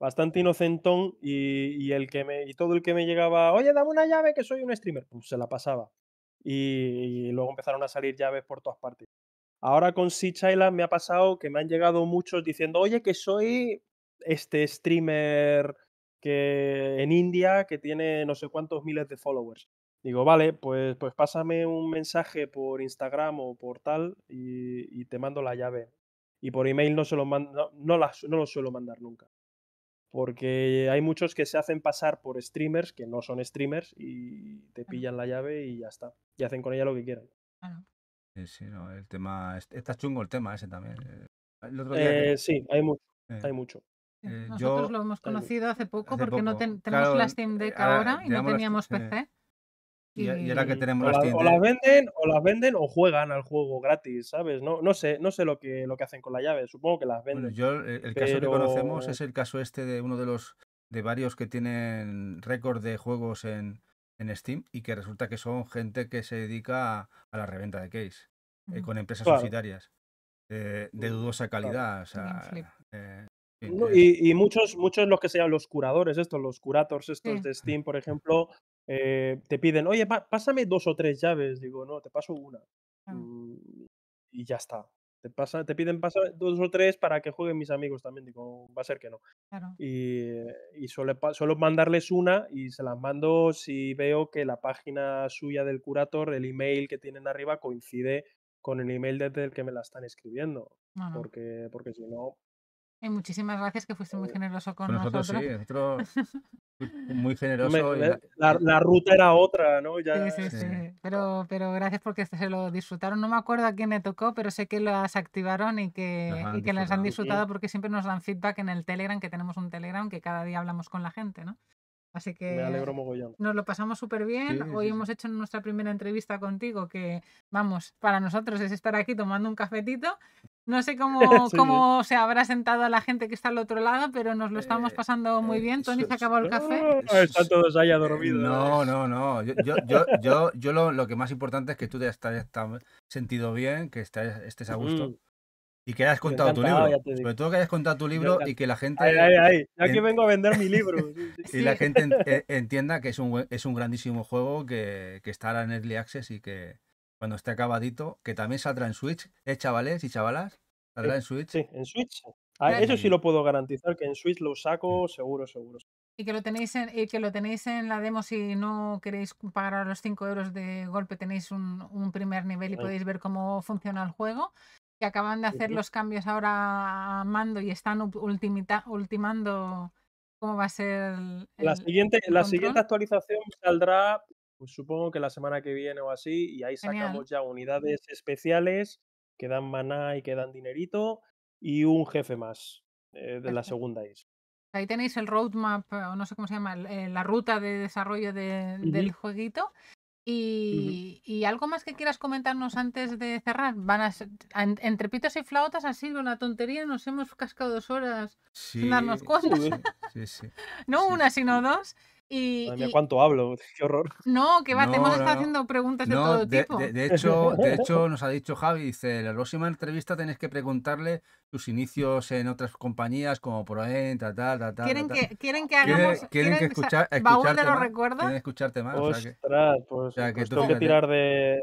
Bastante inocentón y, y, el que me, y todo el que me llegaba, oye, dame una llave que soy un streamer, pues se la pasaba. Y, luego empezaron a salir llaves por todas partes. Ahora con Sea me ha pasado que me han llegado muchos diciendo, oye, que soy este streamer que en India que tiene no sé cuántos miles de followers. Digo, vale, pues, pues pásame un mensaje por Instagram o por tal y, te mando la llave. Y por email no, se lo mando, no, las, no lo suelo mandar nunca. Porque hay muchos que se hacen pasar por streamers que no son streamers y te pillan la llave y ya está. Y hacen con ella lo que quieran. Ah, sí, sí, no, el tema. Está chungo el tema ese también. Eh. Eh, sí, hay mucho. Eh. Hay mucho. Eh, nosotros lo hemos eh, conocido hace poco porque no tenemos la eh, Steam Deck ahora, y no teníamos PC. Y, ahora que tenemos o, las o las venden o las venden o juegan al juego gratis, ¿sabes? No, no sé, no sé lo que lo que hacen con la llave, supongo que las venden. el, caso que conocemos es el caso este de uno de los de varios que tienen récord de juegos en, en Steam y que resulta que son gente que se dedica a, la reventa de case con empresas claro. de dudosa calidad. Eh. y, muchos, muchos los que se llaman los curadores, estos, los curators, estos de Steam, por ejemplo, eh, te piden, oye, pásame dos o tres llaves. Digo, no, te paso una. Ah. Mm, y ya está. Te, pasa, te piden pásame dos o tres para que jueguen mis amigos también. Digo, va a ser que no. Y, eh, suelo, mandarles una y se las mando si veo que la página suya del curator, el email que tienen arriba, coincide con el email desde el que me la están escribiendo. Porque, porque si no, y muchísimas gracias que fuiste muy generoso con, nosotros, muy generoso. la, ruta era otra, ¿no? Sí, sí, sí, Pero, pero gracias porque se lo disfrutaron. No me acuerdo a quién le tocó, pero sé que las activaron y que, las han disfrutado porque siempre nos dan feedback en el Telegram, que tenemos un Telegram que cada día hablamos con la gente, ¿no? Así que nos lo pasamos súper bien. Hoy hemos hecho nuestra primera entrevista contigo, que vamos, para nosotros es estar aquí tomando un cafetito no sé cómo, cómo se habrá sentado a la gente que está al otro lado, pero nos lo estamos eh, pasando muy bien. Tony se acabó el café. Ah, no, todos dormidos. No, no, no. Yo, yo, yo, yo, lo, que más importante es que tú te hayas sentido bien, que estés, estés a gusto. Mm. Y que hayas contado tu libro. Sobre todo que hayas contado tu libro y que la gente. Ay, ay, ay. Aquí vengo a vender mi libro. y la gente entienda que es un, es un grandísimo juego que, que está en Early Access y que, cuando esté acabadito, que también saldrá en Switch, ¿eh, chavales y chavalas? ¿Saldrá eh, en Switch? Sí, en Switch. Ah, eso sí lo puedo garantizar, que en Switch lo saco seguro, seguro. Y que lo tenéis en, y que lo tenéis en la demo si no queréis pagar los 5 euros de golpe, tenéis un, primer nivel y podéis ver cómo funciona el juego. Que acaban de hacer los cambios ahora a mando y están ultimita, ultimando cómo va a ser la siguiente La siguiente actualización saldrá pues, supongo que la semana que viene o así, y ahí sacamos ya unidades especiales que dan maná y que dan dinerito, y un jefe más eh, de la segunda isla. Ahí tenéis el roadmap, o no sé cómo se llama, eh, la ruta de desarrollo del jueguito. Y, algo más que quieras comentarnos antes de cerrar. Van a, entre pitos y flautas ha sido una tontería, nos hemos cascado dos horas sin darnos cuenta. no una, sino dos. Y, ¿cuánto hablo? ¡Qué horror! No, que va, no, hemos estado haciendo preguntas de todo tipo. De, hecho, de hecho, nos ha dicho Javi, dice, la próxima entrevista tenés que preguntarle tus inicios en otras compañías como Proent, tal, tal, tal. ¿Quieren, Que, quieren que hagamos... Quieren, que escuchar, escucharte de Quieren escucharte más. Ostras, pues, o sea que, pues, tengo que tirar de,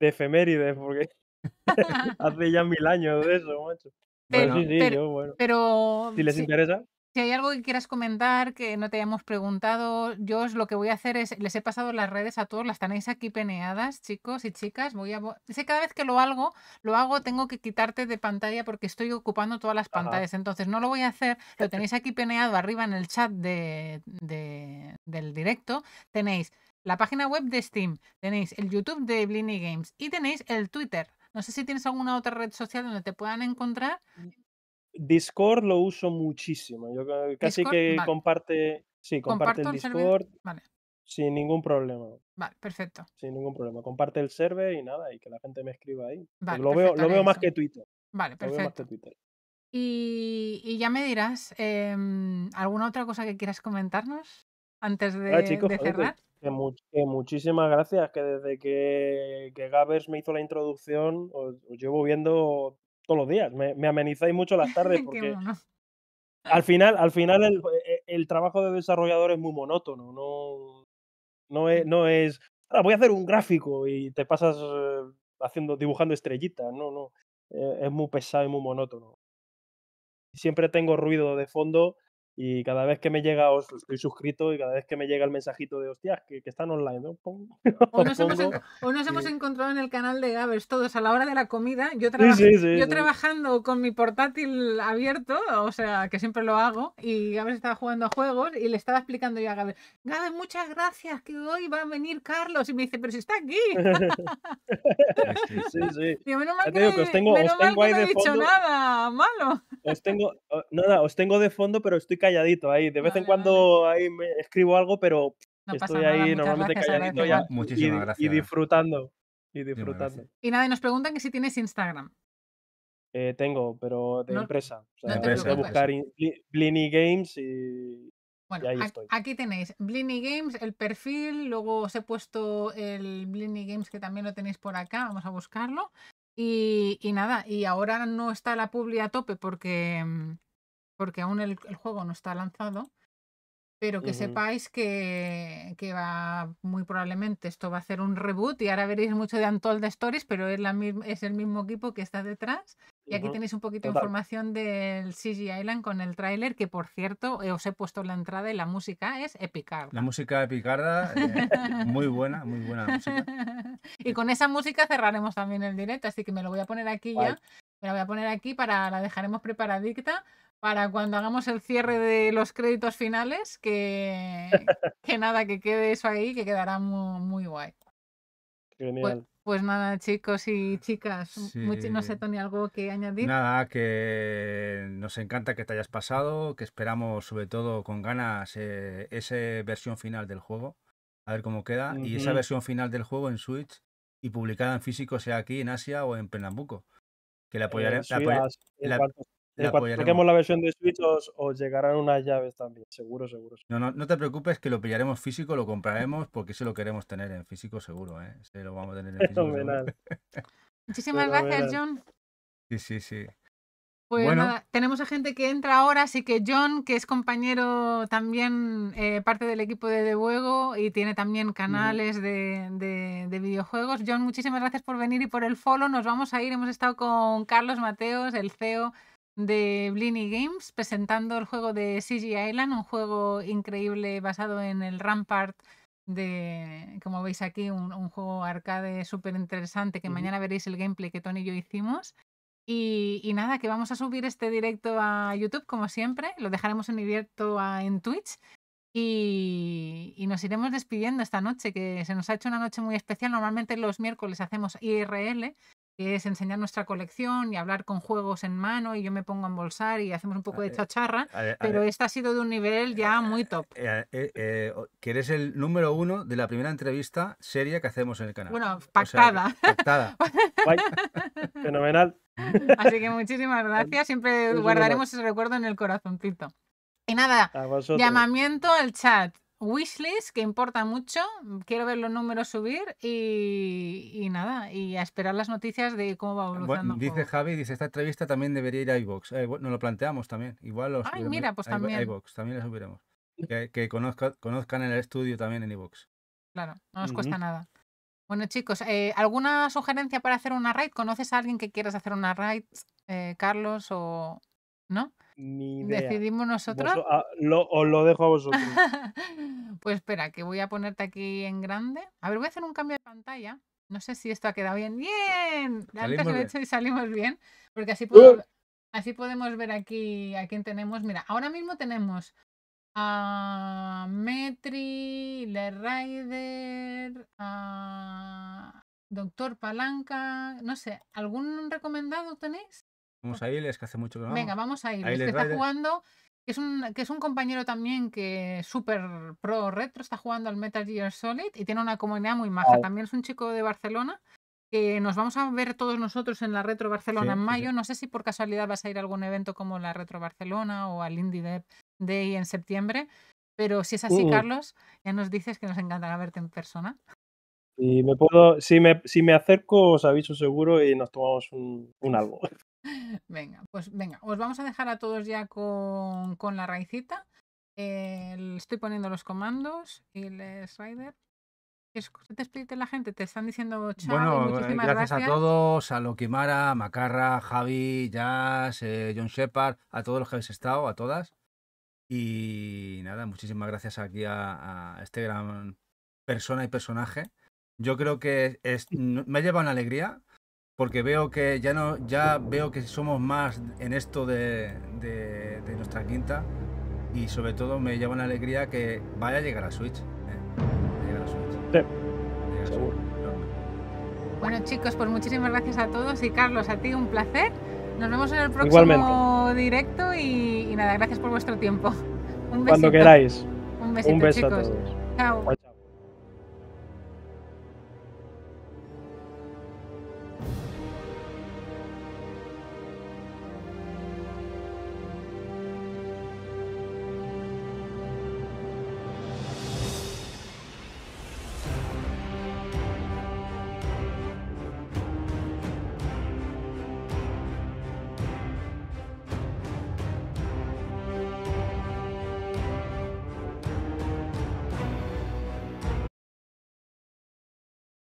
de efemérides porque hace ya mil años de eso, macho. Pues pero, sí, yo, bueno. pero, si les interesa. Si hay algo que quieras comentar que no te hayamos preguntado, yo os lo que voy a hacer es, les he pasado las redes a todos, las tenéis aquí peneadas, chicos y chicas. Voy a, cada vez que lo hago, lo hago, tengo que quitarte de pantalla porque estoy ocupando todas las pantallas. Entonces no lo voy a hacer, lo tenéis aquí peneado arriba en el chat de, del directo. Tenéis la página web de Steam, tenéis el YouTube de Blini Games y tenéis el Twitter. No sé si tienes alguna otra red social donde te puedan encontrar. Mm. Discord lo uso muchísimo. Yo casi que comparte. Sí, comparte el Discord. Sin ningún problema. Vale, perfecto. Sin ningún problema. Comparte el server y nada, y que la gente me escriba ahí. lo, veo, lo veo más que Twitter. Vale, perfecto. Y, ya me dirás, em, ¿alguna otra cosa que quieras comentarnos antes ah, de, cerrar? muchísimas gracias, que desde que, que me hizo la introducción os llevo viendo todos los días. Me, amenizáis mucho las tardes porque al final, al final eh, el, trabajo de desarrollador es muy monótono. No, no es, no es ahora, voy a hacer un gráfico y te pasas eh, haciendo, dibujando estrellitas. No, no. Eh, es muy pesado y muy monótono. Siempre tengo ruido de fondo y cada vez que me llega, os estoy suscrito y cada vez que me llega el mensajito de hostias, que, están online, ¿no? o, nos hemos, encontrado en el canal de Gabes todos a la hora de la comida. Yo, yo trabajando con mi portátil abierto, o sea, que siempre lo hago, y Gabes estaba jugando a juegos y le estaba explicando yo a Gabes, Gabes, muchas gracias, que hoy va a venir Carlos. Y me dice, pero si está aquí. sí, sí. sí menos tengo, dicho nada malo. Os tengo, nada, os tengo de fondo, pero estoy calladito ahí. De vez en cuando ahí me escribo algo, pero estoy ahí normalmente calladito ya. Muchísimas y, y, disfrutando. Y disfrutando. Y nada, y nos preguntan que si tienes Instagram. Eh, tengo, pero de empresa. buscar Blini Games y. Bueno, aquí tenéis Blini Games, el perfil, luego os he puesto el Blini Games que también lo tenéis por acá, vamos a buscarlo. Y, y nada, y ahora no está la publi a tope porque mm, porque aún el, juego no está lanzado, pero que sepáis que, va muy probablemente esto va a ser un reboot y ahora veréis mucho de de Stories, pero es, la, es el mismo equipo que está detrás. Y aquí tenéis un poquito de información del CG Island con el tráiler, que por cierto eh, os he puesto la entrada y la música es epicarda. La música epicarda, eh, muy buena, muy buena música. Y con esa música cerraremos también el directo, así que me lo voy a poner aquí ya. Me la voy a poner aquí para la dejaremos preparadicta para cuando hagamos el cierre de los créditos finales, que, nada, que quede eso ahí, que quedará muy, guay. Pues, pues, nada, chicos y chicas, no sé, Tony, algo que añadir. Nada, que nos encanta que te hayas pasado, que esperamos sobre todo con ganas eh, ese esa versión final del juego, a ver cómo queda, y esa versión final del juego en Switch y publicada en físico, sea aquí en Asia o en Pernambuco. Que le apoyaremos. Eh, la saquemos la versión de Switch os, llegarán unas llaves también, seguro, seguro. No, te preocupes que lo pillaremos físico, lo compraremos porque eso lo queremos tener en físico seguro, ¿eh? lo vamos a tener en físico. Muchísimas gracias, John. Sí, sí, sí. Pues bueno. tenemos a gente que entra ahora, así que John, que es compañero también, eh, parte del equipo de De Juego y tiene también canales de, videojuegos. John, muchísimas gracias por venir y por el follow. Nos vamos a ir. Hemos estado con Carlos Mateos, el CEO de Blini Games presentando el juego de CG Island, un juego increíble basado en el Rampart de, como veis aquí, un, juego arcade súper interesante que mañana veréis el gameplay que Tony y yo hicimos. Y, nada, que vamos a subir este directo a YouTube como siempre, lo dejaremos en directo en Twitch y, y, nos iremos despidiendo esta noche, que se nos ha hecho una noche muy especial. Normalmente los miércoles hacemos IRL, que es enseñar nuestra colección y hablar con juegos en mano y yo me pongo a embolsar y hacemos un poco de eh, chacharra, pero esta ha sido de un nivel ya eh, muy eh, top. que eres el número uno de la primera entrevista seria que hacemos en el canal. Bueno, pactada. pactada. Fenomenal. Así que muchísimas gracias, siempre guardaremos ese recuerdo en el corazoncito. Y nada, llamamiento al chat wishlist que importa mucho. Mm, quiero ver los números subir y, nada, y a esperar las noticias de cómo va evolucionando. dice Javi, dice, esta entrevista también debería ir a iVox. Eh, nos lo planteamos también. Igual los pues también. iVox, también la subiremos. Que, que conozca, conozcan el estudio también en iVox. Claro, no nos cuesta nada. Bueno, chicos, eh, ¿alguna sugerencia para hacer una raid? ¿Conoces a alguien que quieras hacer una raid, eh, Carlos, o no? ¿Decidimos nosotros? Ah, os lo dejo a vosotros. pues espera, que voy a ponerte aquí en grande. A ver, voy a hacer un cambio de pantalla. No sé si esto ha quedado bien. ¡Bien! Antes hecho y salimos bien. Porque así, así podemos ver aquí a quién tenemos. Mira, ahora mismo tenemos a Metri, Le Rider, a Doctor Palanca. No sé, ¿algún recomendado tenéis? Vamos a es que hace mucho que no. Venga, vamos a ir que está jugando, que es, un, que es un compañero también que súper pro retro, está jugando al Metal Gear Solid y tiene una comunidad muy maja. También es un chico de Barcelona que nos vamos a ver todos nosotros en la Retro Barcelona en mayo. No sé si por casualidad vas a ir a algún evento como la Retro Barcelona o al Indie Day en septiembre, pero si es así, uh. Carlos, ya nos dices que nos encantará verte en persona. Y me puedo, si me, acerco, os aviso seguro y nos tomamos un algo venga, pues venga, os vamos a dejar a todos ya con, la raicita. Eh, estoy poniendo los comandos y les Rider. ¿Qué te explica la gente? Te están diciendo chao. Eh, muchísimas gracias, gracias, a todos, a Loquimara, Macarra, Javi, Jazz, eh, John Shepard, a todos los que habéis estado, a todas. Y nada, muchísimas gracias aquí a, este gran persona y personaje. Yo creo que me ha llevado una alegría porque veo que ya no ya veo que somos más en esto de, nuestra quinta y sobre todo me lleva una alegría que vaya a llegar a Switch. Bueno chicos, pues muchísimas gracias a todos y Carlos, a ti un placer. Nos vemos en el próximo directo y, nada, gracias por vuestro tiempo. Un besito. Cuando queráis. Un besito, chicos. Chao.